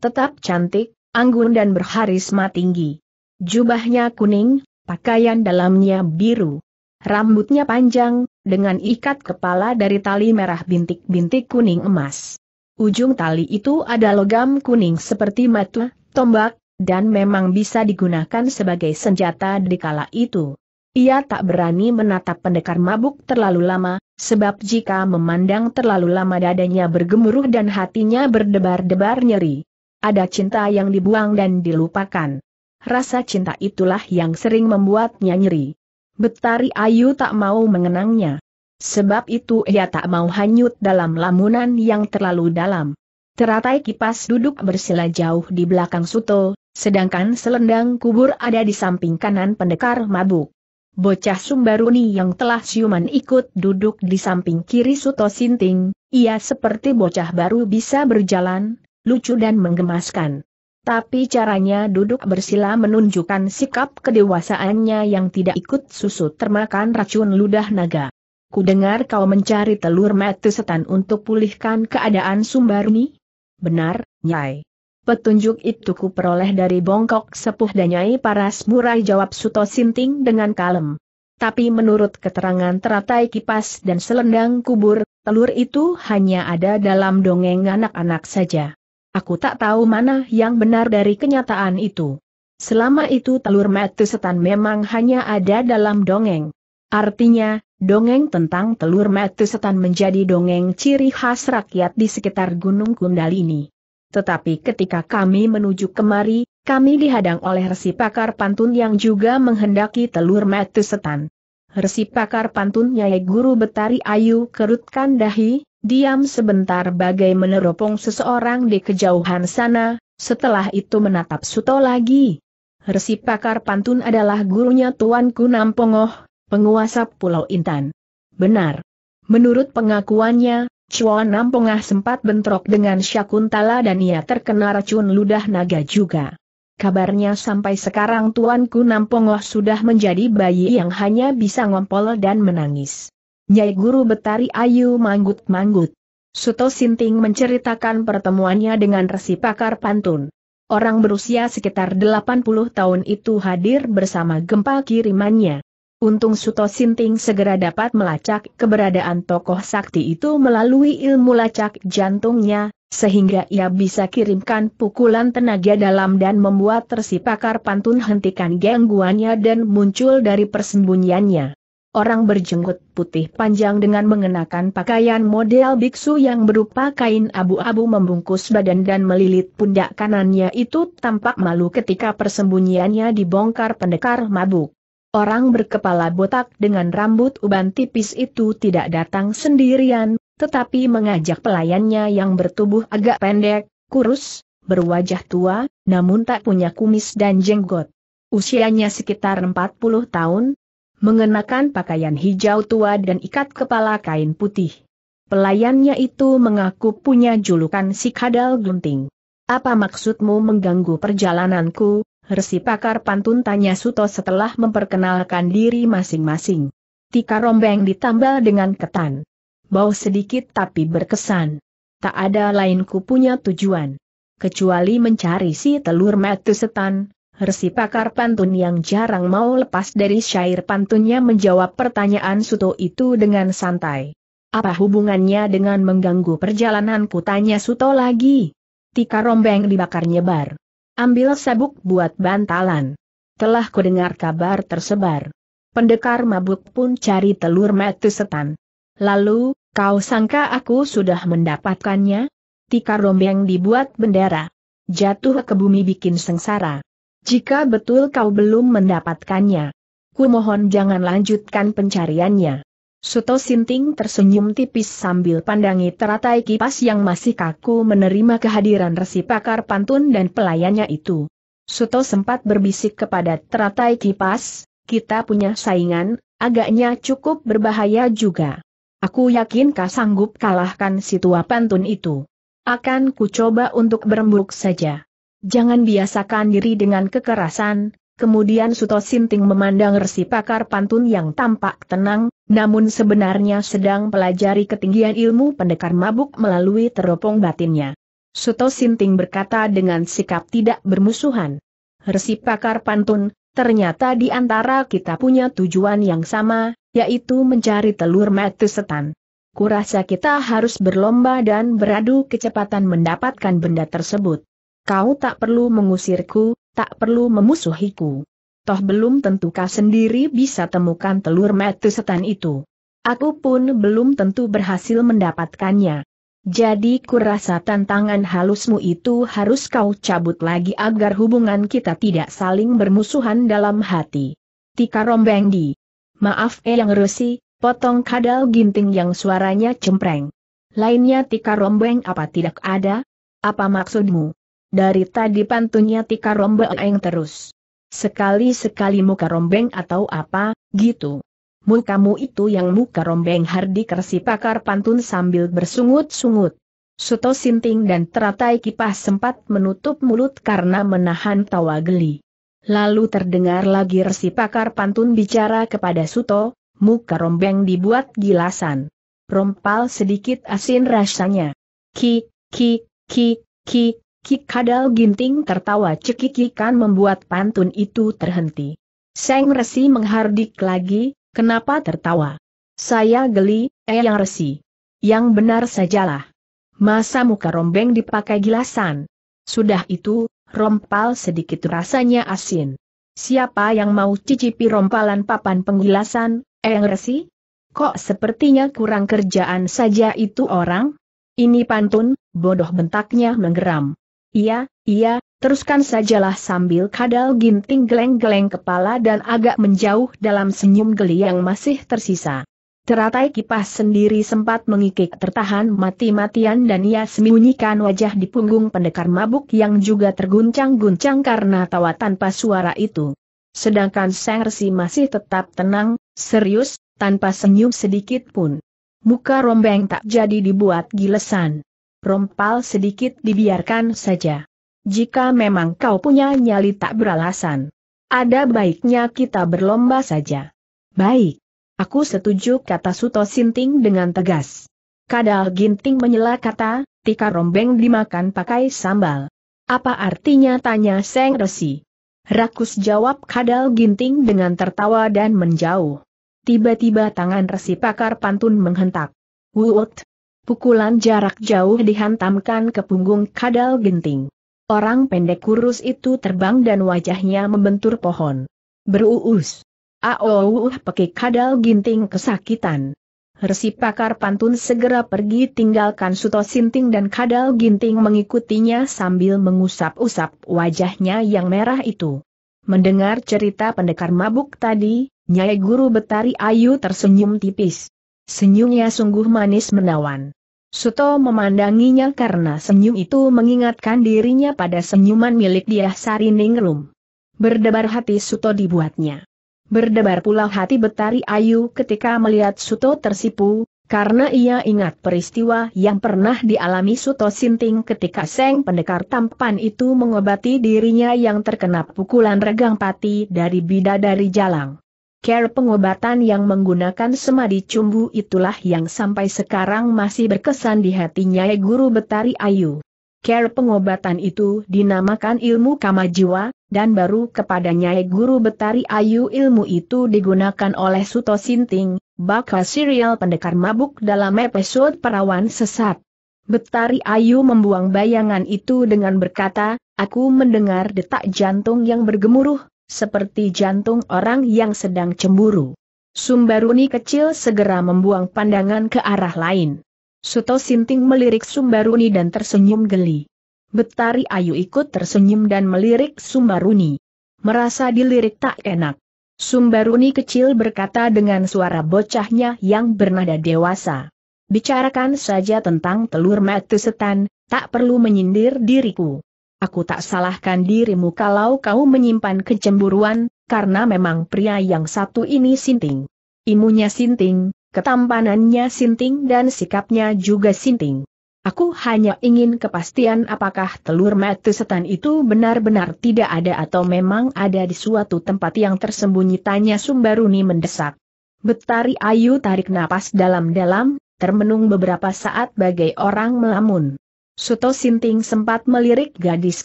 Tetap cantik, anggun dan berharisma tinggi. Jubahnya kuning, pakaian dalamnya biru. Rambutnya panjang, dengan ikat kepala dari tali merah bintik-bintik kuning emas. Ujung tali itu ada logam kuning seperti mata, tombak, dan memang bisa digunakan sebagai senjata di kala itu. Ia tak berani menatap pendekar mabuk terlalu lama, sebab jika memandang terlalu lama dadanya bergemuruh dan hatinya berdebar-debar nyeri. Ada cinta yang dibuang dan dilupakan. Rasa cinta itulah yang sering membuatnya nyeri. Betari Ayu tak mau mengenangnya. Sebab itu ia tak mau hanyut dalam lamunan yang terlalu dalam. Teratai kipas duduk bersila jauh di belakang Suto, sedangkan selendang kubur ada di samping kanan pendekar mabuk. Bocah Sumbaruni yang telah siuman ikut duduk di samping kiri Suto Sinting, ia seperti bocah baru bisa berjalan, lucu dan menggemaskan. Tapi caranya duduk bersila menunjukkan sikap kedewasaannya yang tidak ikut susu termakan racun ludah naga. Kudengar kau mencari telur mati setan untuk pulihkan keadaan Sumbarni? Benar, Nyai. Petunjuk itu ku peroleh dari bongkok sepuh dan Nyai Paras Murai jawab Suto Sinting dengan kalem. Tapi menurut keterangan teratai kipas dan selendang kubur, telur itu hanya ada dalam dongeng anak-anak saja. Aku tak tahu mana yang benar dari kenyataan itu. Selama itu telur mati setan memang hanya ada dalam dongeng. Artinya, dongeng tentang telur mati setan menjadi dongeng ciri khas rakyat di sekitar Gunung Kundalini. Tetapi ketika kami menuju kemari, kami dihadang oleh resi pakar pantun yang juga menghendaki telur mati setan. Resi pakar pantun Nyai Guru Betari Ayu kerutkan dahi, diam sebentar bagai meneropong seseorang di kejauhan sana, setelah itu menatap Suto lagi. Resi pakar pantun adalah gurunya Tuan Kunampongoh, penguasa Pulau Intan. Benar. Menurut pengakuannya, Chuan Nampongah sempat bentrok dengan Syakuntala dan ia terkena racun ludah naga juga. Kabarnya sampai sekarang Tuan Kunampongoh sudah menjadi bayi yang hanya bisa ngompol dan menangis. Nyai Guru Betari Ayu manggut-manggut. Suto Sinting menceritakan pertemuannya dengan resi pakar pantun. Orang berusia sekitar 80 tahun itu hadir bersama gempa kirimannya. Untung Suto Sinting segera dapat melacak keberadaan tokoh sakti itu melalui ilmu lacak jantungnya, sehingga ia bisa kirimkan pukulan tenaga dalam dan membuat resi pakar pantun hentikan gangguannya dan muncul dari persembunyiannya. Orang berjenggot putih panjang dengan mengenakan pakaian model biksu yang berupa kain abu-abu membungkus badan dan melilit pundak kanannya itu tampak malu ketika persembunyiannya dibongkar pendekar mabuk. Orang berkepala botak dengan rambut uban tipis itu tidak datang sendirian, tetapi mengajak pelayannya yang bertubuh agak pendek, kurus, berwajah tua, namun tak punya kumis dan jenggot. Usianya sekitar 40 tahun, mengenakan pakaian hijau tua dan ikat kepala kain putih. Pelayannya itu mengaku punya julukan si kadal gunting. Apa maksudmu mengganggu perjalananku, resi pakar pantun tanya Suto setelah memperkenalkan diri masing-masing. Tika rombeng ditambal dengan ketan. Bau sedikit tapi berkesan. Tak ada lain ku punya tujuan. Kecuali mencari si telur metu setan, Resi pakar pantun yang jarang mau lepas dari syair pantunnya menjawab pertanyaan Suto itu dengan santai. Apa hubungannya dengan mengganggu perjalanan tanya Suto lagi? Tika rombeng dibakar nyebar. Ambil sabuk buat bantalan. Telah kudengar kabar tersebar. Pendekar mabuk pun cari telur metu setan. Lalu, kau sangka aku sudah mendapatkannya? Tika rombeng dibuat bendera. Jatuh ke bumi bikin sengsara. Jika betul kau belum mendapatkannya, kumohon jangan lanjutkan pencariannya. Suto Sinting tersenyum tipis sambil pandangi teratai kipas yang masih kaku menerima kehadiran resi pakar pantun dan pelayannya itu. Suto sempat berbisik kepada teratai kipas, kita punya saingan, agaknya cukup berbahaya juga. Aku yakin kau sanggup kalahkan si tua pantun itu. Akan ku coba untuk berembuk saja. Jangan biasakan diri dengan kekerasan, kemudian Suto Sinting memandang resi pakar pantun yang tampak tenang, namun sebenarnya sedang pelajari ketinggian ilmu pendekar mabuk melalui teropong batinnya. Suto Sinting berkata dengan sikap tidak bermusuhan. Resi pakar pantun, ternyata di antara kita punya tujuan yang sama, yaitu mencari telur mati setan. Kurasa kita harus berlomba dan beradu kecepatan mendapatkan benda tersebut. Kau tak perlu mengusirku, tak perlu memusuhiku. Toh belum tentu kau sendiri bisa temukan telur metu setan itu. Aku pun belum tentu berhasil mendapatkannya. Jadi kurasa tantangan halusmu itu harus kau cabut lagi agar hubungan kita tidak saling bermusuhan dalam hati. Tika rombeng di. Maaf eh yang resi, potong kadal ginting yang suaranya cempreng. Lainnya tika rombeng apa tidak ada? Apa maksudmu? Dari tadi pantunnya tika rombeng terus. Sekali-sekali muka rombeng atau apa, gitu. Mukamu itu yang muka rombeng hardi kersi pakar pantun sambil bersungut-sungut. Suto Sinting dan teratai kipas sempat menutup mulut karena menahan tawa geli. Lalu terdengar lagi resi pakar pantun bicara kepada Suto, muka rombeng dibuat gilasan. Rompal sedikit asin rasanya. Ki, ki, ki, ki, Kikadal ginting tertawa cekikikan membuat pantun itu terhenti. Seng Resi menghardik lagi, kenapa tertawa? Saya geli, eh yang Resi. Yang benar sajalah. Masa muka rombeng dipakai gilasan. Sudah itu, rompal sedikit rasanya asin. Siapa yang mau cicipi rompalan papan penggilasan, eh yang Resi? Kok sepertinya kurang kerjaan saja itu orang? Ini pantun, bodoh bentaknya menggeram. Iya, iya, teruskan sajalah sambil kadal ginting geleng-geleng kepala dan agak menjauh dalam senyum geli yang masih tersisa. Teratai kipas sendiri sempat mengikik tertahan mati-matian dan ia sembunyikan wajah di punggung pendekar mabuk yang juga terguncang-guncang karena tawa tanpa suara itu. Sedangkan Resi masih tetap tenang, serius, tanpa senyum sedikit pun. Muka rombeng tak jadi dibuat gilesan rompal sedikit dibiarkan saja. Jika memang kau punya nyali tak beralasan. Ada baiknya kita berlomba saja. Baik. Aku setuju kata Suto Sinting dengan tegas. Kadal Ginting menyela kata, tika rombeng dimakan pakai sambal. Apa artinya tanya Seng Resi. Rakus jawab Kadal Ginting dengan tertawa dan menjauh. Tiba-tiba tangan Resi pakar pantun menghentak. Wut! pukulan jarak jauh dihantamkan ke punggung kadal genting. Orang pendek kurus itu terbang dan wajahnya membentur pohon. Beruus. Aouh pekik kadal ginting kesakitan. Resi pakar pantun segera pergi tinggalkan Suto Sinting dan kadal ginting mengikutinya sambil mengusap-usap wajahnya yang merah itu. Mendengar cerita pendekar mabuk tadi, Nyai Guru Betari Ayu tersenyum tipis. Senyumnya sungguh manis menawan. Suto memandanginya karena senyum itu mengingatkan dirinya pada senyuman milik dia Ningrum. Berdebar hati Suto dibuatnya. Berdebar pula hati Betari Ayu ketika melihat Suto tersipu, karena ia ingat peristiwa yang pernah dialami Suto Sinting ketika Seng Pendekar Tampan itu mengobati dirinya yang terkena pukulan regang pati dari bidadari jalang. Care pengobatan yang menggunakan semadi cumbu itulah yang sampai sekarang masih berkesan di hatinya Guru Betari Ayu. Care pengobatan itu dinamakan ilmu kamajwa, dan baru kepadanya Guru Betari Ayu ilmu itu digunakan oleh Suto Sinting, bakal serial pendekar mabuk dalam episode Perawan Sesat. Betari Ayu membuang bayangan itu dengan berkata, aku mendengar detak jantung yang bergemuruh, seperti jantung orang yang sedang cemburu. Sumbaruni kecil segera membuang pandangan ke arah lain. Suto Sinting melirik Sumbaruni dan tersenyum geli. Betari Ayu ikut tersenyum dan melirik Sumbaruni. Merasa dilirik tak enak. Sumbaruni kecil berkata dengan suara bocahnya yang bernada dewasa. Bicarakan saja tentang telur mati setan, tak perlu menyindir diriku. Aku tak salahkan dirimu kalau kau menyimpan kecemburuan, karena memang pria yang satu ini sinting. Imunya sinting, ketampanannya sinting dan sikapnya juga sinting. Aku hanya ingin kepastian apakah telur metu setan itu benar-benar tidak ada atau memang ada di suatu tempat yang tersembunyi tanya Sumbaruni mendesak. Betari Ayu tarik napas dalam-dalam, termenung beberapa saat bagai orang melamun. Suto Sinting sempat melirik gadis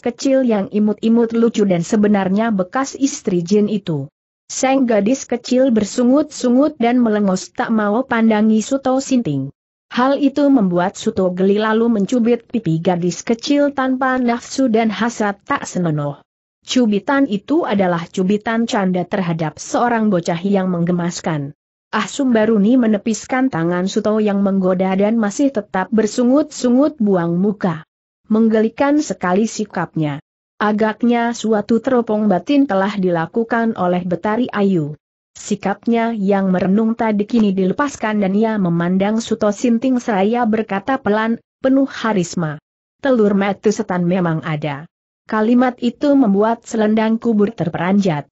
kecil yang imut-imut lucu dan sebenarnya bekas istri Jin itu. Sang gadis kecil bersungut-sungut dan melengos tak mau pandangi Suto Sinting. Hal itu membuat Suto geli lalu mencubit pipi gadis kecil tanpa nafsu dan hasrat tak senonoh. Cubitan itu adalah cubitan canda terhadap seorang bocah yang menggemaskan. Ah Sumbaruni menepiskan tangan Suto yang menggoda dan masih tetap bersungut-sungut buang muka. Menggelikan sekali sikapnya. Agaknya suatu teropong batin telah dilakukan oleh Betari Ayu. Sikapnya yang merenung tadi kini dilepaskan dan ia memandang Suto Sinting seraya berkata pelan, penuh harisma. Telur metu setan memang ada. Kalimat itu membuat selendang kubur terperanjat.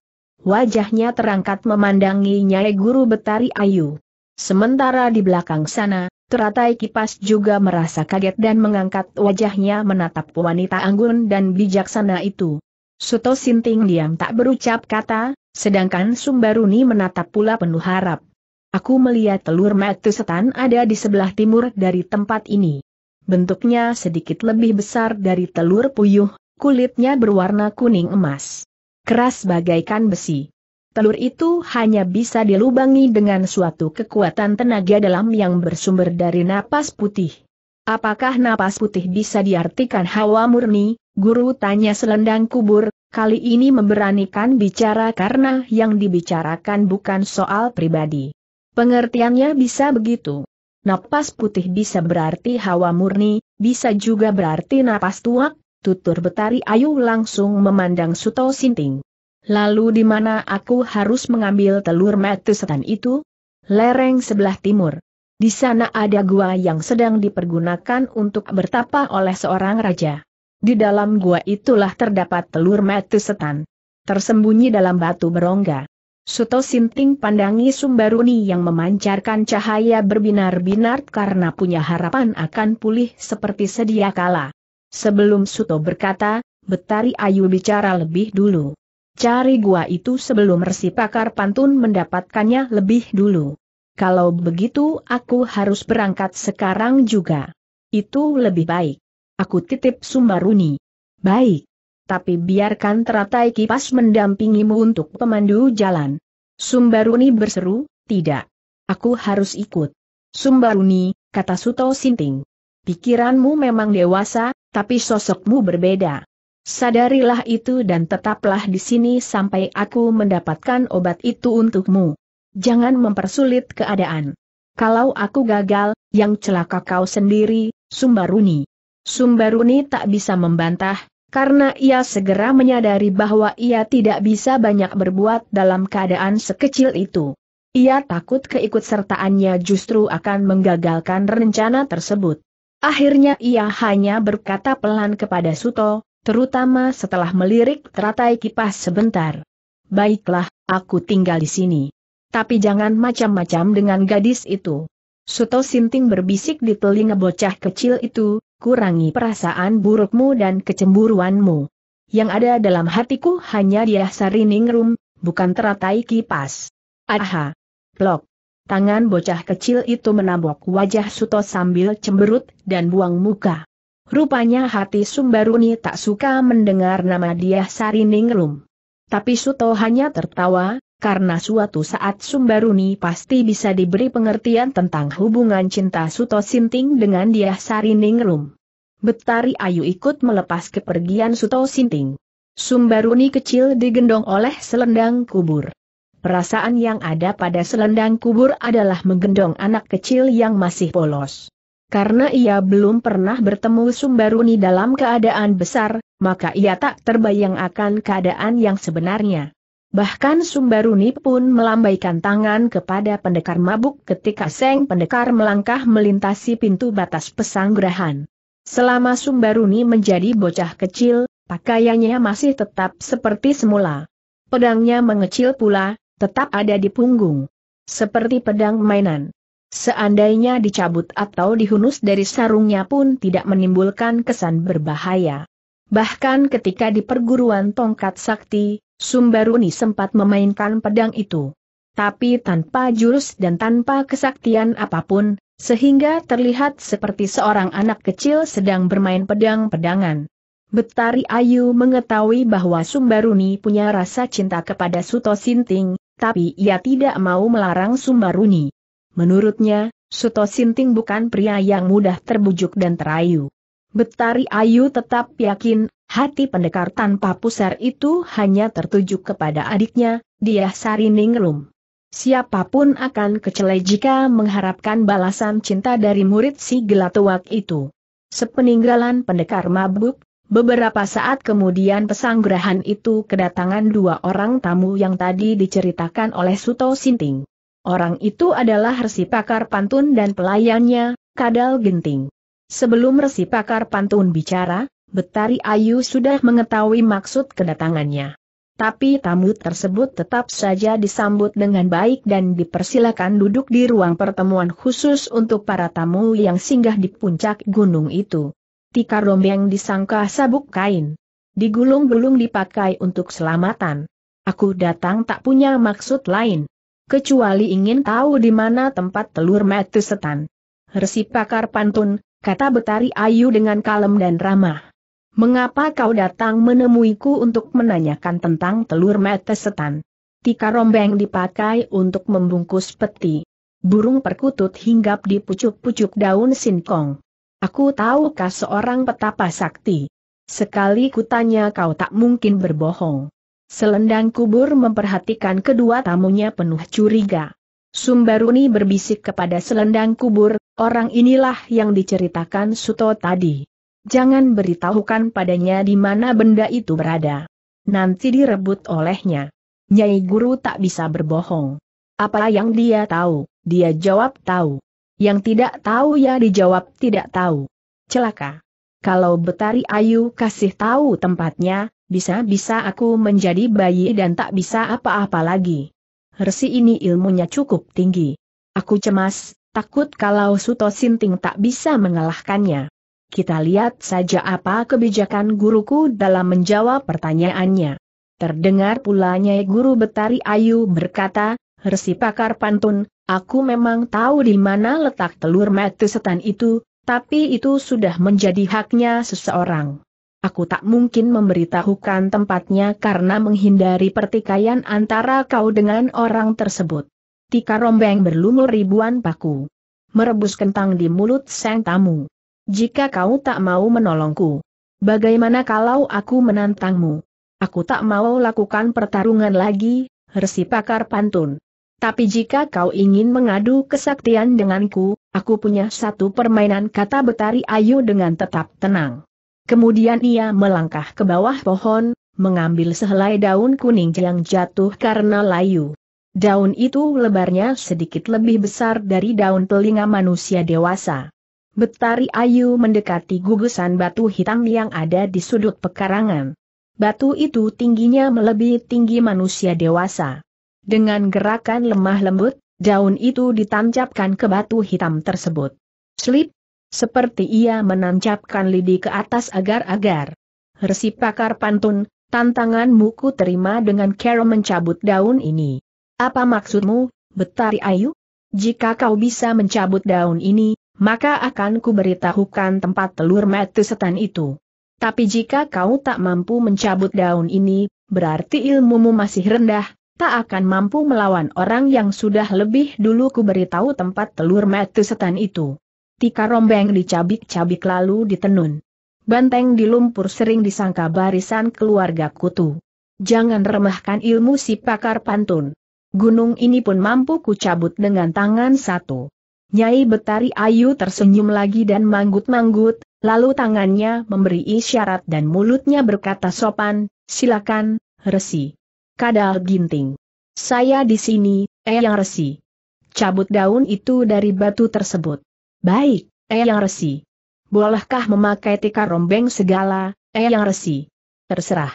Wajahnya terangkat memandangi Nyai Guru Betari Ayu. Sementara di belakang sana, teratai kipas juga merasa kaget dan mengangkat wajahnya menatap wanita anggun dan bijaksana itu. Suto Sinting diam tak berucap kata, sedangkan Sumbaruni menatap pula penuh harap. Aku melihat telur metu setan ada di sebelah timur dari tempat ini. Bentuknya sedikit lebih besar dari telur puyuh, kulitnya berwarna kuning emas keras bagaikan besi. Telur itu hanya bisa dilubangi dengan suatu kekuatan tenaga dalam yang bersumber dari napas putih. Apakah napas putih bisa diartikan hawa murni? Guru tanya selendang kubur, kali ini memberanikan bicara karena yang dibicarakan bukan soal pribadi. Pengertiannya bisa begitu. Napas putih bisa berarti hawa murni, bisa juga berarti napas tuak, tutur Betari Ayu langsung memandang Suto Sinting. Lalu di mana aku harus mengambil telur mati setan itu? Lereng sebelah timur. Di sana ada gua yang sedang dipergunakan untuk bertapa oleh seorang raja. Di dalam gua itulah terdapat telur mati setan. Tersembunyi dalam batu berongga. Suto Sinting pandangi Sumbaruni yang memancarkan cahaya berbinar-binar karena punya harapan akan pulih seperti sedia kala. Sebelum Suto berkata, Betari Ayu bicara lebih dulu. Cari gua itu sebelum resi pakar pantun mendapatkannya lebih dulu. Kalau begitu aku harus berangkat sekarang juga. Itu lebih baik. Aku titip Sumbaruni. Baik. Tapi biarkan teratai kipas mendampingimu untuk pemandu jalan. Sumbaruni berseru, tidak. Aku harus ikut. Sumbaruni, kata Suto Sinting. Pikiranmu memang dewasa, tapi sosokmu berbeda. Sadarilah itu dan tetaplah di sini sampai aku mendapatkan obat itu untukmu. Jangan mempersulit keadaan. Kalau aku gagal, yang celaka kau sendiri, Sumbaruni. Sumbaruni tak bisa membantah, karena ia segera menyadari bahwa ia tidak bisa banyak berbuat dalam keadaan sekecil itu. Ia takut keikutsertaannya justru akan menggagalkan rencana tersebut. Akhirnya ia hanya berkata pelan kepada Suto, terutama setelah melirik teratai kipas sebentar. Baiklah, aku tinggal di sini. Tapi jangan macam-macam dengan gadis itu. Suto Sinting berbisik di telinga bocah kecil itu, kurangi perasaan burukmu dan kecemburuanmu. Yang ada dalam hatiku hanya dia sarining rum, bukan teratai kipas. Aha. Blok. Tangan bocah kecil itu menabok wajah Suto sambil cemberut dan buang muka. Rupanya hati Sumbaruni tak suka mendengar nama dia Sariningrum. Tapi Suto hanya tertawa, karena suatu saat Sumbaruni pasti bisa diberi pengertian tentang hubungan cinta Suto Sinting dengan dia Sariningrum. Betari Ayu ikut melepas kepergian Suto Sinting. Sumbaruni kecil digendong oleh selendang kubur perasaan yang ada pada selendang kubur adalah menggendong anak kecil yang masih polos. Karena ia belum pernah bertemu Sumbaruni dalam keadaan besar, maka ia tak terbayang akan keadaan yang sebenarnya. Bahkan Sumbaruni pun melambaikan tangan kepada pendekar mabuk ketika Seng pendekar melangkah melintasi pintu batas pesanggrahan. Selama Sumbaruni menjadi bocah kecil, pakaiannya masih tetap seperti semula. Pedangnya mengecil pula, tetap ada di punggung. Seperti pedang mainan. Seandainya dicabut atau dihunus dari sarungnya pun tidak menimbulkan kesan berbahaya. Bahkan ketika di perguruan tongkat sakti, Sumbaruni sempat memainkan pedang itu. Tapi tanpa jurus dan tanpa kesaktian apapun, sehingga terlihat seperti seorang anak kecil sedang bermain pedang-pedangan. Betari Ayu mengetahui bahwa Sumbaruni punya rasa cinta kepada Suto Sinting, tapi ia tidak mau melarang Sumbaruni. Menurutnya, Suto Sinting bukan pria yang mudah terbujuk dan terayu. Betari Ayu tetap yakin, hati pendekar tanpa pusar itu hanya tertuju kepada adiknya, dia Sariningrum. Siapapun akan kecele jika mengharapkan balasan cinta dari murid si gelatuak itu. Sepeninggalan pendekar mabuk, Beberapa saat kemudian pesanggrahan itu kedatangan dua orang tamu yang tadi diceritakan oleh Suto Sinting. Orang itu adalah Resi Pakar Pantun dan pelayannya, Kadal Genting. Sebelum Resi Pakar Pantun bicara, Betari Ayu sudah mengetahui maksud kedatangannya. Tapi tamu tersebut tetap saja disambut dengan baik dan dipersilakan duduk di ruang pertemuan khusus untuk para tamu yang singgah di puncak gunung itu tikar rombeng disangka sabuk kain. Digulung-gulung dipakai untuk selamatan. Aku datang tak punya maksud lain. Kecuali ingin tahu di mana tempat telur metu setan. Resi pakar pantun, kata Betari Ayu dengan kalem dan ramah. Mengapa kau datang menemuiku untuk menanyakan tentang telur mata setan? Tika rombeng dipakai untuk membungkus peti. Burung perkutut hinggap di pucuk-pucuk daun singkong. Aku tahukah seorang petapa sakti? Sekali kutanya kau tak mungkin berbohong. Selendang kubur memperhatikan kedua tamunya penuh curiga. Sumbaruni berbisik kepada selendang kubur, orang inilah yang diceritakan Suto tadi. Jangan beritahukan padanya di mana benda itu berada. Nanti direbut olehnya. Nyai Guru tak bisa berbohong. Apa yang dia tahu, dia jawab tahu. Yang tidak tahu ya dijawab tidak tahu. Celaka. Kalau Betari Ayu kasih tahu tempatnya, bisa-bisa aku menjadi bayi dan tak bisa apa-apa lagi. Resi ini ilmunya cukup tinggi. Aku cemas, takut kalau Suto Sinting tak bisa mengalahkannya. Kita lihat saja apa kebijakan guruku dalam menjawab pertanyaannya. Terdengar pula Nyai Guru Betari Ayu berkata, Resi pakar pantun, Aku memang tahu di mana letak telur mati setan itu, tapi itu sudah menjadi haknya seseorang. Aku tak mungkin memberitahukan tempatnya karena menghindari pertikaian antara kau dengan orang tersebut. Tika rombeng berlumur ribuan paku. Merebus kentang di mulut sang tamu. Jika kau tak mau menolongku, bagaimana kalau aku menantangmu? Aku tak mau lakukan pertarungan lagi, resi pakar pantun. Tapi jika kau ingin mengadu kesaktian denganku, aku punya satu permainan kata Betari Ayu dengan tetap tenang. Kemudian ia melangkah ke bawah pohon, mengambil sehelai daun kuning yang jatuh karena layu. Daun itu lebarnya sedikit lebih besar dari daun telinga manusia dewasa. Betari Ayu mendekati gugusan batu hitam yang ada di sudut pekarangan. Batu itu tingginya melebihi tinggi manusia dewasa. Dengan gerakan lemah lembut, daun itu ditancapkan ke batu hitam tersebut. Slip! Seperti ia menancapkan lidi ke atas agar-agar. Resi pakar pantun, tantanganmu ku terima dengan cara mencabut daun ini. Apa maksudmu, Betari Ayu? Jika kau bisa mencabut daun ini, maka akan kuberitahukan tempat telur metu setan itu. Tapi jika kau tak mampu mencabut daun ini, berarti ilmumu masih rendah, tak akan mampu melawan orang yang sudah lebih dulu ku beritahu tempat telur metu setan itu. Tika rombeng dicabik-cabik lalu ditenun. Banteng di lumpur sering disangka barisan keluarga kutu. Jangan remahkan ilmu si pakar pantun. Gunung ini pun mampu ku cabut dengan tangan satu. Nyai Betari Ayu tersenyum lagi dan manggut-manggut, lalu tangannya memberi isyarat dan mulutnya berkata sopan, silakan, resi kadal ginting. Saya di sini, Eyang Resi. Cabut daun itu dari batu tersebut. Baik, Eyang Resi. Bolehkah memakai tika rombeng segala, Eyang Resi? Terserah.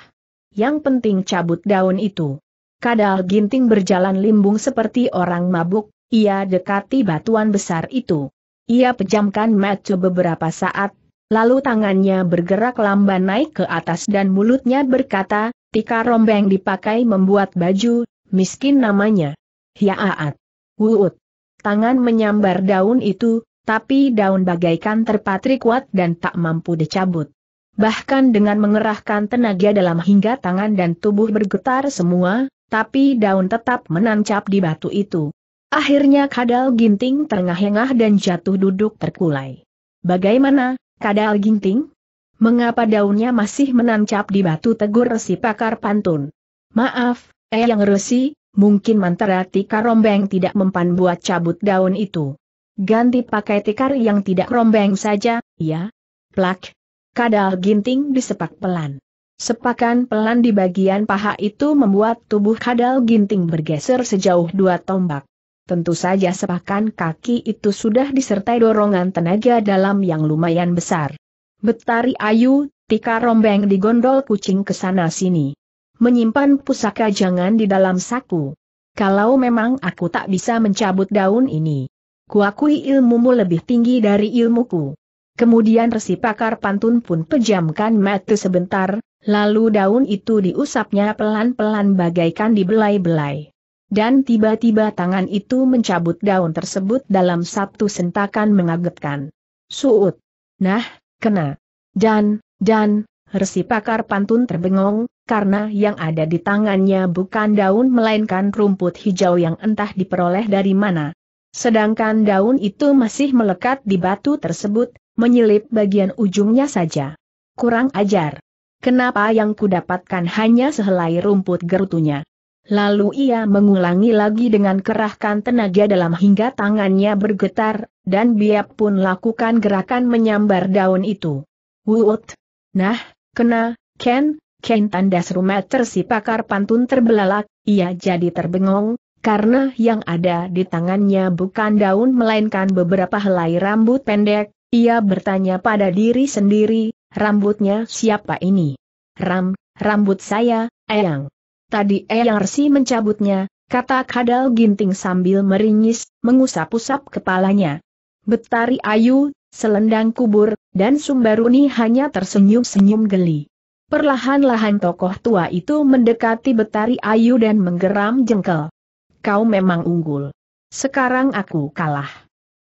Yang penting cabut daun itu. Kadal ginting berjalan limbung seperti orang mabuk, ia dekati batuan besar itu. Ia pejamkan mata beberapa saat, lalu tangannya bergerak lamban naik ke atas dan mulutnya berkata, Tika rombeng dipakai membuat baju, miskin namanya. Hiaat. Wuut. Tangan menyambar daun itu, tapi daun bagaikan terpatri kuat dan tak mampu dicabut. Bahkan dengan mengerahkan tenaga dalam hingga tangan dan tubuh bergetar semua, tapi daun tetap menancap di batu itu. Akhirnya kadal ginting terengah-engah dan jatuh duduk terkulai. Bagaimana, kadal ginting? Mengapa daunnya masih menancap di batu tegur resi pakar pantun? Maaf, eh yang resi, mungkin mantra tika rombeng tidak mempan buat cabut daun itu. Ganti pakai tikar yang tidak rombeng saja, ya? Plak. Kadal ginting disepak pelan. Sepakan pelan di bagian paha itu membuat tubuh kadal ginting bergeser sejauh dua tombak. Tentu saja sepakan kaki itu sudah disertai dorongan tenaga dalam yang lumayan besar. Betari Ayu, tika rombeng di gondol kucing ke sana sini. Menyimpan pusaka jangan di dalam saku. Kalau memang aku tak bisa mencabut daun ini. Kuakui ilmumu lebih tinggi dari ilmuku. Kemudian resi pakar pantun pun pejamkan mata sebentar, lalu daun itu diusapnya pelan-pelan bagaikan dibelai-belai. Dan tiba-tiba tangan itu mencabut daun tersebut dalam satu sentakan mengagetkan. Suut. Nah, kena. Dan, dan, resi pakar pantun terbengong, karena yang ada di tangannya bukan daun melainkan rumput hijau yang entah diperoleh dari mana. Sedangkan daun itu masih melekat di batu tersebut, menyelip bagian ujungnya saja. Kurang ajar. Kenapa yang kudapatkan hanya sehelai rumput gerutunya? Lalu ia mengulangi lagi dengan kerahkan tenaga dalam hingga tangannya bergetar, dan biap pun lakukan gerakan menyambar daun itu. Wut! Nah, kena, Ken, Ken Tandas rumah si pakar pantun terbelalak, ia jadi terbengong, karena yang ada di tangannya bukan daun melainkan beberapa helai rambut pendek, ia bertanya pada diri sendiri, rambutnya siapa ini? Ram, rambut saya, Eyang. Tadi Eyang resi mencabutnya, kata Kadal Ginting sambil meringis, mengusap-usap kepalanya. Betari Ayu, selendang kubur, dan Sumbaruni hanya tersenyum-senyum geli. Perlahan-lahan tokoh tua itu mendekati Betari Ayu dan menggeram jengkel. Kau memang unggul. Sekarang aku kalah.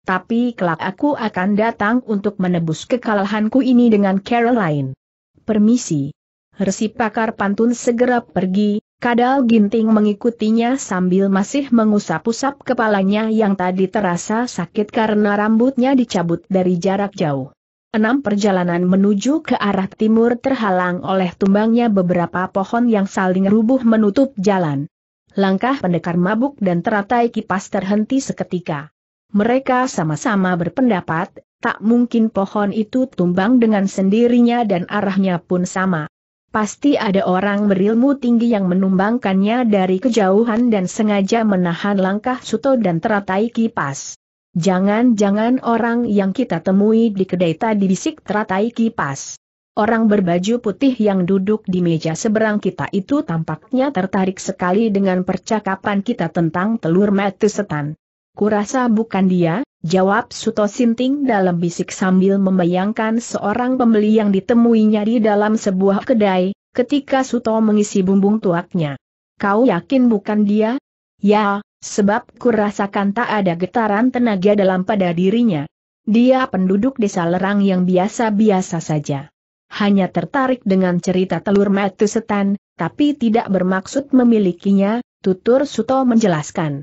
Tapi kelak aku akan datang untuk menebus kekalahanku ini dengan Caroline. Permisi. Resi pakar pantun segera pergi, Kadal Ginting mengikutinya sambil masih mengusap-usap kepalanya yang tadi terasa sakit karena rambutnya dicabut dari jarak jauh. Enam perjalanan menuju ke arah timur terhalang oleh tumbangnya beberapa pohon yang saling rubuh menutup jalan. Langkah pendekar mabuk dan teratai kipas terhenti seketika. Mereka sama-sama berpendapat, tak mungkin pohon itu tumbang dengan sendirinya dan arahnya pun sama. Pasti ada orang berilmu tinggi yang menumbangkannya dari kejauhan dan sengaja menahan langkah Suto dan teratai kipas. Jangan-jangan orang yang kita temui di kedai tadi bisik teratai kipas. Orang berbaju putih yang duduk di meja seberang kita itu tampaknya tertarik sekali dengan percakapan kita tentang telur mati setan. Kurasa bukan dia, Jawab Suto Sinting dalam bisik sambil membayangkan seorang pembeli yang ditemuinya di dalam sebuah kedai, ketika Suto mengisi bumbung tuaknya. Kau yakin bukan dia? Ya, sebab kurasakan tak ada getaran tenaga dalam pada dirinya. Dia penduduk desa Lerang yang biasa-biasa saja. Hanya tertarik dengan cerita telur metu setan, tapi tidak bermaksud memilikinya, tutur Suto menjelaskan.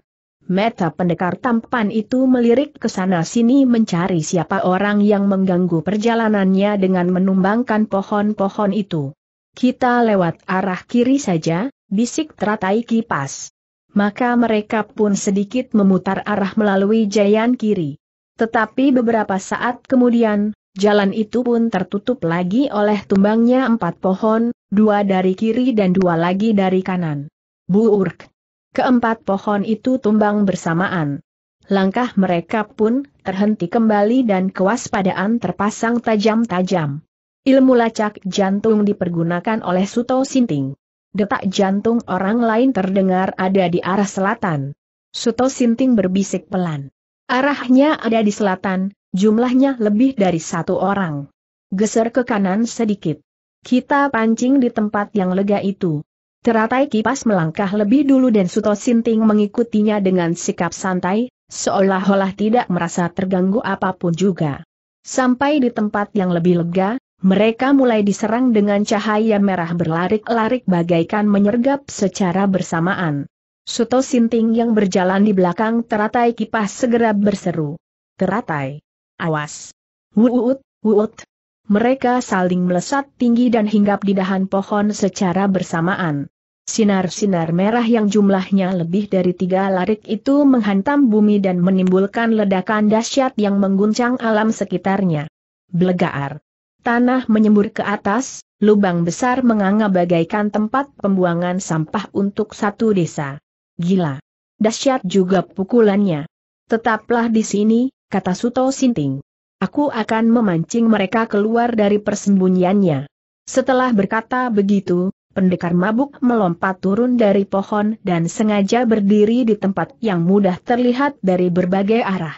Meta pendekar tampan itu melirik ke sana-sini mencari siapa orang yang mengganggu perjalanannya dengan menumbangkan pohon-pohon itu. Kita lewat arah kiri saja, bisik teratai kipas. Maka mereka pun sedikit memutar arah melalui jayan kiri. Tetapi beberapa saat kemudian, jalan itu pun tertutup lagi oleh tumbangnya empat pohon, dua dari kiri dan dua lagi dari kanan. Buurk, Keempat pohon itu tumbang bersamaan. Langkah mereka pun terhenti kembali dan kewaspadaan terpasang tajam-tajam. Ilmu lacak jantung dipergunakan oleh Suto Sinting. Detak jantung orang lain terdengar ada di arah selatan. Suto Sinting berbisik pelan. Arahnya ada di selatan, jumlahnya lebih dari satu orang. Geser ke kanan sedikit. Kita pancing di tempat yang lega itu. Teratai kipas melangkah lebih dulu dan Suto Sinting mengikutinya dengan sikap santai, seolah-olah tidak merasa terganggu apapun juga. Sampai di tempat yang lebih lega, mereka mulai diserang dengan cahaya merah berlarik-larik bagaikan menyergap secara bersamaan. Suto Sinting yang berjalan di belakang teratai kipas segera berseru. Teratai! Awas! Wuut, wuut! Mereka saling melesat tinggi dan hinggap di dahan pohon secara bersamaan. Sinar-sinar merah yang jumlahnya lebih dari tiga larik itu menghantam bumi dan menimbulkan ledakan dahsyat yang mengguncang alam sekitarnya. Blegaar. Tanah menyembur ke atas, lubang besar menganga bagaikan tempat pembuangan sampah untuk satu desa. Gila. Dahsyat juga pukulannya. Tetaplah di sini, kata Suto Sinting. Aku akan memancing mereka keluar dari persembunyiannya. Setelah berkata begitu, Pendekar mabuk melompat turun dari pohon dan sengaja berdiri di tempat yang mudah terlihat dari berbagai arah.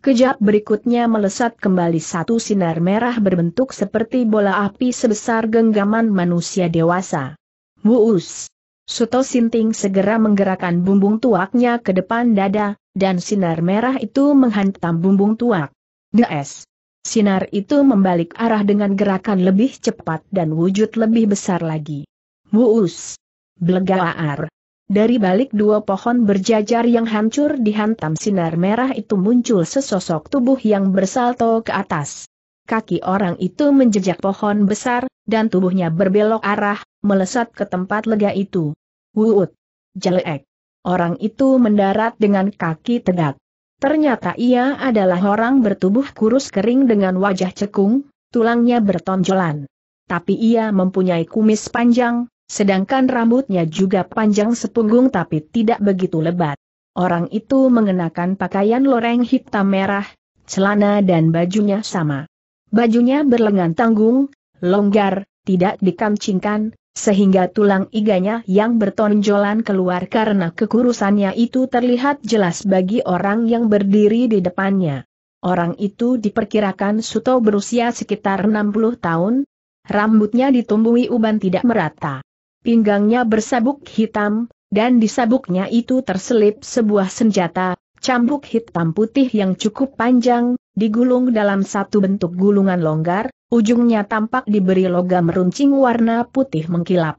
Kejap berikutnya melesat kembali satu sinar merah berbentuk seperti bola api sebesar genggaman manusia dewasa. Buus. Suto Sinting segera menggerakkan bumbung tuaknya ke depan dada, dan sinar merah itu menghantam bumbung tuak. Des! Sinar itu membalik arah dengan gerakan lebih cepat dan wujud lebih besar lagi. Buus. Blegaar. Dari balik dua pohon berjajar yang hancur dihantam sinar merah itu muncul sesosok tubuh yang bersalto ke atas. Kaki orang itu menjejak pohon besar, dan tubuhnya berbelok arah, melesat ke tempat lega itu. Wuut. Jelek. Orang itu mendarat dengan kaki tegak. Ternyata ia adalah orang bertubuh kurus kering dengan wajah cekung, tulangnya bertonjolan. Tapi ia mempunyai kumis panjang, Sedangkan rambutnya juga panjang sepunggung tapi tidak begitu lebat. Orang itu mengenakan pakaian loreng hitam merah, celana dan bajunya sama. Bajunya berlengan tanggung, longgar, tidak dikancingkan, sehingga tulang iganya yang bertonjolan keluar karena kekurusannya itu terlihat jelas bagi orang yang berdiri di depannya. Orang itu diperkirakan Suto berusia sekitar 60 tahun, rambutnya ditumbuhi uban tidak merata pinggangnya bersabuk hitam, dan di sabuknya itu terselip sebuah senjata, cambuk hitam putih yang cukup panjang, digulung dalam satu bentuk gulungan longgar, ujungnya tampak diberi logam runcing warna putih mengkilap.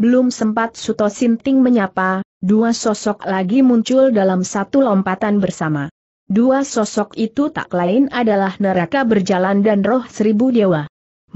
Belum sempat Suto Sinting menyapa, dua sosok lagi muncul dalam satu lompatan bersama. Dua sosok itu tak lain adalah neraka berjalan dan roh seribu dewa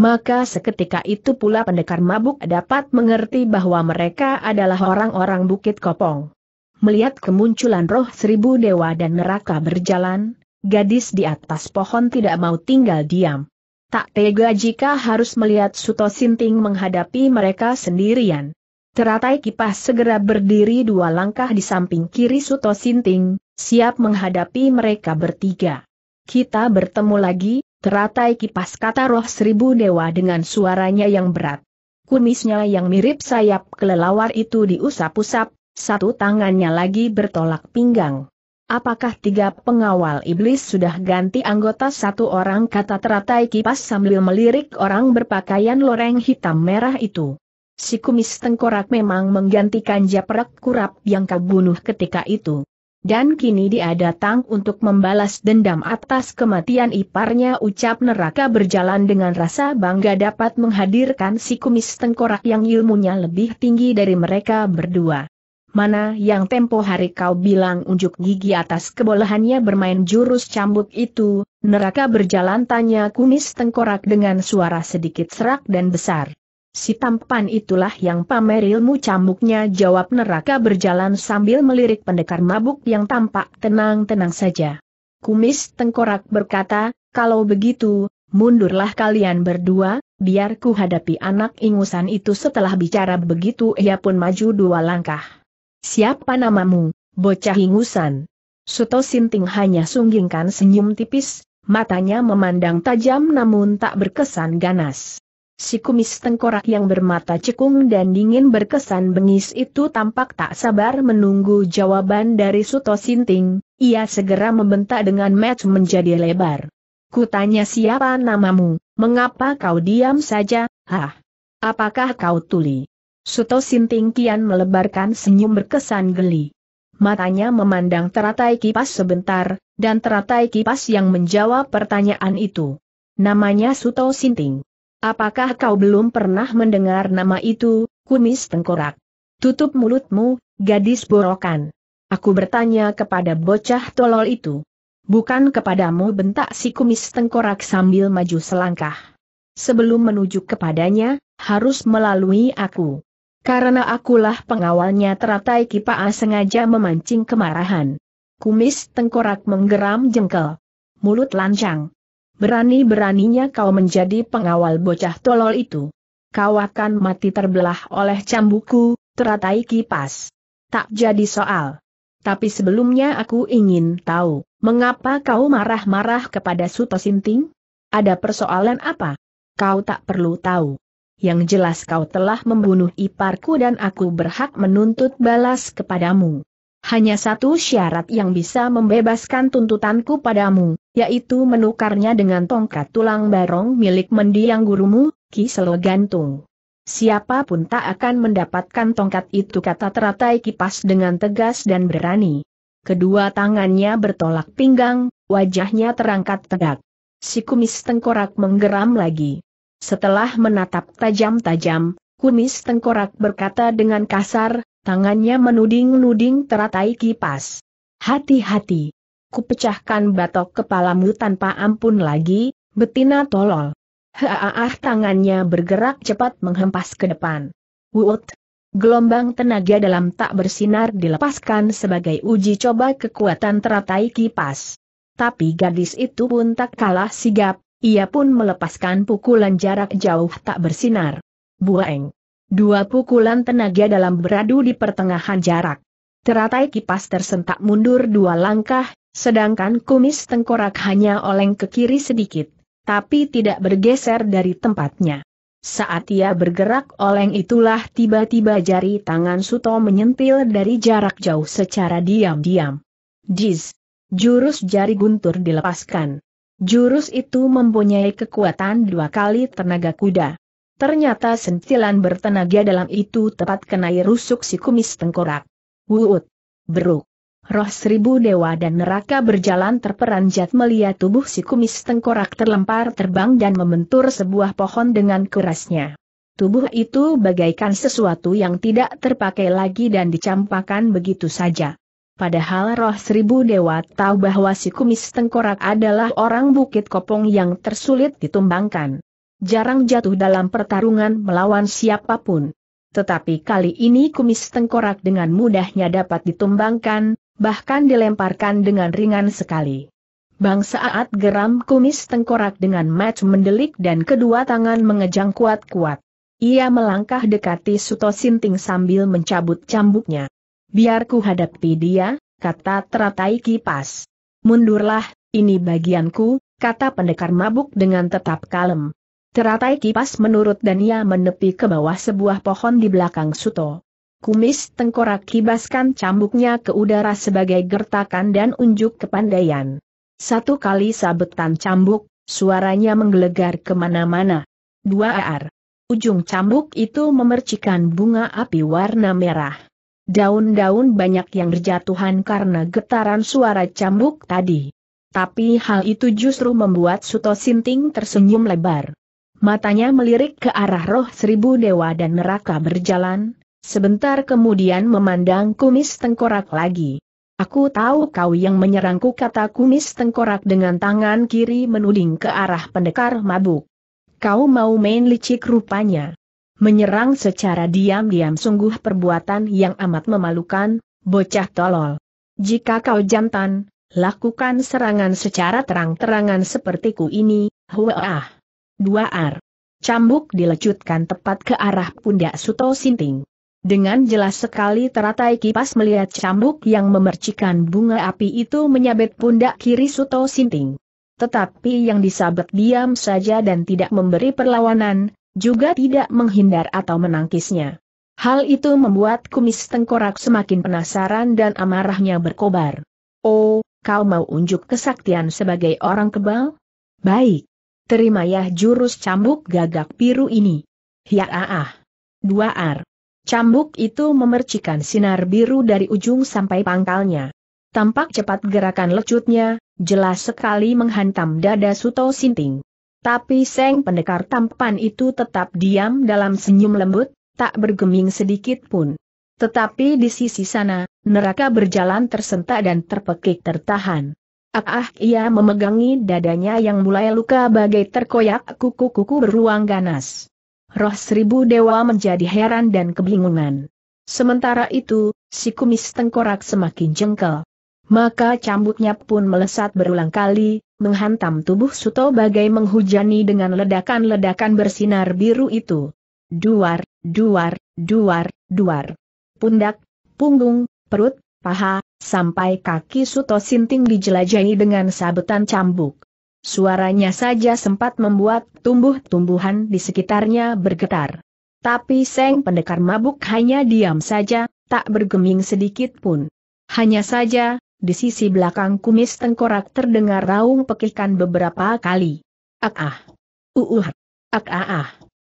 maka seketika itu pula pendekar mabuk dapat mengerti bahwa mereka adalah orang-orang Bukit Kopong. Melihat kemunculan roh seribu dewa dan neraka berjalan, gadis di atas pohon tidak mau tinggal diam. Tak tega jika harus melihat Suto Sinting menghadapi mereka sendirian. Teratai kipas segera berdiri dua langkah di samping kiri Suto Sinting, siap menghadapi mereka bertiga. Kita bertemu lagi, Teratai kipas kata roh seribu dewa dengan suaranya yang berat. Kumisnya yang mirip sayap kelelawar itu diusap-usap, satu tangannya lagi bertolak pinggang. Apakah tiga pengawal iblis sudah ganti anggota satu orang kata teratai kipas sambil melirik orang berpakaian loreng hitam merah itu. Si kumis tengkorak memang menggantikan japrak kurap yang kau bunuh ketika itu dan kini dia datang untuk membalas dendam atas kematian iparnya ucap neraka berjalan dengan rasa bangga dapat menghadirkan si kumis tengkorak yang ilmunya lebih tinggi dari mereka berdua. Mana yang tempo hari kau bilang unjuk gigi atas kebolehannya bermain jurus cambuk itu, neraka berjalan tanya kumis tengkorak dengan suara sedikit serak dan besar. Si tampan itulah yang pamer ilmu cambuknya, jawab neraka berjalan sambil melirik pendekar mabuk yang tampak tenang-tenang saja. Kumis tengkorak berkata, kalau begitu, mundurlah kalian berdua, biar ku hadapi anak ingusan itu setelah bicara begitu ia pun maju dua langkah. Siapa namamu, bocah ingusan? Suto Sinting hanya sunggingkan senyum tipis, matanya memandang tajam namun tak berkesan ganas. Si kumis tengkorak yang bermata cekung dan dingin berkesan bengis itu tampak tak sabar menunggu jawaban dari Suto Sinting, ia segera membentak dengan match menjadi lebar. Kutanya siapa namamu, mengapa kau diam saja, hah? Apakah kau tuli? Suto Sinting kian melebarkan senyum berkesan geli. Matanya memandang teratai kipas sebentar, dan teratai kipas yang menjawab pertanyaan itu. Namanya Suto Sinting. Apakah kau belum pernah mendengar nama itu, kumis tengkorak? Tutup mulutmu, gadis borokan. Aku bertanya kepada bocah tolol itu. Bukan kepadamu bentak si kumis tengkorak sambil maju selangkah. Sebelum menuju kepadanya, harus melalui aku. Karena akulah pengawalnya teratai kipas sengaja memancing kemarahan. Kumis tengkorak menggeram jengkel. Mulut lancang. Berani-beraninya kau menjadi pengawal bocah tolol itu. Kau akan mati terbelah oleh cambuku, teratai kipas. Tak jadi soal. Tapi sebelumnya aku ingin tahu, mengapa kau marah-marah kepada Suto Sinting? Ada persoalan apa? Kau tak perlu tahu. Yang jelas kau telah membunuh iparku dan aku berhak menuntut balas kepadamu. Hanya satu syarat yang bisa membebaskan tuntutanku padamu, yaitu menukarnya dengan tongkat tulang barong milik mendiang gurumu, Ki Kiselo Gantung. Siapapun tak akan mendapatkan tongkat itu kata teratai kipas dengan tegas dan berani. Kedua tangannya bertolak pinggang, wajahnya terangkat tegak. Si kumis tengkorak menggeram lagi. Setelah menatap tajam-tajam, kumis tengkorak berkata dengan kasar, tangannya menuding-nuding teratai kipas. Hati-hati, kupecahkan batok kepalamu tanpa ampun lagi, betina tolol. Haaah tangannya bergerak cepat menghempas ke depan. Wut! Gelombang tenaga dalam tak bersinar dilepaskan sebagai uji coba kekuatan teratai kipas. Tapi gadis itu pun tak kalah sigap, ia pun melepaskan pukulan jarak jauh tak bersinar. Bueng. Dua pukulan tenaga dalam beradu di pertengahan jarak. Teratai kipas tersentak mundur dua langkah, Sedangkan kumis tengkorak hanya oleng ke kiri sedikit, tapi tidak bergeser dari tempatnya. Saat ia bergerak oleng itulah tiba-tiba jari tangan Suto menyentil dari jarak jauh secara diam-diam. Jiz! Jurus jari guntur dilepaskan. Jurus itu mempunyai kekuatan dua kali tenaga kuda. Ternyata sentilan bertenaga dalam itu tepat kenai rusuk si kumis tengkorak. Wuut! Beruk! roh seribu dewa dan neraka berjalan terperanjat melihat tubuh si kumis tengkorak terlempar terbang dan membentur sebuah pohon dengan kerasnya. Tubuh itu bagaikan sesuatu yang tidak terpakai lagi dan dicampakkan begitu saja. Padahal roh seribu dewa tahu bahwa si kumis tengkorak adalah orang bukit kopong yang tersulit ditumbangkan. Jarang jatuh dalam pertarungan melawan siapapun. Tetapi kali ini kumis tengkorak dengan mudahnya dapat ditumbangkan, bahkan dilemparkan dengan ringan sekali. Bang Saat geram kumis tengkorak dengan match mendelik dan kedua tangan mengejang kuat-kuat. Ia melangkah dekati Suto Sinting sambil mencabut cambuknya. Biarku ku hadapi dia, kata teratai kipas. Mundurlah, ini bagianku, kata pendekar mabuk dengan tetap kalem. Teratai kipas menurut dan ia menepi ke bawah sebuah pohon di belakang Suto kumis tengkorak kibaskan cambuknya ke udara sebagai gertakan dan unjuk kepandaian. Satu kali sabetan cambuk, suaranya menggelegar kemana-mana. Dua ar. Ujung cambuk itu memercikan bunga api warna merah. Daun-daun banyak yang berjatuhan karena getaran suara cambuk tadi. Tapi hal itu justru membuat Suto Sinting tersenyum lebar. Matanya melirik ke arah roh seribu dewa dan neraka berjalan, Sebentar kemudian memandang kumis tengkorak lagi. Aku tahu kau yang menyerangku kata kumis tengkorak dengan tangan kiri menuding ke arah pendekar mabuk. Kau mau main licik rupanya. Menyerang secara diam-diam sungguh perbuatan yang amat memalukan, bocah tolol. Jika kau jantan, lakukan serangan secara terang-terangan seperti ku ini, huah. Dua ar. Cambuk dilecutkan tepat ke arah pundak Suto Sinting. Dengan jelas sekali teratai kipas melihat cambuk yang memercikan bunga api itu menyabet pundak kiri Suto Sinting. Tetapi yang disabet diam saja dan tidak memberi perlawanan, juga tidak menghindar atau menangkisnya. Hal itu membuat kumis tengkorak semakin penasaran dan amarahnya berkobar. Oh, kau mau unjuk kesaktian sebagai orang kebal? Baik. Terima ya jurus cambuk gagak biru ini. Ya Dua ar. Cambuk itu memercikan sinar biru dari ujung sampai pangkalnya. Tampak cepat gerakan lecutnya, jelas sekali menghantam dada Suto Sinting. Tapi Seng Pendekar tampan itu tetap diam dalam senyum lembut, tak bergeming sedikit pun. Tetapi di sisi sana, neraka berjalan tersentak dan terpekik tertahan. Ah, ah ia memegangi dadanya yang mulai luka bagai terkoyak kuku-kuku beruang ganas. Roh seribu dewa menjadi heran dan kebingungan. Sementara itu, si kumis tengkorak semakin jengkel. Maka cambuknya pun melesat berulang kali, menghantam tubuh Suto bagai menghujani dengan ledakan-ledakan bersinar biru itu. Duar, duar, duar, duar. Pundak, punggung, perut, paha, sampai kaki Suto Sinting dijelajahi dengan sabetan cambuk. Suaranya saja sempat membuat tumbuh-tumbuhan di sekitarnya bergetar. Tapi Seng Pendekar mabuk hanya diam saja, tak bergeming sedikit pun. Hanya saja, di sisi belakang kumis tengkorak terdengar raung pekikan beberapa kali. Ak ah. uuh, Ak ah ah.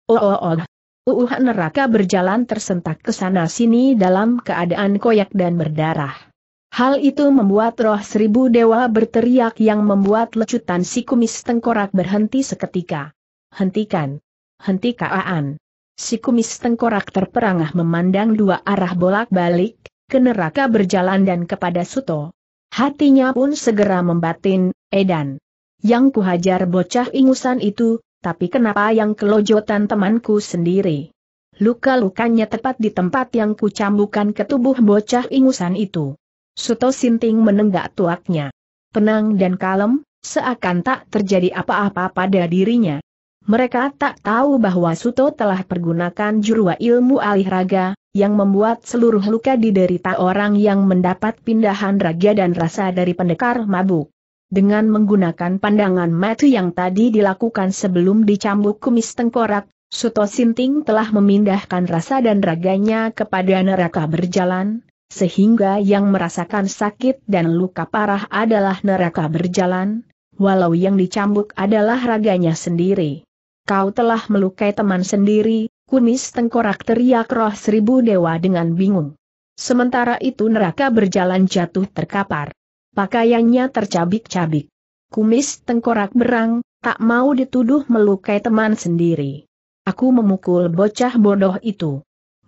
Oh oh oh. neraka berjalan tersentak ke sana sini dalam keadaan koyak dan berdarah. Hal itu membuat roh seribu dewa berteriak yang membuat lecutan si kumis tengkorak berhenti seketika. Hentikan! Hentikaan! Si kumis tengkorak terperangah memandang dua arah bolak-balik, ke neraka berjalan dan kepada Suto. Hatinya pun segera membatin, Edan. Yang kuhajar bocah ingusan itu, tapi kenapa yang kelojotan temanku sendiri? Luka-lukanya tepat di tempat yang kucambukan ke tubuh bocah ingusan itu. Suto Sinting menenggak tuaknya. Tenang dan kalem, seakan tak terjadi apa-apa pada dirinya. Mereka tak tahu bahwa Suto telah pergunakan jurua ilmu alih raga, yang membuat seluruh luka diderita orang yang mendapat pindahan raga dan rasa dari pendekar mabuk. Dengan menggunakan pandangan mati yang tadi dilakukan sebelum dicambuk kumis tengkorak, Suto Sinting telah memindahkan rasa dan raganya kepada neraka berjalan, sehingga yang merasakan sakit dan luka parah adalah neraka berjalan, walau yang dicambuk adalah raganya sendiri. Kau telah melukai teman sendiri, kumis tengkorak teriak roh seribu dewa dengan bingung. Sementara itu neraka berjalan jatuh terkapar. Pakaiannya tercabik-cabik. Kumis tengkorak berang, tak mau dituduh melukai teman sendiri. Aku memukul bocah bodoh itu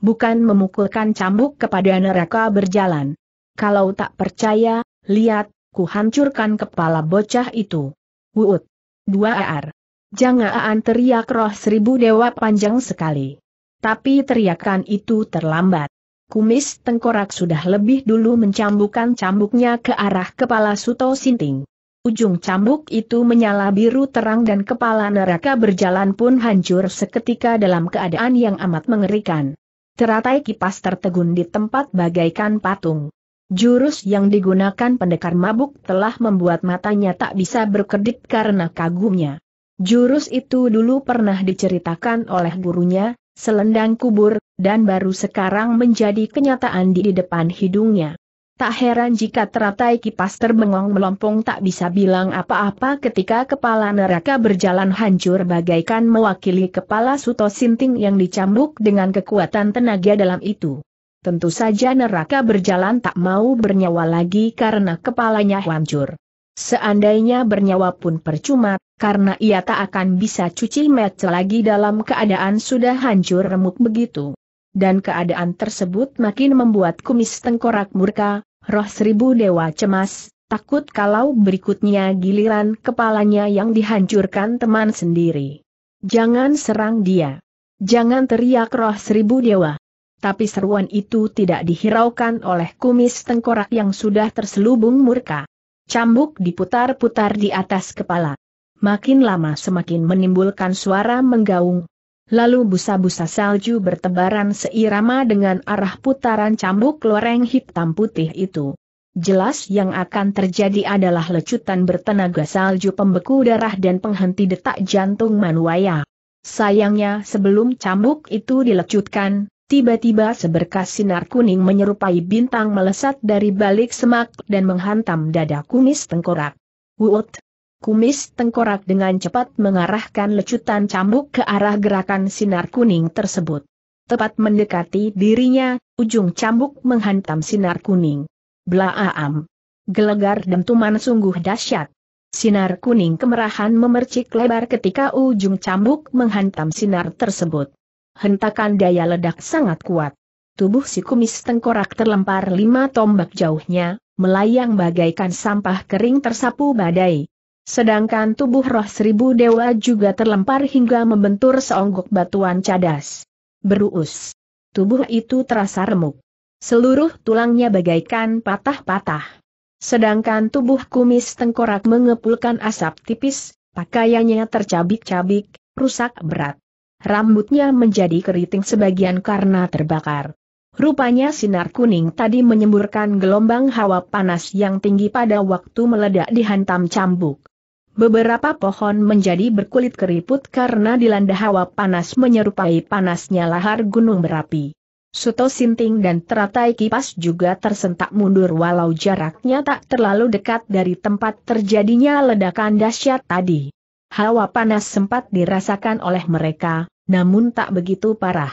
bukan memukulkan cambuk kepada neraka berjalan. Kalau tak percaya, lihat, ku hancurkan kepala bocah itu. Wuut. Dua ar. Jangan teriak roh seribu dewa panjang sekali. Tapi teriakan itu terlambat. Kumis tengkorak sudah lebih dulu mencambukkan cambuknya ke arah kepala Suto Sinting. Ujung cambuk itu menyala biru terang dan kepala neraka berjalan pun hancur seketika dalam keadaan yang amat mengerikan. Teratai kipas tertegun di tempat bagaikan patung. Jurus yang digunakan pendekar mabuk telah membuat matanya tak bisa berkedip karena kagumnya. Jurus itu dulu pernah diceritakan oleh gurunya, selendang kubur, dan baru sekarang menjadi kenyataan di depan hidungnya. Tak heran jika teratai kipas terbengong melompong tak bisa bilang apa-apa ketika kepala neraka berjalan hancur bagaikan mewakili kepala Suto Sinting yang dicambuk dengan kekuatan tenaga dalam itu. Tentu saja neraka berjalan tak mau bernyawa lagi karena kepalanya hancur. Seandainya bernyawa pun percuma, karena ia tak akan bisa cuci mata lagi dalam keadaan sudah hancur remuk begitu dan keadaan tersebut makin membuat kumis tengkorak murka, roh seribu dewa cemas, takut kalau berikutnya giliran kepalanya yang dihancurkan teman sendiri. Jangan serang dia. Jangan teriak roh seribu dewa. Tapi seruan itu tidak dihiraukan oleh kumis tengkorak yang sudah terselubung murka. Cambuk diputar-putar di atas kepala. Makin lama semakin menimbulkan suara menggaung, Lalu busa-busa salju bertebaran seirama dengan arah putaran cambuk loreng hitam putih itu. Jelas yang akan terjadi adalah lecutan bertenaga salju pembeku darah dan penghenti detak jantung Manwaya. Sayangnya sebelum cambuk itu dilecutkan, tiba-tiba seberkas sinar kuning menyerupai bintang melesat dari balik semak dan menghantam dada kumis tengkorak. Wut! Kumis tengkorak dengan cepat mengarahkan lecutan cambuk ke arah gerakan sinar kuning tersebut. Tepat mendekati dirinya, ujung cambuk menghantam sinar kuning. Blaaam! Gelegar dentuman sungguh dahsyat. Sinar kuning kemerahan memercik lebar ketika ujung cambuk menghantam sinar tersebut. Hentakan daya ledak sangat kuat. Tubuh si kumis tengkorak terlempar lima tombak jauhnya, melayang bagaikan sampah kering tersapu badai. Sedangkan tubuh roh seribu dewa juga terlempar hingga membentur seonggok batuan cadas. Berus, Tubuh itu terasa remuk. Seluruh tulangnya bagaikan patah-patah. Sedangkan tubuh kumis tengkorak mengepulkan asap tipis, pakaiannya tercabik-cabik, rusak berat. Rambutnya menjadi keriting sebagian karena terbakar. Rupanya sinar kuning tadi menyemburkan gelombang hawa panas yang tinggi pada waktu meledak dihantam cambuk. Beberapa pohon menjadi berkulit keriput karena dilanda hawa panas menyerupai panasnya lahar gunung berapi. Suto Sinting dan teratai kipas juga tersentak mundur walau jaraknya tak terlalu dekat dari tempat terjadinya ledakan dahsyat tadi. Hawa panas sempat dirasakan oleh mereka, namun tak begitu parah.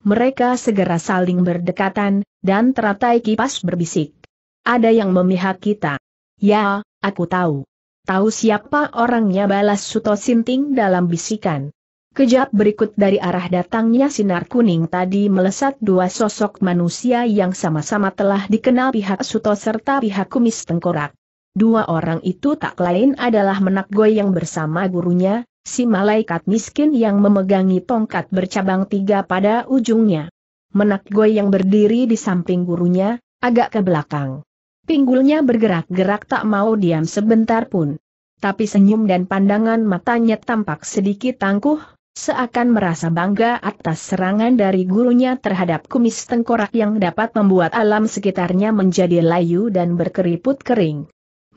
Mereka segera saling berdekatan, dan teratai kipas berbisik. Ada yang memihak kita. Ya, aku tahu. Tahu siapa orangnya balas Suto Sinting dalam bisikan. Kejap berikut dari arah datangnya sinar kuning tadi melesat dua sosok manusia yang sama-sama telah dikenal pihak Suto serta pihak kumis tengkorak. Dua orang itu tak lain adalah menak goy yang bersama gurunya, si malaikat miskin yang memegangi tongkat bercabang tiga pada ujungnya. Menak goy yang berdiri di samping gurunya, agak ke belakang. Pinggulnya bergerak-gerak tak mau diam sebentar pun. Tapi senyum dan pandangan matanya tampak sedikit tangguh, seakan merasa bangga atas serangan dari gurunya terhadap kumis tengkorak yang dapat membuat alam sekitarnya menjadi layu dan berkeriput kering.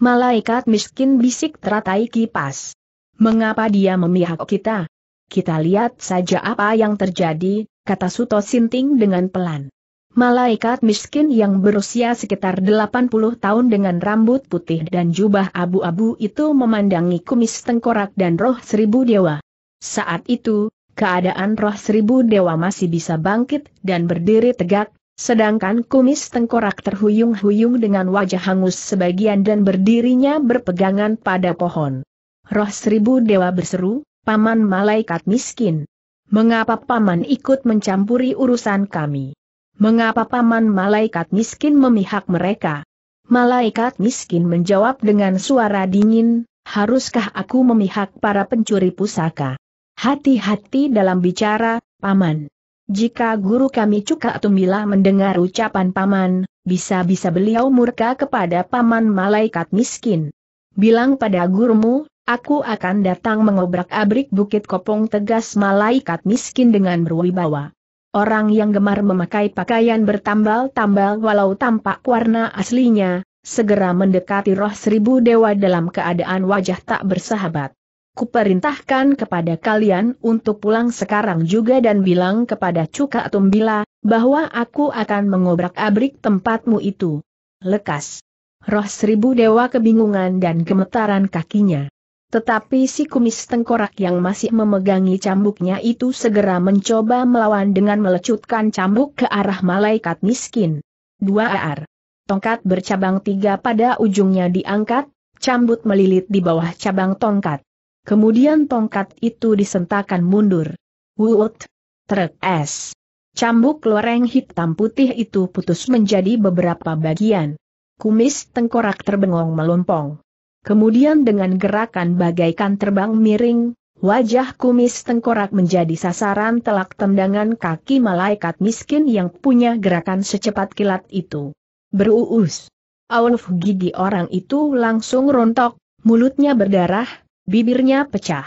Malaikat miskin bisik teratai kipas. Mengapa dia memihak kita? Kita lihat saja apa yang terjadi, kata Suto Sinting dengan pelan. Malaikat miskin yang berusia sekitar 80 tahun dengan rambut putih dan jubah abu-abu itu memandangi kumis tengkorak dan roh seribu dewa. Saat itu, keadaan roh seribu dewa masih bisa bangkit dan berdiri tegak, sedangkan kumis tengkorak terhuyung-huyung dengan wajah hangus sebagian dan berdirinya berpegangan pada pohon. Roh seribu dewa berseru, Paman Malaikat Miskin. Mengapa Paman ikut mencampuri urusan kami? mengapa paman malaikat miskin memihak mereka? Malaikat miskin menjawab dengan suara dingin, haruskah aku memihak para pencuri pusaka? Hati-hati dalam bicara, paman. Jika guru kami Cuka Tumila mendengar ucapan paman, bisa-bisa beliau murka kepada paman malaikat miskin. Bilang pada gurumu, aku akan datang mengobrak-abrik Bukit Kopong tegas malaikat miskin dengan berwibawa. Orang yang gemar memakai pakaian bertambal-tambal walau tampak warna aslinya, segera mendekati roh seribu dewa dalam keadaan wajah tak bersahabat. Kuperintahkan kepada kalian untuk pulang sekarang juga dan bilang kepada Cuka Tumbila, bahwa aku akan mengobrak-abrik tempatmu itu. Lekas. Roh seribu dewa kebingungan dan gemetaran kakinya. Tetapi si kumis tengkorak yang masih memegangi cambuknya itu segera mencoba melawan dengan melecutkan cambuk ke arah malaikat miskin. Dua ar. Tongkat bercabang tiga pada ujungnya diangkat, cambuk melilit di bawah cabang tongkat. Kemudian tongkat itu disentakan mundur. Wut! Trek es. Cambuk loreng hitam putih itu putus menjadi beberapa bagian. Kumis tengkorak terbengong melompong. Kemudian dengan gerakan bagaikan terbang miring, wajah kumis tengkorak menjadi sasaran telak tendangan kaki malaikat miskin yang punya gerakan secepat kilat itu. Beruus. Aulf gigi orang itu langsung rontok, mulutnya berdarah, bibirnya pecah.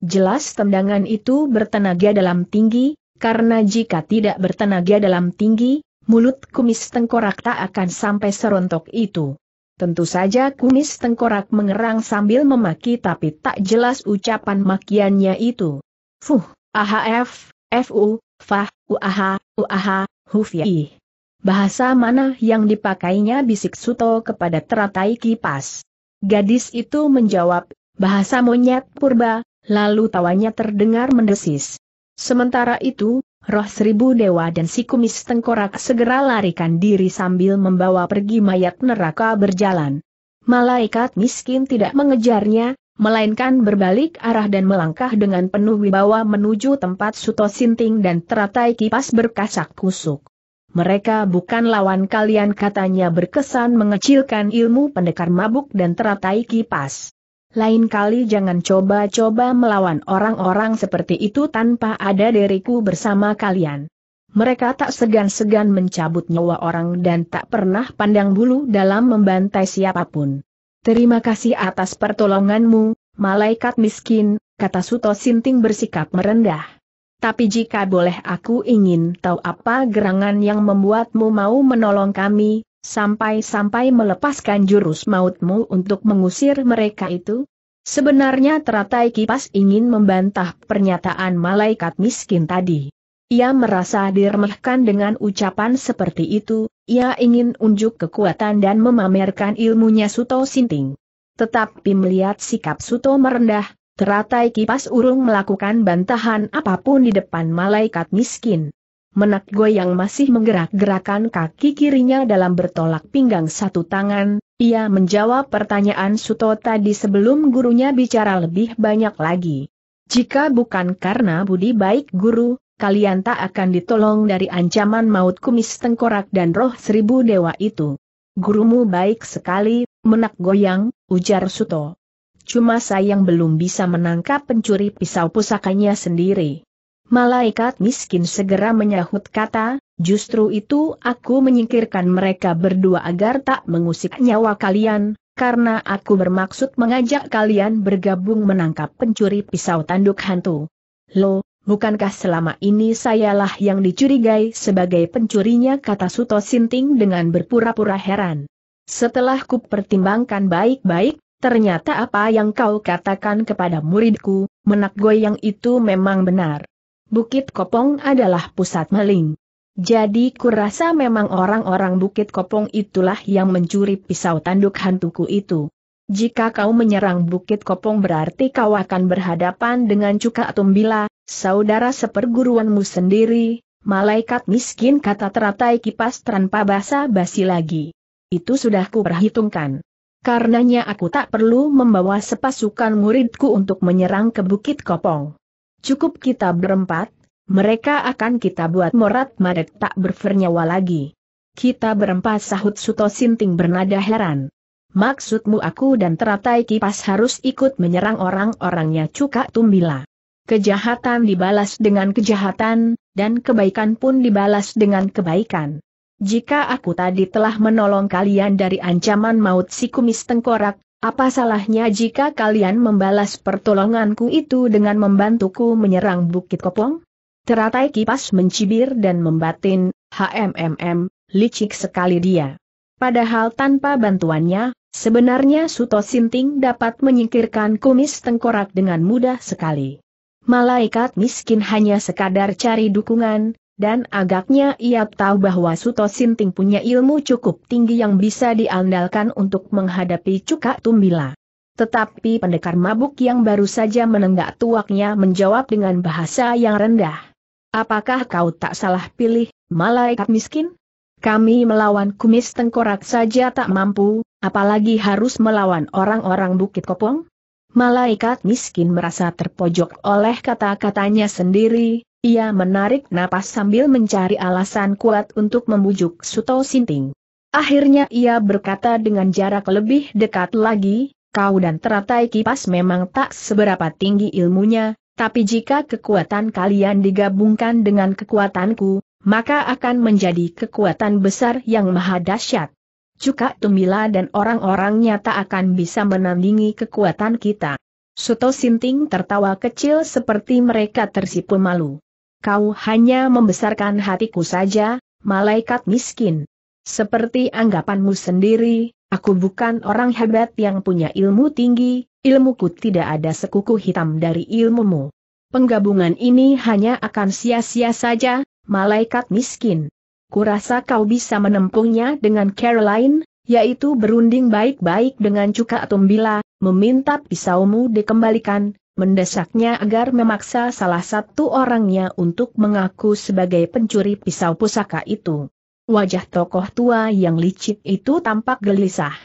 Jelas tendangan itu bertenaga dalam tinggi, karena jika tidak bertenaga dalam tinggi, mulut kumis tengkorak tak akan sampai serontok itu. Tentu saja kumis tengkorak mengerang sambil memaki tapi tak jelas ucapan makiannya itu. Fuh, aha f, fu, fah, uaha, uaha, hufi. Bahasa mana yang dipakainya bisik Suto kepada teratai kipas. Gadis itu menjawab, bahasa monyet purba, lalu tawanya terdengar mendesis. Sementara itu, Roh seribu dewa dan si kumis tengkorak segera larikan diri sambil membawa pergi mayat neraka berjalan. Malaikat miskin tidak mengejarnya, melainkan berbalik arah dan melangkah dengan penuh wibawa menuju tempat Suto Sinting dan teratai kipas berkasak kusuk. Mereka bukan lawan kalian katanya berkesan mengecilkan ilmu pendekar mabuk dan teratai kipas. Lain kali jangan coba-coba melawan orang-orang seperti itu tanpa ada diriku bersama kalian. Mereka tak segan-segan mencabut nyawa orang dan tak pernah pandang bulu dalam membantai siapapun. Terima kasih atas pertolonganmu, malaikat miskin, kata Suto Sinting bersikap merendah. Tapi jika boleh aku ingin tahu apa gerangan yang membuatmu mau menolong kami, Sampai-sampai melepaskan jurus mautmu untuk mengusir mereka itu? Sebenarnya teratai kipas ingin membantah pernyataan malaikat miskin tadi. Ia merasa diremehkan dengan ucapan seperti itu, ia ingin unjuk kekuatan dan memamerkan ilmunya Suto Sinting. Tetapi melihat sikap Suto merendah, teratai kipas urung melakukan bantahan apapun di depan malaikat miskin. Menak goyang masih menggerak-gerakan kaki kirinya dalam bertolak pinggang satu tangan, ia menjawab pertanyaan Suto tadi sebelum gurunya bicara lebih banyak lagi. Jika bukan karena budi baik guru, kalian tak akan ditolong dari ancaman maut kumis tengkorak dan roh seribu dewa itu. Gurumu baik sekali, menak goyang, ujar Suto. Cuma sayang belum bisa menangkap pencuri pisau pusakanya sendiri. Malaikat miskin segera menyahut kata, justru itu aku menyingkirkan mereka berdua agar tak mengusik nyawa kalian, karena aku bermaksud mengajak kalian bergabung menangkap pencuri pisau tanduk hantu. Loh, bukankah selama ini sayalah yang dicurigai sebagai pencurinya kata Suto Sinting dengan berpura-pura heran. Setelah ku pertimbangkan baik-baik, ternyata apa yang kau katakan kepada muridku, menak goyang itu memang benar. Bukit Kopong adalah pusat maling. Jadi kurasa memang orang-orang Bukit Kopong itulah yang mencuri pisau tanduk hantuku itu. Jika kau menyerang Bukit Kopong berarti kau akan berhadapan dengan Cuka Tumbila, saudara seperguruanmu sendiri, malaikat miskin kata teratai kipas tanpa basa-basi lagi. Itu sudah ku perhitungkan. Karenanya aku tak perlu membawa sepasukan muridku untuk menyerang ke Bukit Kopong. Cukup kita berempat, mereka akan kita buat morat madet tak berfernyawa lagi. Kita berempat sahut Suto Sinting bernada heran. Maksudmu aku dan teratai kipas harus ikut menyerang orang-orangnya Cuka Tumbila. Kejahatan dibalas dengan kejahatan, dan kebaikan pun dibalas dengan kebaikan. Jika aku tadi telah menolong kalian dari ancaman maut si kumis tengkorak, apa salahnya jika kalian membalas pertolonganku itu dengan membantuku menyerang Bukit Kopong? Teratai kipas mencibir dan membatin, HMMM, licik sekali dia. Padahal tanpa bantuannya, sebenarnya Suto Sinting dapat menyingkirkan kumis tengkorak dengan mudah sekali. Malaikat miskin hanya sekadar cari dukungan, dan agaknya ia tahu bahwa Suto Sinting punya ilmu cukup tinggi yang bisa diandalkan untuk menghadapi Cuka Tumbila. Tetapi pendekar mabuk yang baru saja menenggak tuaknya menjawab dengan bahasa yang rendah. Apakah kau tak salah pilih, malaikat miskin? Kami melawan kumis tengkorak saja tak mampu, apalagi harus melawan orang-orang Bukit Kopong? Malaikat miskin merasa terpojok oleh kata-katanya sendiri, ia menarik napas sambil mencari alasan kuat untuk membujuk Suto Sinting. Akhirnya ia berkata dengan jarak lebih dekat lagi, kau dan teratai kipas memang tak seberapa tinggi ilmunya, tapi jika kekuatan kalian digabungkan dengan kekuatanku, maka akan menjadi kekuatan besar yang maha dahsyat. Cuka Tumila dan orang-orangnya tak akan bisa menandingi kekuatan kita. Suto Sinting tertawa kecil seperti mereka tersipu malu. Kau hanya membesarkan hatiku saja, malaikat miskin. Seperti anggapanmu sendiri, aku bukan orang hebat yang punya ilmu tinggi, ilmuku tidak ada sekuku hitam dari ilmumu. Penggabungan ini hanya akan sia-sia saja, malaikat miskin. Kurasa kau bisa menempuhnya dengan Caroline, yaitu berunding baik-baik dengan Cuka atau bila meminta pisaumu dikembalikan, mendesaknya agar memaksa salah satu orangnya untuk mengaku sebagai pencuri pisau pusaka itu. Wajah tokoh tua yang licik itu tampak gelisah.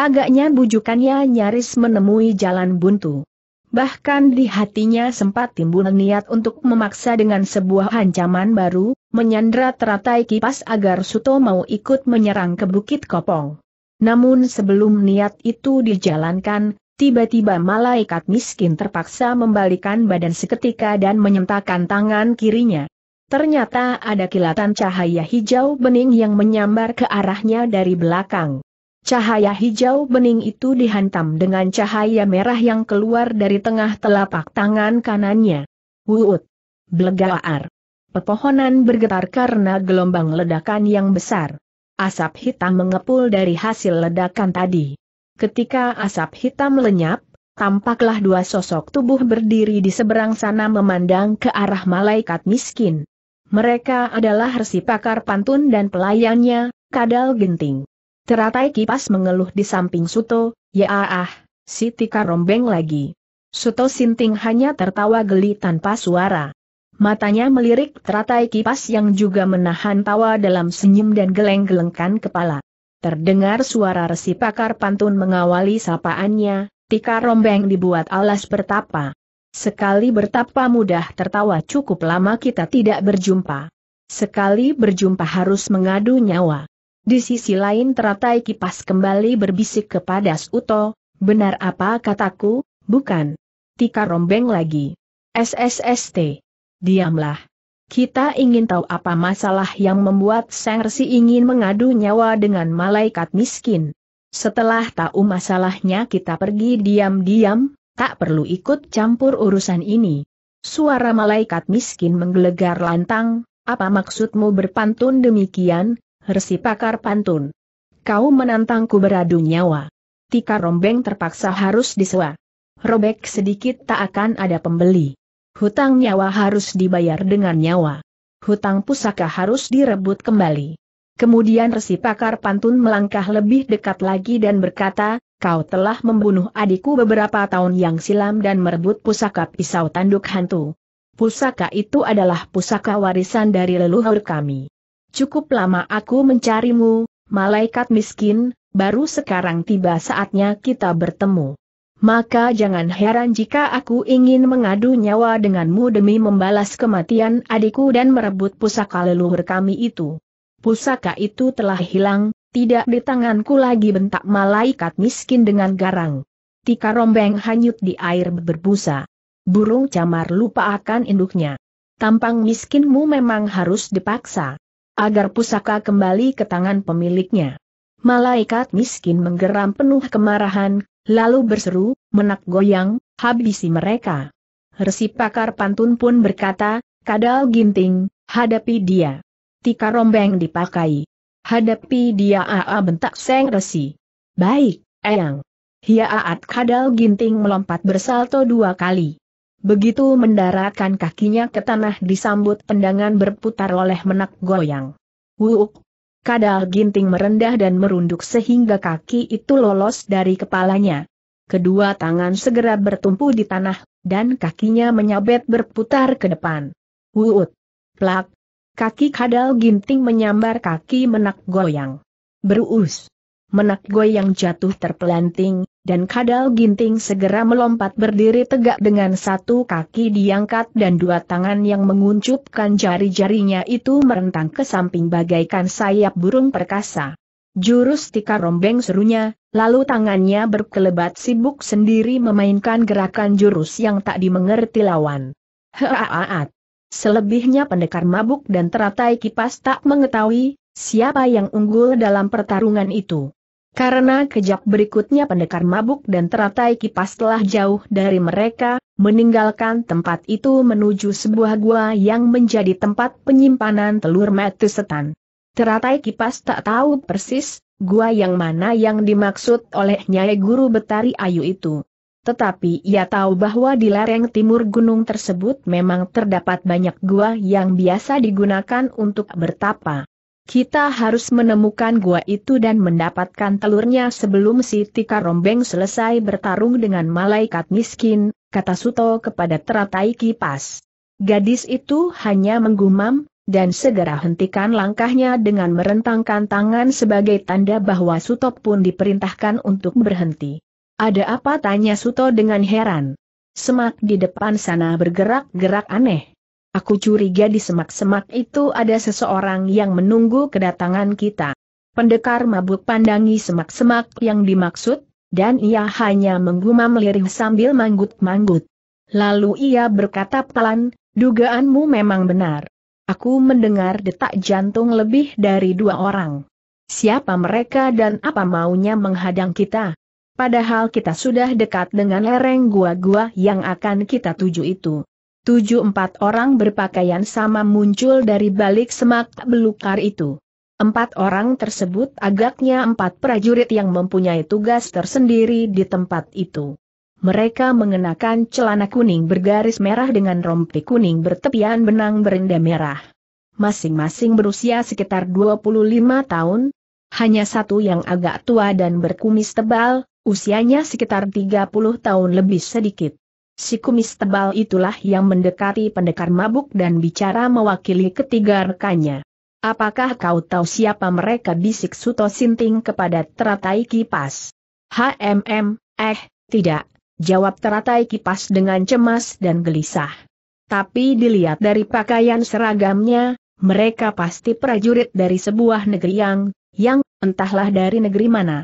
Agaknya bujukannya nyaris menemui jalan buntu. Bahkan di hatinya sempat timbul niat untuk memaksa dengan sebuah ancaman baru, menyandra teratai kipas agar Suto mau ikut menyerang ke Bukit Kopong. Namun sebelum niat itu dijalankan, Tiba-tiba malaikat miskin terpaksa membalikan badan seketika dan menyentakan tangan kirinya. Ternyata ada kilatan cahaya hijau bening yang menyambar ke arahnya dari belakang. Cahaya hijau bening itu dihantam dengan cahaya merah yang keluar dari tengah telapak tangan kanannya. Wuut! Blegaar! Pepohonan bergetar karena gelombang ledakan yang besar. Asap hitam mengepul dari hasil ledakan tadi. Ketika asap hitam lenyap, tampaklah dua sosok tubuh berdiri di seberang sana memandang ke arah malaikat miskin. Mereka adalah Resi Pakar Pantun dan pelayannya, Kadal Genting. Teratai kipas mengeluh di samping Suto, ya ah, si Tika rombeng lagi. Suto Sinting hanya tertawa geli tanpa suara. Matanya melirik teratai kipas yang juga menahan tawa dalam senyum dan geleng-gelengkan kepala. Terdengar suara resi pakar pantun mengawali sapaannya, tika rombeng dibuat alas bertapa. Sekali bertapa mudah tertawa cukup lama kita tidak berjumpa. Sekali berjumpa harus mengadu nyawa. Di sisi lain teratai kipas kembali berbisik kepada Suto, benar apa kataku, bukan? Tika rombeng lagi. SSST. Diamlah. Kita ingin tahu apa masalah yang membuat Resi ingin mengadu nyawa dengan malaikat miskin. Setelah tahu masalahnya kita pergi diam-diam, tak perlu ikut campur urusan ini. Suara malaikat miskin menggelegar lantang, apa maksudmu berpantun demikian, Resi pakar pantun. Kau menantangku beradu nyawa. Tika rombeng terpaksa harus disewa. Robek sedikit tak akan ada pembeli. Hutang nyawa harus dibayar dengan nyawa. Hutang pusaka harus direbut kembali. Kemudian Resi Pakar Pantun melangkah lebih dekat lagi dan berkata, kau telah membunuh adikku beberapa tahun yang silam dan merebut pusaka pisau tanduk hantu. Pusaka itu adalah pusaka warisan dari leluhur kami. Cukup lama aku mencarimu, malaikat miskin, baru sekarang tiba saatnya kita bertemu maka jangan heran jika aku ingin mengadu nyawa denganmu demi membalas kematian adikku dan merebut pusaka leluhur kami itu. Pusaka itu telah hilang, tidak di tanganku lagi bentak malaikat miskin dengan garang. Tika rombeng hanyut di air berbusa. Burung camar lupa akan induknya. Tampang miskinmu memang harus dipaksa. Agar pusaka kembali ke tangan pemiliknya. Malaikat miskin menggeram penuh kemarahan, lalu berseru, menak goyang, habisi mereka. Resi pakar pantun pun berkata, kadal ginting, hadapi dia. Tika rombeng dipakai. Hadapi dia aa bentak seng resi. Baik, eyang. Hiaat kadal ginting melompat bersalto dua kali. Begitu mendaratkan kakinya ke tanah disambut tendangan berputar oleh menak goyang. Wuuk, kadal ginting merendah dan merunduk sehingga kaki itu lolos dari kepalanya. Kedua tangan segera bertumpu di tanah, dan kakinya menyabet berputar ke depan. Wuut! Plak! Kaki kadal ginting menyambar kaki menak goyang. Berus, Menak goyang jatuh terpelanting, dan kadal ginting segera melompat berdiri tegak dengan satu kaki diangkat dan dua tangan yang menguncupkan jari-jarinya itu merentang ke samping bagaikan sayap burung perkasa. Jurus tika rombeng serunya, lalu tangannya berkelebat sibuk sendiri memainkan gerakan jurus yang tak dimengerti lawan. Heaaat. Selebihnya pendekar mabuk dan teratai kipas tak mengetahui, siapa yang unggul dalam pertarungan itu. Karena kejap berikutnya pendekar mabuk dan teratai kipas telah jauh dari mereka, meninggalkan tempat itu menuju sebuah gua yang menjadi tempat penyimpanan telur metu setan. Teratai kipas tak tahu persis, gua yang mana yang dimaksud oleh Nyai Guru Betari Ayu itu. Tetapi ia tahu bahwa di lereng timur gunung tersebut memang terdapat banyak gua yang biasa digunakan untuk bertapa. Kita harus menemukan gua itu dan mendapatkan telurnya sebelum si Tika Rombeng selesai bertarung dengan malaikat miskin, kata Suto kepada teratai kipas. Gadis itu hanya menggumam, dan segera hentikan langkahnya dengan merentangkan tangan sebagai tanda bahwa Suto pun diperintahkan untuk berhenti. Ada apa tanya Suto dengan heran. Semak di depan sana bergerak-gerak aneh. Aku curiga di semak-semak itu ada seseorang yang menunggu kedatangan kita. Pendekar mabuk pandangi semak-semak yang dimaksud, dan ia hanya menggumam lirih sambil manggut-manggut. Lalu ia berkata pelan, dugaanmu memang benar. Aku mendengar detak jantung lebih dari dua orang. Siapa mereka dan apa maunya menghadang kita? Padahal kita sudah dekat dengan lereng gua-gua yang akan kita tuju itu tujuh empat orang berpakaian sama muncul dari balik semak belukar itu. Empat orang tersebut agaknya empat prajurit yang mempunyai tugas tersendiri di tempat itu. Mereka mengenakan celana kuning bergaris merah dengan rompi kuning bertepian benang berenda merah. Masing-masing berusia sekitar 25 tahun, hanya satu yang agak tua dan berkumis tebal, usianya sekitar 30 tahun lebih sedikit. Si kumis tebal itulah yang mendekati pendekar mabuk dan bicara mewakili ketiga rekannya. Apakah kau tahu siapa mereka bisik Suto Sinting kepada teratai kipas? HMM, eh, tidak, jawab teratai kipas dengan cemas dan gelisah. Tapi dilihat dari pakaian seragamnya, mereka pasti prajurit dari sebuah negeri yang, yang, entahlah dari negeri mana.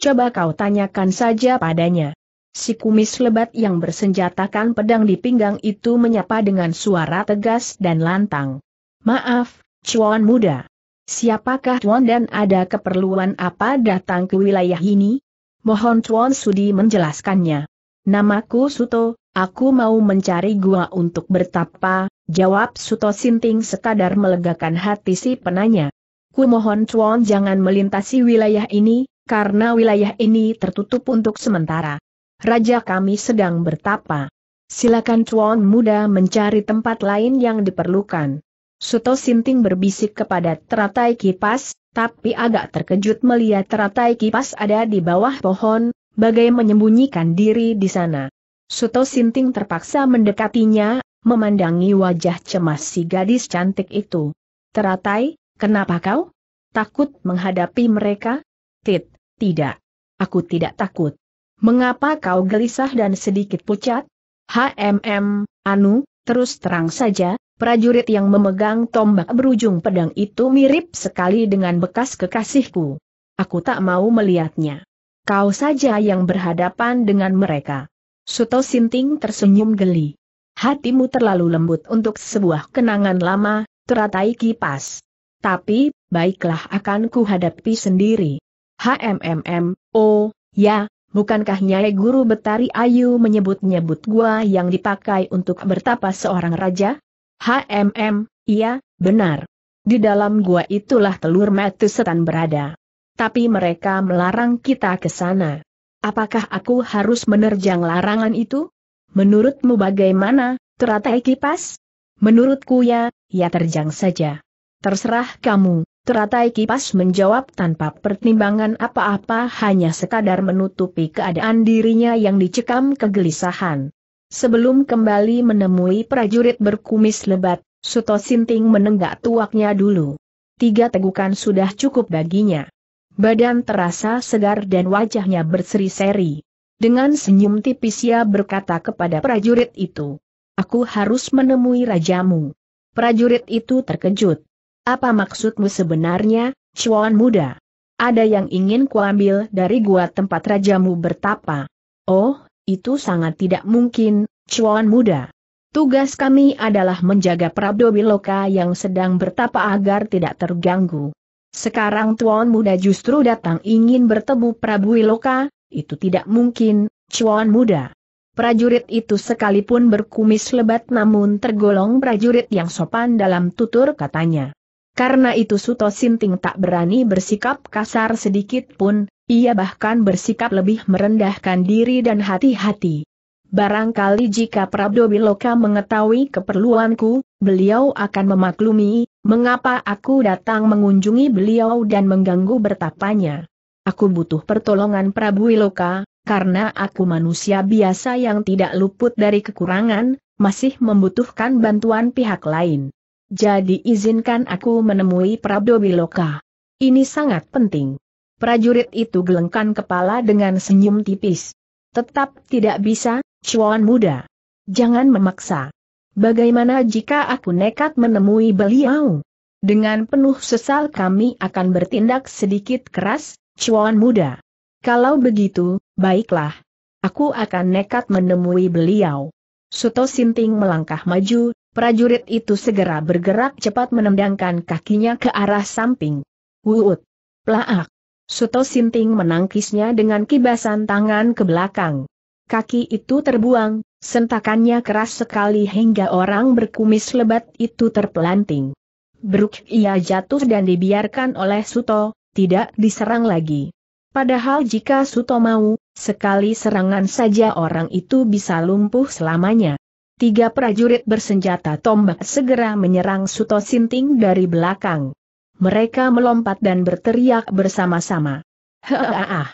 Coba kau tanyakan saja padanya. Si kumis lebat yang bersenjatakan pedang di pinggang itu menyapa dengan suara tegas dan lantang. Maaf, Cuan muda. Siapakah Tuan dan ada keperluan apa datang ke wilayah ini? Mohon Tuan Sudi menjelaskannya. Namaku Suto, aku mau mencari gua untuk bertapa, jawab Suto Sinting sekadar melegakan hati si penanya. Ku mohon Tuan jangan melintasi wilayah ini, karena wilayah ini tertutup untuk sementara. Raja kami sedang bertapa. Silakan Chuan muda mencari tempat lain yang diperlukan. Suto Sinting berbisik kepada teratai kipas, tapi agak terkejut melihat teratai kipas ada di bawah pohon, bagai menyembunyikan diri di sana. Suto Sinting terpaksa mendekatinya, memandangi wajah cemas si gadis cantik itu. Teratai, kenapa kau? Takut menghadapi mereka? Tit, tidak. Aku tidak takut. Mengapa kau gelisah dan sedikit pucat? HMM, Anu, terus terang saja, prajurit yang memegang tombak berujung pedang itu mirip sekali dengan bekas kekasihku. Aku tak mau melihatnya. Kau saja yang berhadapan dengan mereka. Suto Sinting tersenyum geli. Hatimu terlalu lembut untuk sebuah kenangan lama, teratai kipas. Tapi, baiklah akan kuhadapi sendiri. HMMM, oh, ya, Bukankah Nyai Guru Betari Ayu menyebut-nyebut gua yang dipakai untuk bertapa seorang raja? HMM, iya, benar. Di dalam gua itulah telur metu setan berada. Tapi mereka melarang kita ke sana. Apakah aku harus menerjang larangan itu? Menurutmu bagaimana, teratai kipas? Menurutku ya, ya terjang saja. Terserah kamu. Teratai kipas menjawab tanpa pertimbangan apa-apa hanya sekadar menutupi keadaan dirinya yang dicekam kegelisahan. Sebelum kembali menemui prajurit berkumis lebat, Suto Sinting menenggak tuaknya dulu. Tiga tegukan sudah cukup baginya. Badan terasa segar dan wajahnya berseri-seri. Dengan senyum tipis ia berkata kepada prajurit itu, Aku harus menemui rajamu. Prajurit itu terkejut. Apa maksudmu sebenarnya, Chuan muda? Ada yang ingin kuambil dari gua tempat rajamu bertapa. Oh, itu sangat tidak mungkin, Chuan muda. Tugas kami adalah menjaga Prabdo Wiloka yang sedang bertapa agar tidak terganggu. Sekarang Tuan muda justru datang ingin bertemu Prabu Wiloka, itu tidak mungkin, Chuan muda. Prajurit itu sekalipun berkumis lebat namun tergolong prajurit yang sopan dalam tutur katanya. Karena itu Suto Sinting tak berani bersikap kasar sedikit pun, ia bahkan bersikap lebih merendahkan diri dan hati-hati. Barangkali jika Prabdo Biloka mengetahui keperluanku, beliau akan memaklumi, mengapa aku datang mengunjungi beliau dan mengganggu bertapanya. Aku butuh pertolongan Prabu Wiloka, karena aku manusia biasa yang tidak luput dari kekurangan, masih membutuhkan bantuan pihak lain jadi izinkan aku menemui Prabu Biloka. Ini sangat penting. Prajurit itu gelengkan kepala dengan senyum tipis. Tetap tidak bisa, cuan muda. Jangan memaksa. Bagaimana jika aku nekat menemui beliau? Dengan penuh sesal kami akan bertindak sedikit keras, cuan muda. Kalau begitu, baiklah. Aku akan nekat menemui beliau. Suto Sinting melangkah maju, Prajurit itu segera bergerak cepat menendangkan kakinya ke arah samping. Wuut! Plaak! Suto Sinting menangkisnya dengan kibasan tangan ke belakang. Kaki itu terbuang, sentakannya keras sekali hingga orang berkumis lebat itu terpelanting. Beruk ia jatuh dan dibiarkan oleh Suto, tidak diserang lagi. Padahal jika Suto mau, sekali serangan saja orang itu bisa lumpuh selamanya. Tiga prajurit bersenjata tombak segera menyerang Suto Sinting dari belakang. Mereka melompat dan berteriak bersama-sama. Heaaah!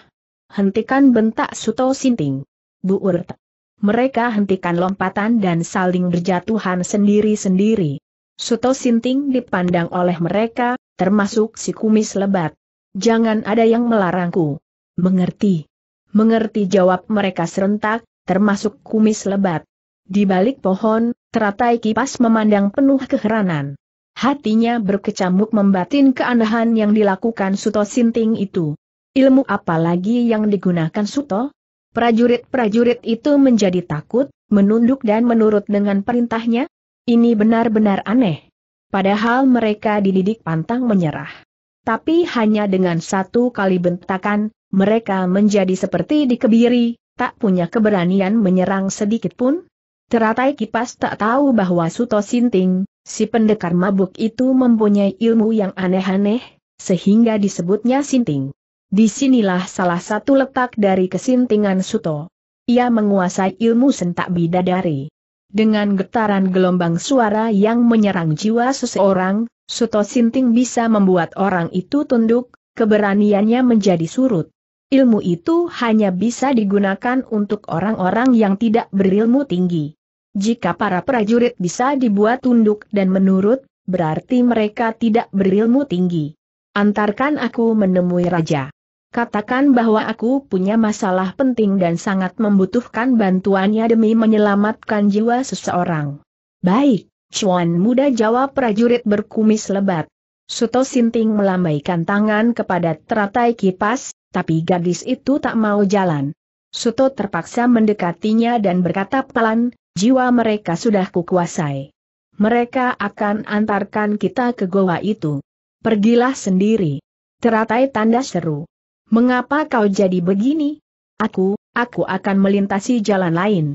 Hentikan bentak Suto Sinting. Buurt. Mereka hentikan lompatan dan saling berjatuhan sendiri-sendiri. Suto Sinting dipandang oleh mereka, termasuk si kumis lebat. Jangan ada yang melarangku. Mengerti. Mengerti jawab mereka serentak, termasuk kumis lebat. Di balik pohon, teratai kipas memandang penuh keheranan. Hatinya berkecamuk membatin keanehan yang dilakukan Suto Sinting itu. Ilmu apa lagi yang digunakan Suto? Prajurit-prajurit itu menjadi takut, menunduk dan menurut dengan perintahnya? Ini benar-benar aneh. Padahal mereka dididik pantang menyerah. Tapi hanya dengan satu kali bentakan, mereka menjadi seperti dikebiri, tak punya keberanian menyerang sedikitpun, Teratai kipas tak tahu bahwa Suto Sinting, si pendekar mabuk itu mempunyai ilmu yang aneh-aneh, sehingga disebutnya Sinting. Disinilah salah satu letak dari kesintingan Suto. Ia menguasai ilmu sentak bidadari. Dengan getaran gelombang suara yang menyerang jiwa seseorang, Suto Sinting bisa membuat orang itu tunduk, keberaniannya menjadi surut. Ilmu itu hanya bisa digunakan untuk orang-orang yang tidak berilmu tinggi. Jika para prajurit bisa dibuat tunduk dan menurut, berarti mereka tidak berilmu tinggi. Antarkan aku menemui raja. Katakan bahwa aku punya masalah penting dan sangat membutuhkan bantuannya demi menyelamatkan jiwa seseorang. Baik, cuan muda jawab prajurit berkumis lebat. Suto Sinting melambaikan tangan kepada teratai kipas, tapi gadis itu tak mau jalan. Suto terpaksa mendekatinya dan berkata pelan, jiwa mereka sudah kukuasai. Mereka akan antarkan kita ke goa itu. Pergilah sendiri. Teratai tanda seru. Mengapa kau jadi begini? Aku, aku akan melintasi jalan lain.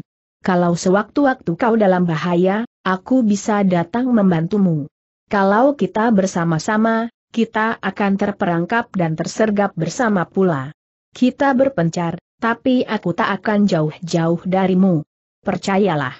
Kalau sewaktu-waktu kau dalam bahaya, aku bisa datang membantumu. Kalau kita bersama-sama, kita akan terperangkap dan tersergap bersama pula. Kita berpencar, tapi aku tak akan jauh-jauh darimu. Percayalah.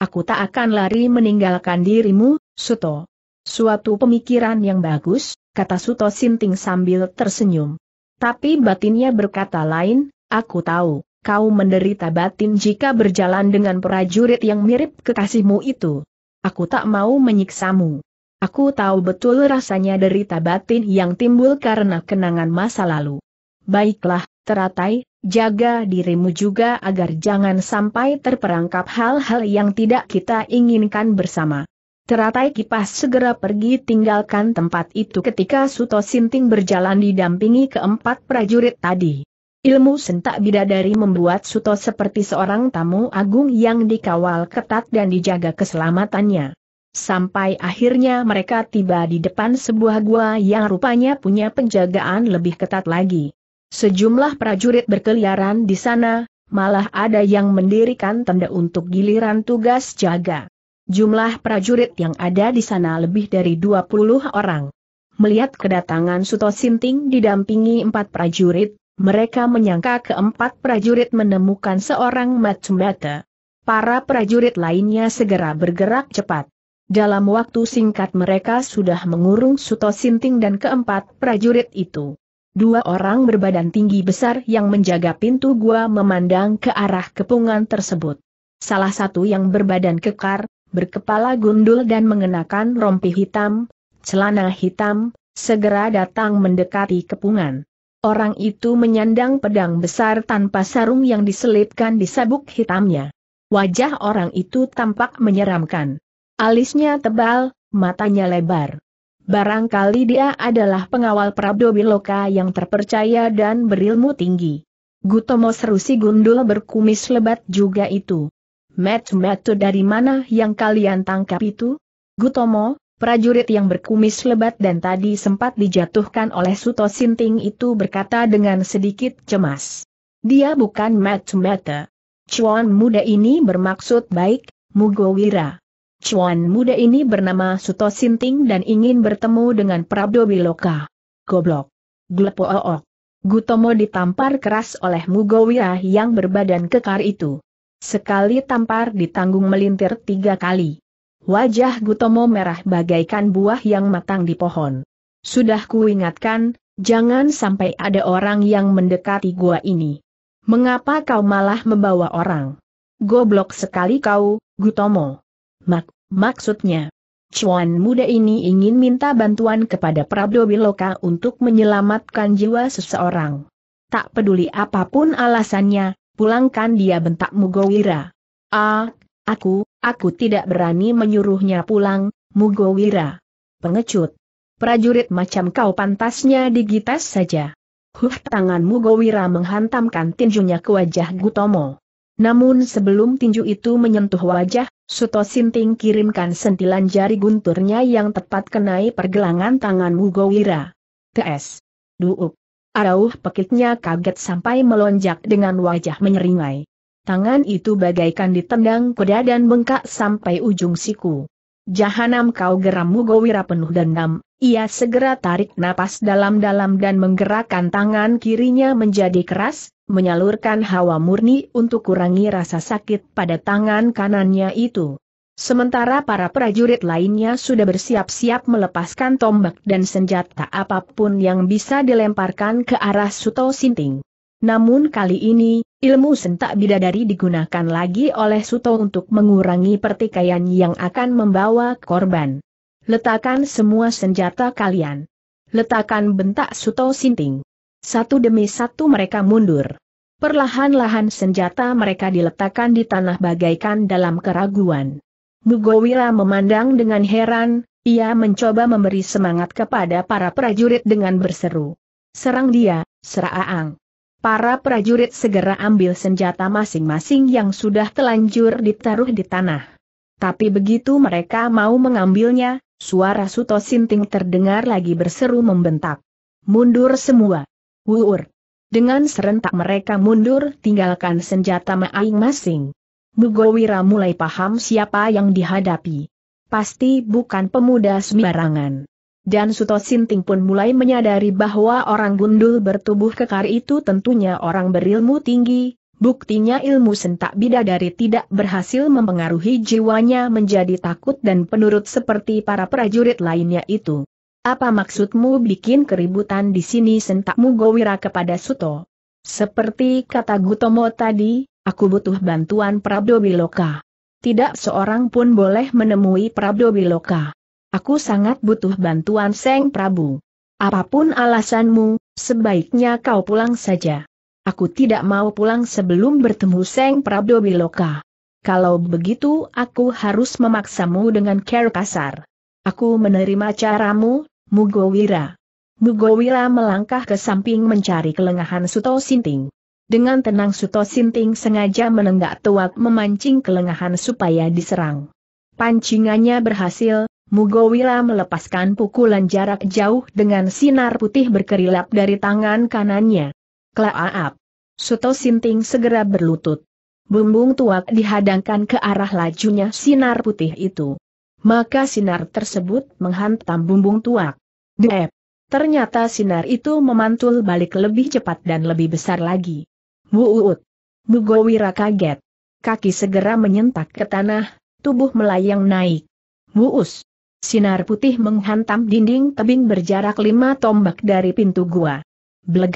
Aku tak akan lari meninggalkan dirimu, Suto. Suatu pemikiran yang bagus, kata Suto Sinting sambil tersenyum. Tapi batinnya berkata lain, aku tahu, kau menderita batin jika berjalan dengan prajurit yang mirip kekasihmu itu. Aku tak mau menyiksamu. Aku tahu betul rasanya derita batin yang timbul karena kenangan masa lalu. Baiklah, teratai, jaga dirimu juga agar jangan sampai terperangkap hal-hal yang tidak kita inginkan bersama. Teratai kipas segera pergi tinggalkan tempat itu ketika Suto Sinting berjalan didampingi keempat prajurit tadi. Ilmu sentak bidadari membuat Suto seperti seorang tamu agung yang dikawal ketat dan dijaga keselamatannya. Sampai akhirnya mereka tiba di depan sebuah gua yang rupanya punya penjagaan lebih ketat lagi. Sejumlah prajurit berkeliaran di sana, malah ada yang mendirikan tenda untuk giliran tugas jaga. Jumlah prajurit yang ada di sana lebih dari 20 orang. Melihat kedatangan Suto Sinting didampingi empat prajurit, mereka menyangka keempat prajurit menemukan seorang Matsumata. Para prajurit lainnya segera bergerak cepat. Dalam waktu singkat mereka sudah mengurung Suto Sinting dan keempat prajurit itu. Dua orang berbadan tinggi besar yang menjaga pintu gua memandang ke arah kepungan tersebut. Salah satu yang berbadan kekar, berkepala gundul dan mengenakan rompi hitam, celana hitam, segera datang mendekati kepungan. Orang itu menyandang pedang besar tanpa sarung yang diselipkan di sabuk hitamnya. Wajah orang itu tampak menyeramkan. Alisnya tebal, matanya lebar. Barangkali dia adalah pengawal Prabdo Biloka yang terpercaya dan berilmu tinggi. Gutomo seru si gundul berkumis lebat juga itu. Metu-metu dari mana yang kalian tangkap itu? Gutomo, prajurit yang berkumis lebat dan tadi sempat dijatuhkan oleh Suto Sinting itu berkata dengan sedikit cemas. Dia bukan metu-metu. Cuan muda ini bermaksud baik, Mugowira. Cuan muda ini bernama Suto Sinting dan ingin bertemu dengan Prabdo Biloka. Goblok. Glepook. Gutomo ditampar keras oleh Mugowira yang berbadan kekar itu. Sekali tampar ditanggung melintir tiga kali. Wajah Gutomo merah bagaikan buah yang matang di pohon. Sudah kuingatkan, jangan sampai ada orang yang mendekati gua ini. Mengapa kau malah membawa orang? Goblok sekali kau, Gutomo. Mak maksudnya, Cuan muda ini ingin minta bantuan kepada Prabdo Wiloka untuk menyelamatkan jiwa seseorang. Tak peduli apapun alasannya, pulangkan dia bentak Mugowira. Ah, aku, aku tidak berani menyuruhnya pulang, Mugowira. Pengecut. Prajurit macam kau pantasnya digitas saja. Huh tangan Mugowira menghantamkan tinjunya ke wajah Gutomo. Namun sebelum tinju itu menyentuh wajah Suto Sinting kirimkan sentilan jari gunturnya yang tepat kenai pergelangan tangan Mugowira. TS. Duuk. Arauh pekitnya kaget sampai melonjak dengan wajah menyeringai. Tangan itu bagaikan ditendang kuda dan bengkak sampai ujung siku. Jahanam kau geram Mugowira penuh dendam, ia segera tarik napas dalam-dalam dan menggerakkan tangan kirinya menjadi keras, menyalurkan hawa murni untuk kurangi rasa sakit pada tangan kanannya itu. Sementara para prajurit lainnya sudah bersiap-siap melepaskan tombak dan senjata apapun yang bisa dilemparkan ke arah Suto Sinting. Namun kali ini, ilmu sentak bidadari digunakan lagi oleh Suto untuk mengurangi pertikaian yang akan membawa korban. Letakkan semua senjata kalian. Letakkan bentak Suto Sinting. Satu demi satu mereka mundur. Perlahan-lahan senjata mereka diletakkan di tanah bagaikan dalam keraguan. Mugowira memandang dengan heran, ia mencoba memberi semangat kepada para prajurit dengan berseru. Serang dia, Seraang. Para prajurit segera ambil senjata masing-masing yang sudah telanjur ditaruh di tanah. Tapi begitu mereka mau mengambilnya, Suara Suto Sinting terdengar lagi berseru membentak. Mundur semua. Wuur. Dengan serentak mereka mundur tinggalkan senjata masing-masing. Mugowira mulai paham siapa yang dihadapi. Pasti bukan pemuda sembarangan. Dan Suto Sinting pun mulai menyadari bahwa orang gundul bertubuh kekar itu tentunya orang berilmu tinggi, Buktinya ilmu sentak bidadari tidak berhasil mempengaruhi jiwanya menjadi takut dan penurut seperti para prajurit lainnya itu. Apa maksudmu bikin keributan di sini sentakmu Gowira kepada Suto? Seperti kata Gutomo tadi, aku butuh bantuan Prabdo Biloka. Tidak seorang pun boleh menemui Prabdo Biloka. Aku sangat butuh bantuan Seng Prabu. Apapun alasanmu, sebaiknya kau pulang saja. Aku tidak mau pulang sebelum bertemu Seng Prabdo Biloka. Kalau begitu aku harus memaksamu dengan care kasar. Aku menerima caramu, Mugowira. Mugowira melangkah ke samping mencari kelengahan Suto Sinting. Dengan tenang Suto Sinting sengaja menenggak tuak memancing kelengahan supaya diserang. Pancingannya berhasil, Mugowira melepaskan pukulan jarak jauh dengan sinar putih berkerilap dari tangan kanannya. Klaaap. Suto Sinting segera berlutut. Bumbung tuak dihadangkan ke arah lajunya sinar putih itu. Maka sinar tersebut menghantam bumbung tuak. Dep. Ternyata sinar itu memantul balik lebih cepat dan lebih besar lagi. Buuut. Mugowira kaget. Kaki segera menyentak ke tanah, tubuh melayang naik. Us. Sinar putih menghantam dinding tebing berjarak lima tombak dari pintu gua.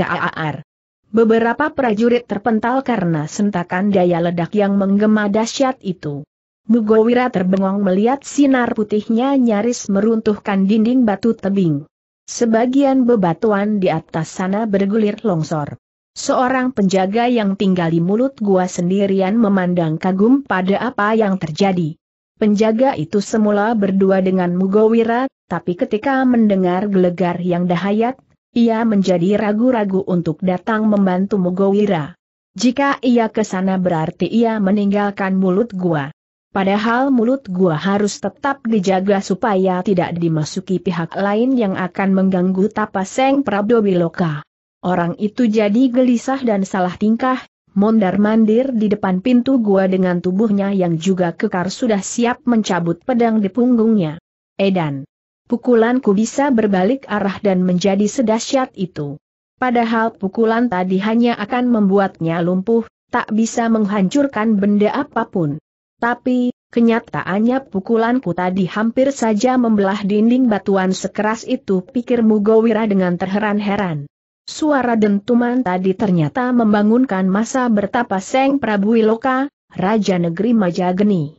aar. Beberapa prajurit terpental karena sentakan daya ledak yang menggema dahsyat itu. Mugowira terbengong melihat sinar putihnya nyaris meruntuhkan dinding batu tebing. Sebagian bebatuan di atas sana bergulir longsor. Seorang penjaga yang tinggal di mulut gua sendirian memandang kagum pada apa yang terjadi. Penjaga itu semula berdua dengan Mugowira, tapi ketika mendengar gelegar yang dahayat, ia menjadi ragu-ragu untuk datang membantu Mugowira. Jika ia ke sana berarti ia meninggalkan mulut gua. Padahal mulut gua harus tetap dijaga supaya tidak dimasuki pihak lain yang akan mengganggu tapaseng Prabdo Biloka. Orang itu jadi gelisah dan salah tingkah, mondar-mandir di depan pintu gua dengan tubuhnya yang juga kekar sudah siap mencabut pedang di punggungnya. Edan, pukulanku bisa berbalik arah dan menjadi sedahsyat itu. Padahal pukulan tadi hanya akan membuatnya lumpuh, tak bisa menghancurkan benda apapun. Tapi, kenyataannya pukulanku tadi hampir saja membelah dinding batuan sekeras itu pikir Mugowira dengan terheran-heran. Suara dentuman tadi ternyata membangunkan masa bertapa Seng Prabu Wiloka, Raja Negeri Majageni.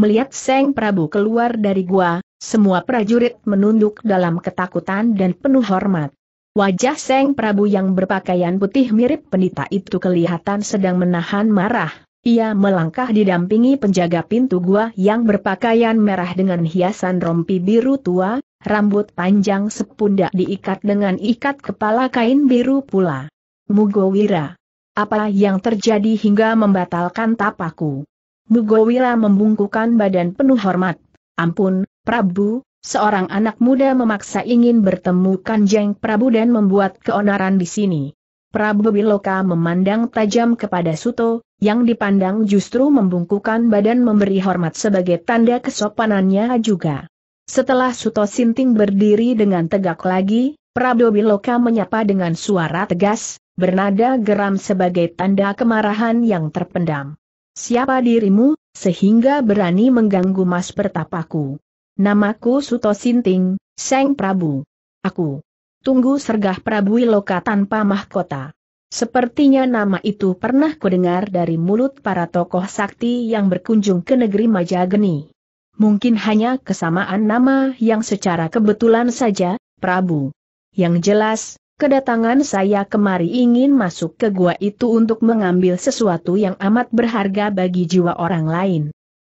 Melihat Seng Prabu keluar dari gua, semua prajurit menunduk dalam ketakutan dan penuh hormat. Wajah Seng Prabu yang berpakaian putih mirip pendeta itu kelihatan sedang menahan marah. Ia melangkah didampingi penjaga pintu gua yang berpakaian merah dengan hiasan rompi biru tua, rambut panjang sepundak diikat dengan ikat kepala kain biru pula. Mugowira. Apa yang terjadi hingga membatalkan tapaku? Mugowira membungkukan badan penuh hormat. Ampun, Prabu, seorang anak muda memaksa ingin bertemu Kanjeng Prabu dan membuat keonaran di sini. Prabu Biloka memandang tajam kepada Suto, yang dipandang justru membungkukan badan memberi hormat sebagai tanda kesopanannya juga. Setelah Suto Sinting berdiri dengan tegak lagi, Prabu Biloka menyapa dengan suara tegas, bernada geram sebagai tanda kemarahan yang terpendam. Siapa dirimu, sehingga berani mengganggu mas pertapaku? Namaku Suto Sinting, Seng Prabu. Aku. Tunggu Sergah Prabu Iloka tanpa mahkota. Sepertinya nama itu pernah kudengar dari mulut para tokoh sakti yang berkunjung ke negeri Majageni. Mungkin hanya kesamaan nama yang secara kebetulan saja, Prabu. Yang jelas, kedatangan saya kemari ingin masuk ke gua itu untuk mengambil sesuatu yang amat berharga bagi jiwa orang lain.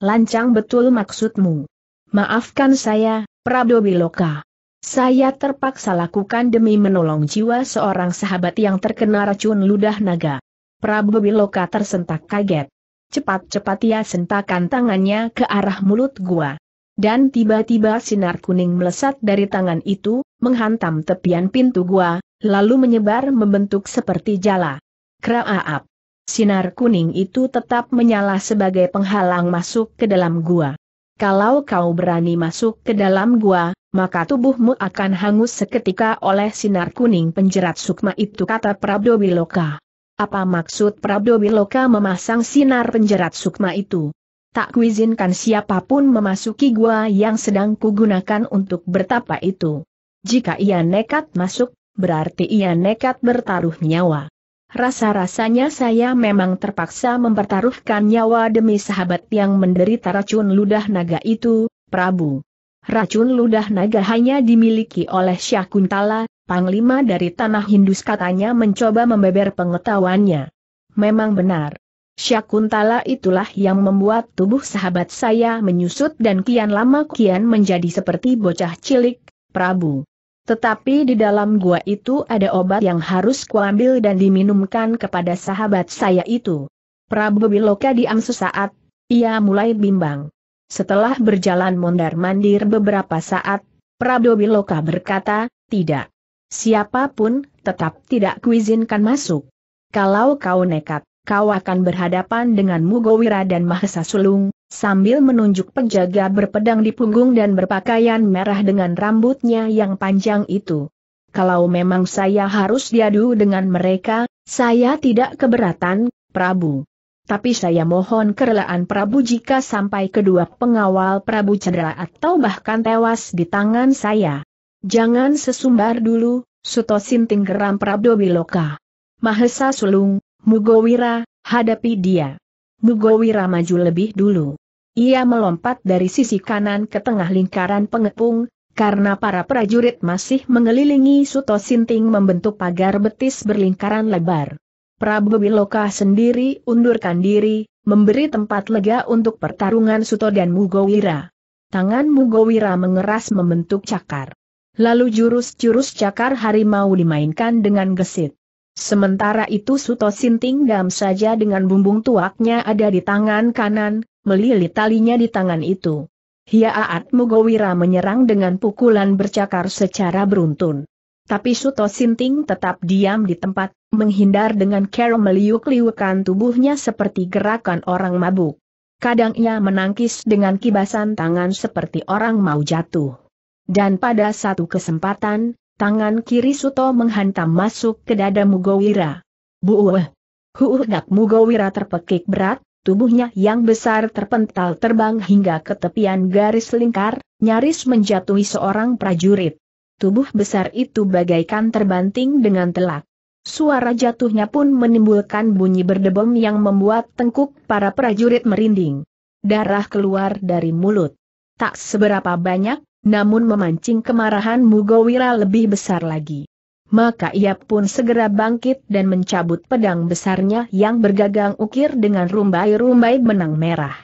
Lancang betul maksudmu. Maafkan saya, Prado Biloka. Saya terpaksa lakukan demi menolong jiwa seorang sahabat yang terkena racun ludah naga. Prabu Biloka tersentak kaget. Cepat-cepat ia sentakan tangannya ke arah mulut gua. Dan tiba-tiba sinar kuning melesat dari tangan itu, menghantam tepian pintu gua, lalu menyebar membentuk seperti jala. Kraaap. Sinar kuning itu tetap menyala sebagai penghalang masuk ke dalam gua kalau kau berani masuk ke dalam gua, maka tubuhmu akan hangus seketika oleh sinar kuning penjerat sukma itu kata Prabdo Wiloka. Apa maksud Prabdo Wiloka memasang sinar penjerat sukma itu? Tak kuizinkan siapapun memasuki gua yang sedang kugunakan untuk bertapa itu. Jika ia nekat masuk, berarti ia nekat bertaruh nyawa. Rasa-rasanya saya memang terpaksa mempertaruhkan nyawa demi sahabat yang menderita racun ludah naga itu, Prabu. Racun ludah naga hanya dimiliki oleh Syakuntala, panglima dari tanah Hindus katanya mencoba membeber pengetahuannya. Memang benar. Syakuntala itulah yang membuat tubuh sahabat saya menyusut dan kian lama kian menjadi seperti bocah cilik, Prabu. Tetapi di dalam gua itu ada obat yang harus kuambil dan diminumkan kepada sahabat saya itu. Prabu Biloka diam sesaat, ia mulai bimbang. Setelah berjalan mondar-mandir beberapa saat, Prabu Biloka berkata, tidak. Siapapun, tetap tidak kuizinkan masuk. Kalau kau nekat, kau akan berhadapan dengan Mugowira dan Mahesa Sulung, sambil menunjuk penjaga berpedang di punggung dan berpakaian merah dengan rambutnya yang panjang itu. Kalau memang saya harus diadu dengan mereka, saya tidak keberatan, Prabu. Tapi saya mohon kerelaan Prabu jika sampai kedua pengawal Prabu cedera atau bahkan tewas di tangan saya. Jangan sesumbar dulu, Suto Sinting geram Prabu Wiloka. Mahesa Sulung, Mugowira, hadapi dia. Mugowira maju lebih dulu. Ia melompat dari sisi kanan ke tengah lingkaran pengepung, karena para prajurit masih mengelilingi Suto Sinting membentuk pagar betis berlingkaran lebar. Prabu Wiloka sendiri undurkan diri, memberi tempat lega untuk pertarungan Suto dan Mugowira. Tangan Mugowira mengeras membentuk cakar. Lalu jurus-jurus cakar harimau dimainkan dengan gesit. Sementara itu Suto Sinting dam saja dengan bumbung tuaknya ada di tangan kanan, melilit talinya di tangan itu. Hiaat Mugowira menyerang dengan pukulan bercakar secara beruntun. Tapi Suto Sinting tetap diam di tempat, menghindar dengan kero meliuk-liukan tubuhnya seperti gerakan orang mabuk. Kadang ia menangkis dengan kibasan tangan seperti orang mau jatuh. Dan pada satu kesempatan, Tangan kiri Suto menghantam masuk ke dada Mugowira. Buuh! Huudak Mugowira terpekik berat, tubuhnya yang besar terpental terbang hingga ke tepian garis lingkar, nyaris menjatuhi seorang prajurit. Tubuh besar itu bagaikan terbanting dengan telak. Suara jatuhnya pun menimbulkan bunyi berdebum yang membuat tengkuk para prajurit merinding. Darah keluar dari mulut. Tak seberapa banyak, namun memancing kemarahan Mugowira lebih besar lagi. Maka ia pun segera bangkit dan mencabut pedang besarnya yang bergagang ukir dengan rumbai-rumbai benang merah.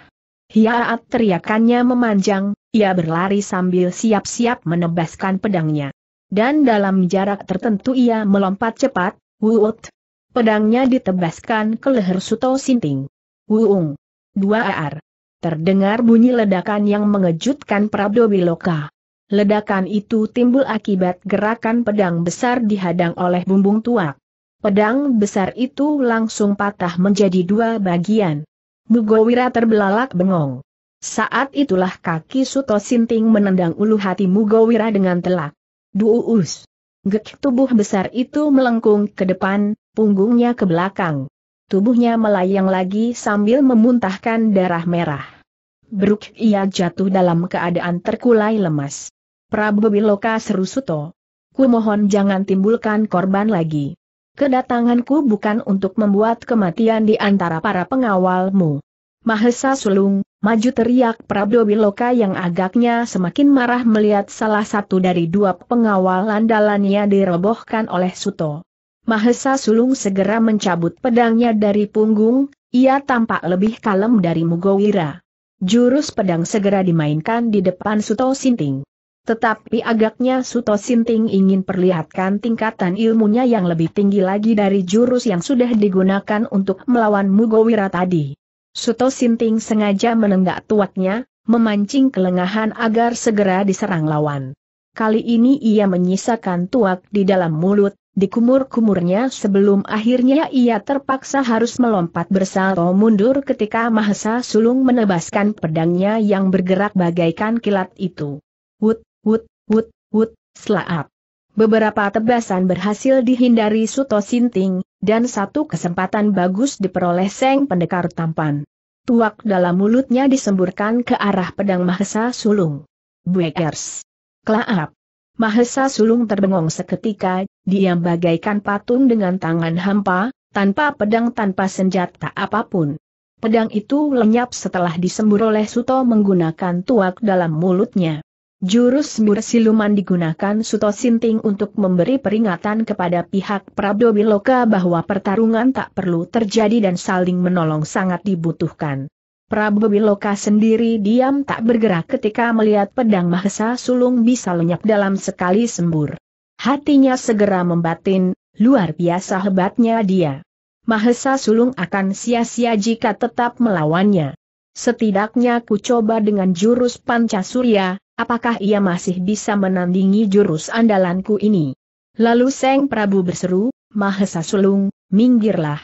Hiaat teriakannya memanjang, ia berlari sambil siap-siap menebaskan pedangnya. Dan dalam jarak tertentu ia melompat cepat, wuut. Pedangnya ditebaskan ke leher Suto Sinting. Wuung. Dua ar. Terdengar bunyi ledakan yang mengejutkan Prabdo Biloka. Ledakan itu timbul akibat gerakan pedang besar dihadang oleh bumbung tua. Pedang besar itu langsung patah menjadi dua bagian. Mugowira terbelalak bengong. Saat itulah kaki Suto Sinting menendang ulu hati Mugowira dengan telak. Duus. Gek tubuh besar itu melengkung ke depan, punggungnya ke belakang. Tubuhnya melayang lagi sambil memuntahkan darah merah. Beruk ia jatuh dalam keadaan terkulai lemas. Prabu Biloka Serusuto. Ku mohon jangan timbulkan korban lagi. Kedatanganku bukan untuk membuat kematian di antara para pengawalmu. Mahesa Sulung, maju teriak Prabu Wiloka yang agaknya semakin marah melihat salah satu dari dua pengawal andalannya dirobohkan oleh Suto. Mahesa Sulung segera mencabut pedangnya dari punggung, ia tampak lebih kalem dari Mugowira. Jurus pedang segera dimainkan di depan Suto Sinting. Tetapi agaknya Suto Sinting ingin perlihatkan tingkatan ilmunya yang lebih tinggi lagi dari jurus yang sudah digunakan untuk melawan Mugowira tadi. Suto Sinting sengaja menenggak tuaknya, memancing kelengahan agar segera diserang lawan. Kali ini ia menyisakan tuak di dalam mulut, dikumur-kumurnya sebelum akhirnya ia terpaksa harus melompat bersalto mundur ketika Mahesa Sulung menebaskan pedangnya yang bergerak bagaikan kilat itu. Wut, Wut, wut, selaap. Beberapa tebasan berhasil dihindari Suto Sinting, dan satu kesempatan bagus diperoleh Seng Pendekar Tampan. Tuak dalam mulutnya disemburkan ke arah pedang Mahesa Sulung. Bwekers. Kelaap. Mahesa Sulung terbengong seketika, diam bagaikan patung dengan tangan hampa, tanpa pedang tanpa senjata apapun. Pedang itu lenyap setelah disembur oleh Suto menggunakan tuak dalam mulutnya. Jurus Mur Siluman digunakan Suto Sinting untuk memberi peringatan kepada pihak Prabdo Biloka bahwa pertarungan tak perlu terjadi dan saling menolong sangat dibutuhkan. Prabu Biloka sendiri diam tak bergerak ketika melihat pedang Mahesa Sulung bisa lenyap dalam sekali sembur. Hatinya segera membatin, luar biasa hebatnya dia. Mahesa Sulung akan sia-sia jika tetap melawannya. Setidaknya ku coba dengan jurus Pancasurya, apakah ia masih bisa menandingi jurus andalanku ini? Lalu Seng Prabu berseru, Mahesa Sulung, minggirlah.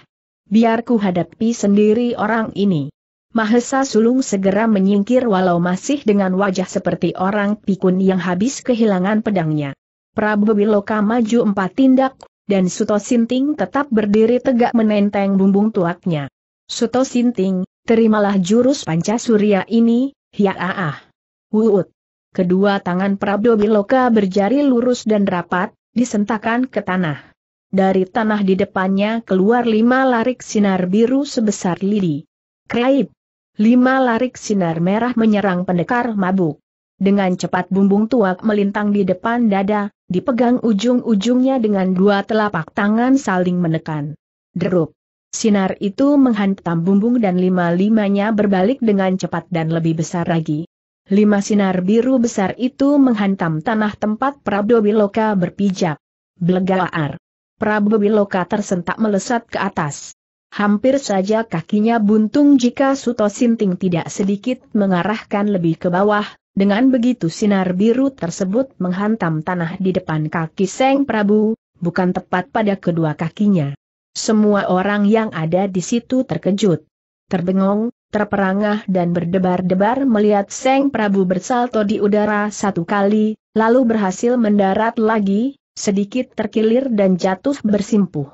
Biar ku hadapi sendiri orang ini. Mahesa Sulung segera menyingkir walau masih dengan wajah seperti orang pikun yang habis kehilangan pedangnya. Prabu Wiloka maju empat tindak, dan Suto Sinting tetap berdiri tegak menenteng bumbung tuaknya. Suto Sinting, Terimalah jurus Pancasuria ini, hiaaah. Wuut. Kedua tangan Prabdo Biloka berjari lurus dan rapat, disentakan ke tanah. Dari tanah di depannya keluar lima larik sinar biru sebesar lidi. Kraib. Lima larik sinar merah menyerang pendekar mabuk. Dengan cepat bumbung tuak melintang di depan dada, dipegang ujung-ujungnya dengan dua telapak tangan saling menekan. Derup. Sinar itu menghantam bumbung dan lima-limanya berbalik dengan cepat dan lebih besar lagi. Lima sinar biru besar itu menghantam tanah tempat Prabu Wiloka berpijak. Blegaar. Prabu Wiloka tersentak melesat ke atas. Hampir saja kakinya buntung jika Suto Sinting tidak sedikit mengarahkan lebih ke bawah, dengan begitu sinar biru tersebut menghantam tanah di depan kaki Seng Prabu, bukan tepat pada kedua kakinya. Semua orang yang ada di situ terkejut. Terbengong, terperangah dan berdebar-debar melihat Seng Prabu bersalto di udara satu kali, lalu berhasil mendarat lagi, sedikit terkilir dan jatuh bersimpuh.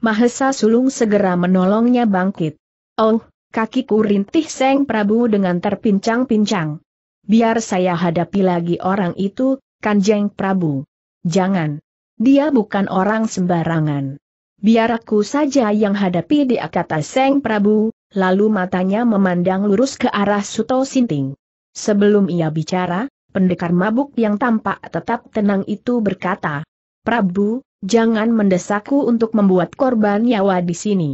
Mahesa Sulung segera menolongnya bangkit. Oh, kakiku rintih Seng Prabu dengan terpincang-pincang. Biar saya hadapi lagi orang itu, Kanjeng Prabu. Jangan. Dia bukan orang sembarangan. Biar aku saja yang hadapi di kata Seng Prabu, lalu matanya memandang lurus ke arah Suto Sinting. Sebelum ia bicara, pendekar mabuk yang tampak tetap tenang itu berkata, Prabu, jangan mendesakku untuk membuat korban nyawa di sini.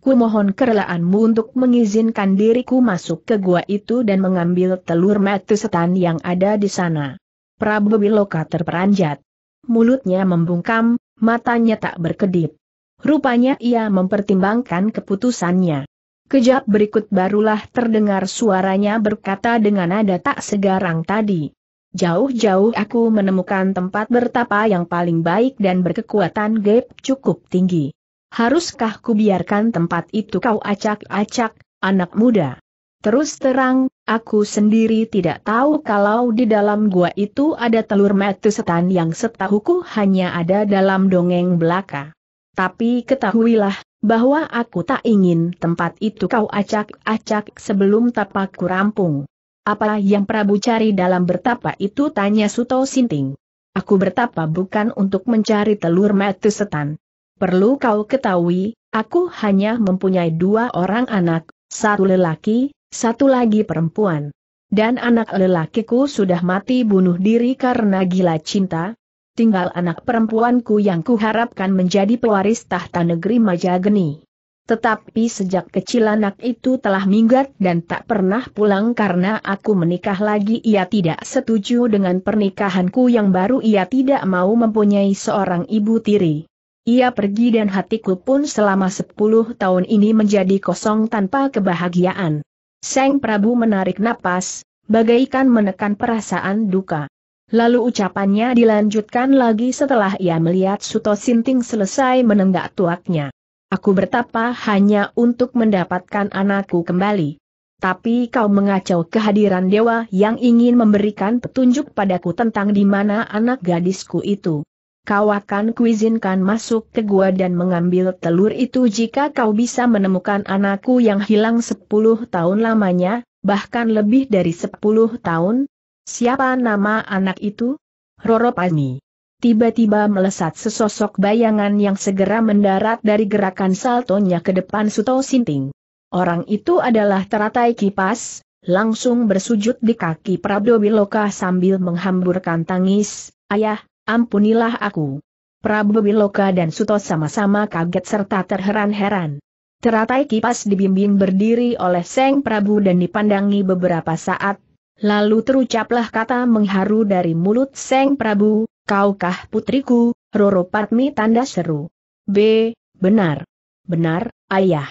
Kumohon kerelaanmu untuk mengizinkan diriku masuk ke gua itu dan mengambil telur mati setan yang ada di sana. Prabu Biloka terperanjat. Mulutnya membungkam, matanya tak berkedip. Rupanya ia mempertimbangkan keputusannya. Kejap berikut barulah terdengar suaranya berkata dengan nada tak segarang tadi. Jauh-jauh aku menemukan tempat bertapa yang paling baik dan berkekuatan gap cukup tinggi. Haruskah ku biarkan tempat itu kau acak-acak, anak muda? Terus terang, aku sendiri tidak tahu kalau di dalam gua itu ada telur metu setan yang setahuku hanya ada dalam dongeng belaka. Tapi ketahuilah, bahwa aku tak ingin tempat itu kau acak-acak sebelum tapakku rampung. Apa yang Prabu cari dalam bertapa itu tanya Suto Sinting. Aku bertapa bukan untuk mencari telur mati setan. Perlu kau ketahui, aku hanya mempunyai dua orang anak, satu lelaki, satu lagi perempuan. Dan anak lelakiku sudah mati bunuh diri karena gila cinta, tinggal anak perempuanku yang kuharapkan menjadi pewaris tahta negeri Majageni. Tetapi sejak kecil anak itu telah minggat dan tak pernah pulang karena aku menikah lagi ia tidak setuju dengan pernikahanku yang baru ia tidak mau mempunyai seorang ibu tiri. Ia pergi dan hatiku pun selama sepuluh tahun ini menjadi kosong tanpa kebahagiaan. Seng Prabu menarik napas, bagaikan menekan perasaan duka. Lalu ucapannya dilanjutkan lagi setelah ia melihat Suto Sinting selesai menenggak tuaknya. Aku bertapa hanya untuk mendapatkan anakku kembali. Tapi kau mengacau kehadiran dewa yang ingin memberikan petunjuk padaku tentang di mana anak gadisku itu. Kau akan kuizinkan masuk ke gua dan mengambil telur itu jika kau bisa menemukan anakku yang hilang 10 tahun lamanya, bahkan lebih dari 10 tahun, Siapa nama anak itu? Roro Pani. Tiba-tiba melesat sesosok bayangan yang segera mendarat dari gerakan saltonya ke depan Suto Sinting. Orang itu adalah teratai kipas, langsung bersujud di kaki Prabu Wiloka sambil menghamburkan tangis, Ayah, ampunilah aku. Prabu Wiloka dan Suto sama-sama kaget serta terheran-heran. Teratai kipas dibimbing berdiri oleh Seng Prabu dan dipandangi beberapa saat Lalu terucaplah kata mengharu dari mulut Seng Prabu, kaukah putriku, Roro Patmi tanda seru. B. Benar. Benar, ayah.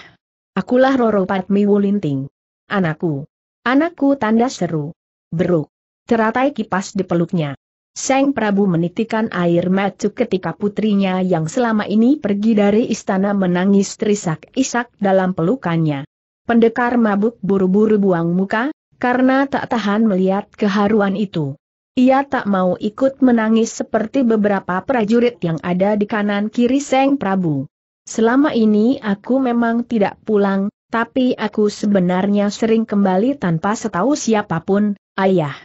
Akulah Roro Patmi Wulinting. Anakku. Anakku tanda seru. Beruk. Teratai kipas di peluknya. Seng Prabu menitikan air mata ketika putrinya yang selama ini pergi dari istana menangis terisak-isak dalam pelukannya. Pendekar mabuk buru-buru buang muka, karena tak tahan melihat keharuan itu. Ia tak mau ikut menangis seperti beberapa prajurit yang ada di kanan kiri Seng Prabu. Selama ini aku memang tidak pulang, tapi aku sebenarnya sering kembali tanpa setahu siapapun, ayah.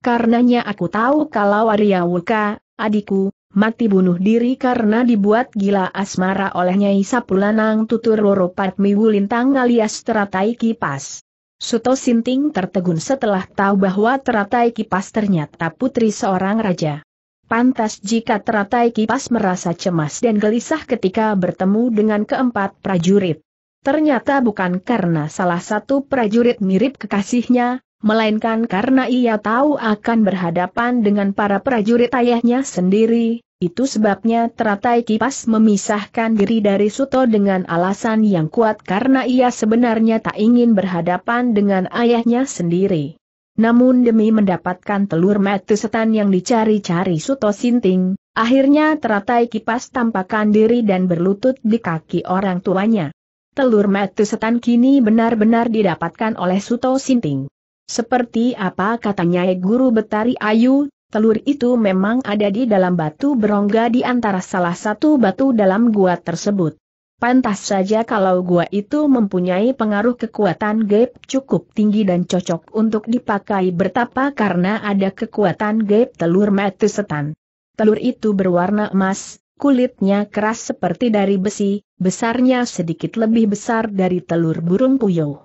Karenanya aku tahu kalau Arya Wulka, adikku, mati bunuh diri karena dibuat gila asmara oleh Nyai Sapulanang Tutur Roro Patmi Wulintang alias teratai kipas. Suto Sinting tertegun setelah tahu bahwa teratai kipas ternyata putri seorang raja. Pantas jika teratai kipas merasa cemas dan gelisah ketika bertemu dengan keempat prajurit. Ternyata bukan karena salah satu prajurit mirip kekasihnya, melainkan karena ia tahu akan berhadapan dengan para prajurit ayahnya sendiri, itu sebabnya teratai kipas memisahkan diri dari Suto dengan alasan yang kuat karena ia sebenarnya tak ingin berhadapan dengan ayahnya sendiri. Namun demi mendapatkan telur metu setan yang dicari-cari Suto Sinting, akhirnya teratai kipas tampakkan diri dan berlutut di kaki orang tuanya. Telur metu setan kini benar-benar didapatkan oleh Suto Sinting. Seperti apa katanya Guru Betari Ayu, telur itu memang ada di dalam batu berongga di antara salah satu batu dalam gua tersebut. Pantas saja kalau gua itu mempunyai pengaruh kekuatan gaib cukup tinggi dan cocok untuk dipakai bertapa karena ada kekuatan gaib telur metu setan. Telur itu berwarna emas, kulitnya keras seperti dari besi, besarnya sedikit lebih besar dari telur burung puyuh.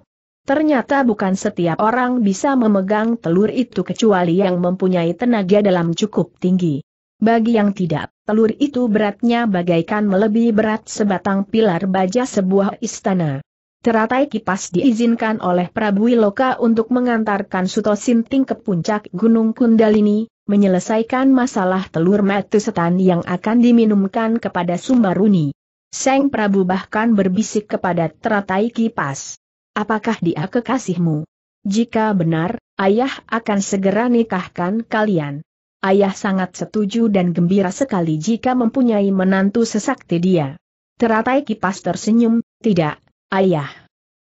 Ternyata bukan setiap orang bisa memegang telur itu kecuali yang mempunyai tenaga dalam cukup tinggi. Bagi yang tidak, telur itu beratnya bagaikan melebihi berat sebatang pilar baja sebuah istana. Teratai kipas diizinkan oleh Prabu Iloka untuk mengantarkan Suto Sinting ke puncak Gunung Kundalini, menyelesaikan masalah telur metu setan yang akan diminumkan kepada Sumbaruni. Seng Prabu bahkan berbisik kepada teratai kipas. Apakah dia kekasihmu? Jika benar, ayah akan segera nikahkan kalian. Ayah sangat setuju dan gembira sekali jika mempunyai menantu sesakti dia. Teratai kipas tersenyum, tidak, ayah.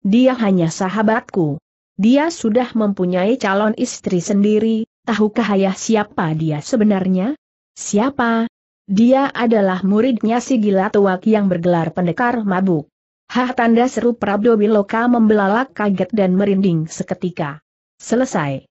Dia hanya sahabatku. Dia sudah mempunyai calon istri sendiri, tahukah ayah siapa dia sebenarnya? Siapa? Dia adalah muridnya si gila tuak yang bergelar pendekar mabuk. Hah tanda seru Prabdo Wiloka membelalak kaget dan merinding seketika. Selesai.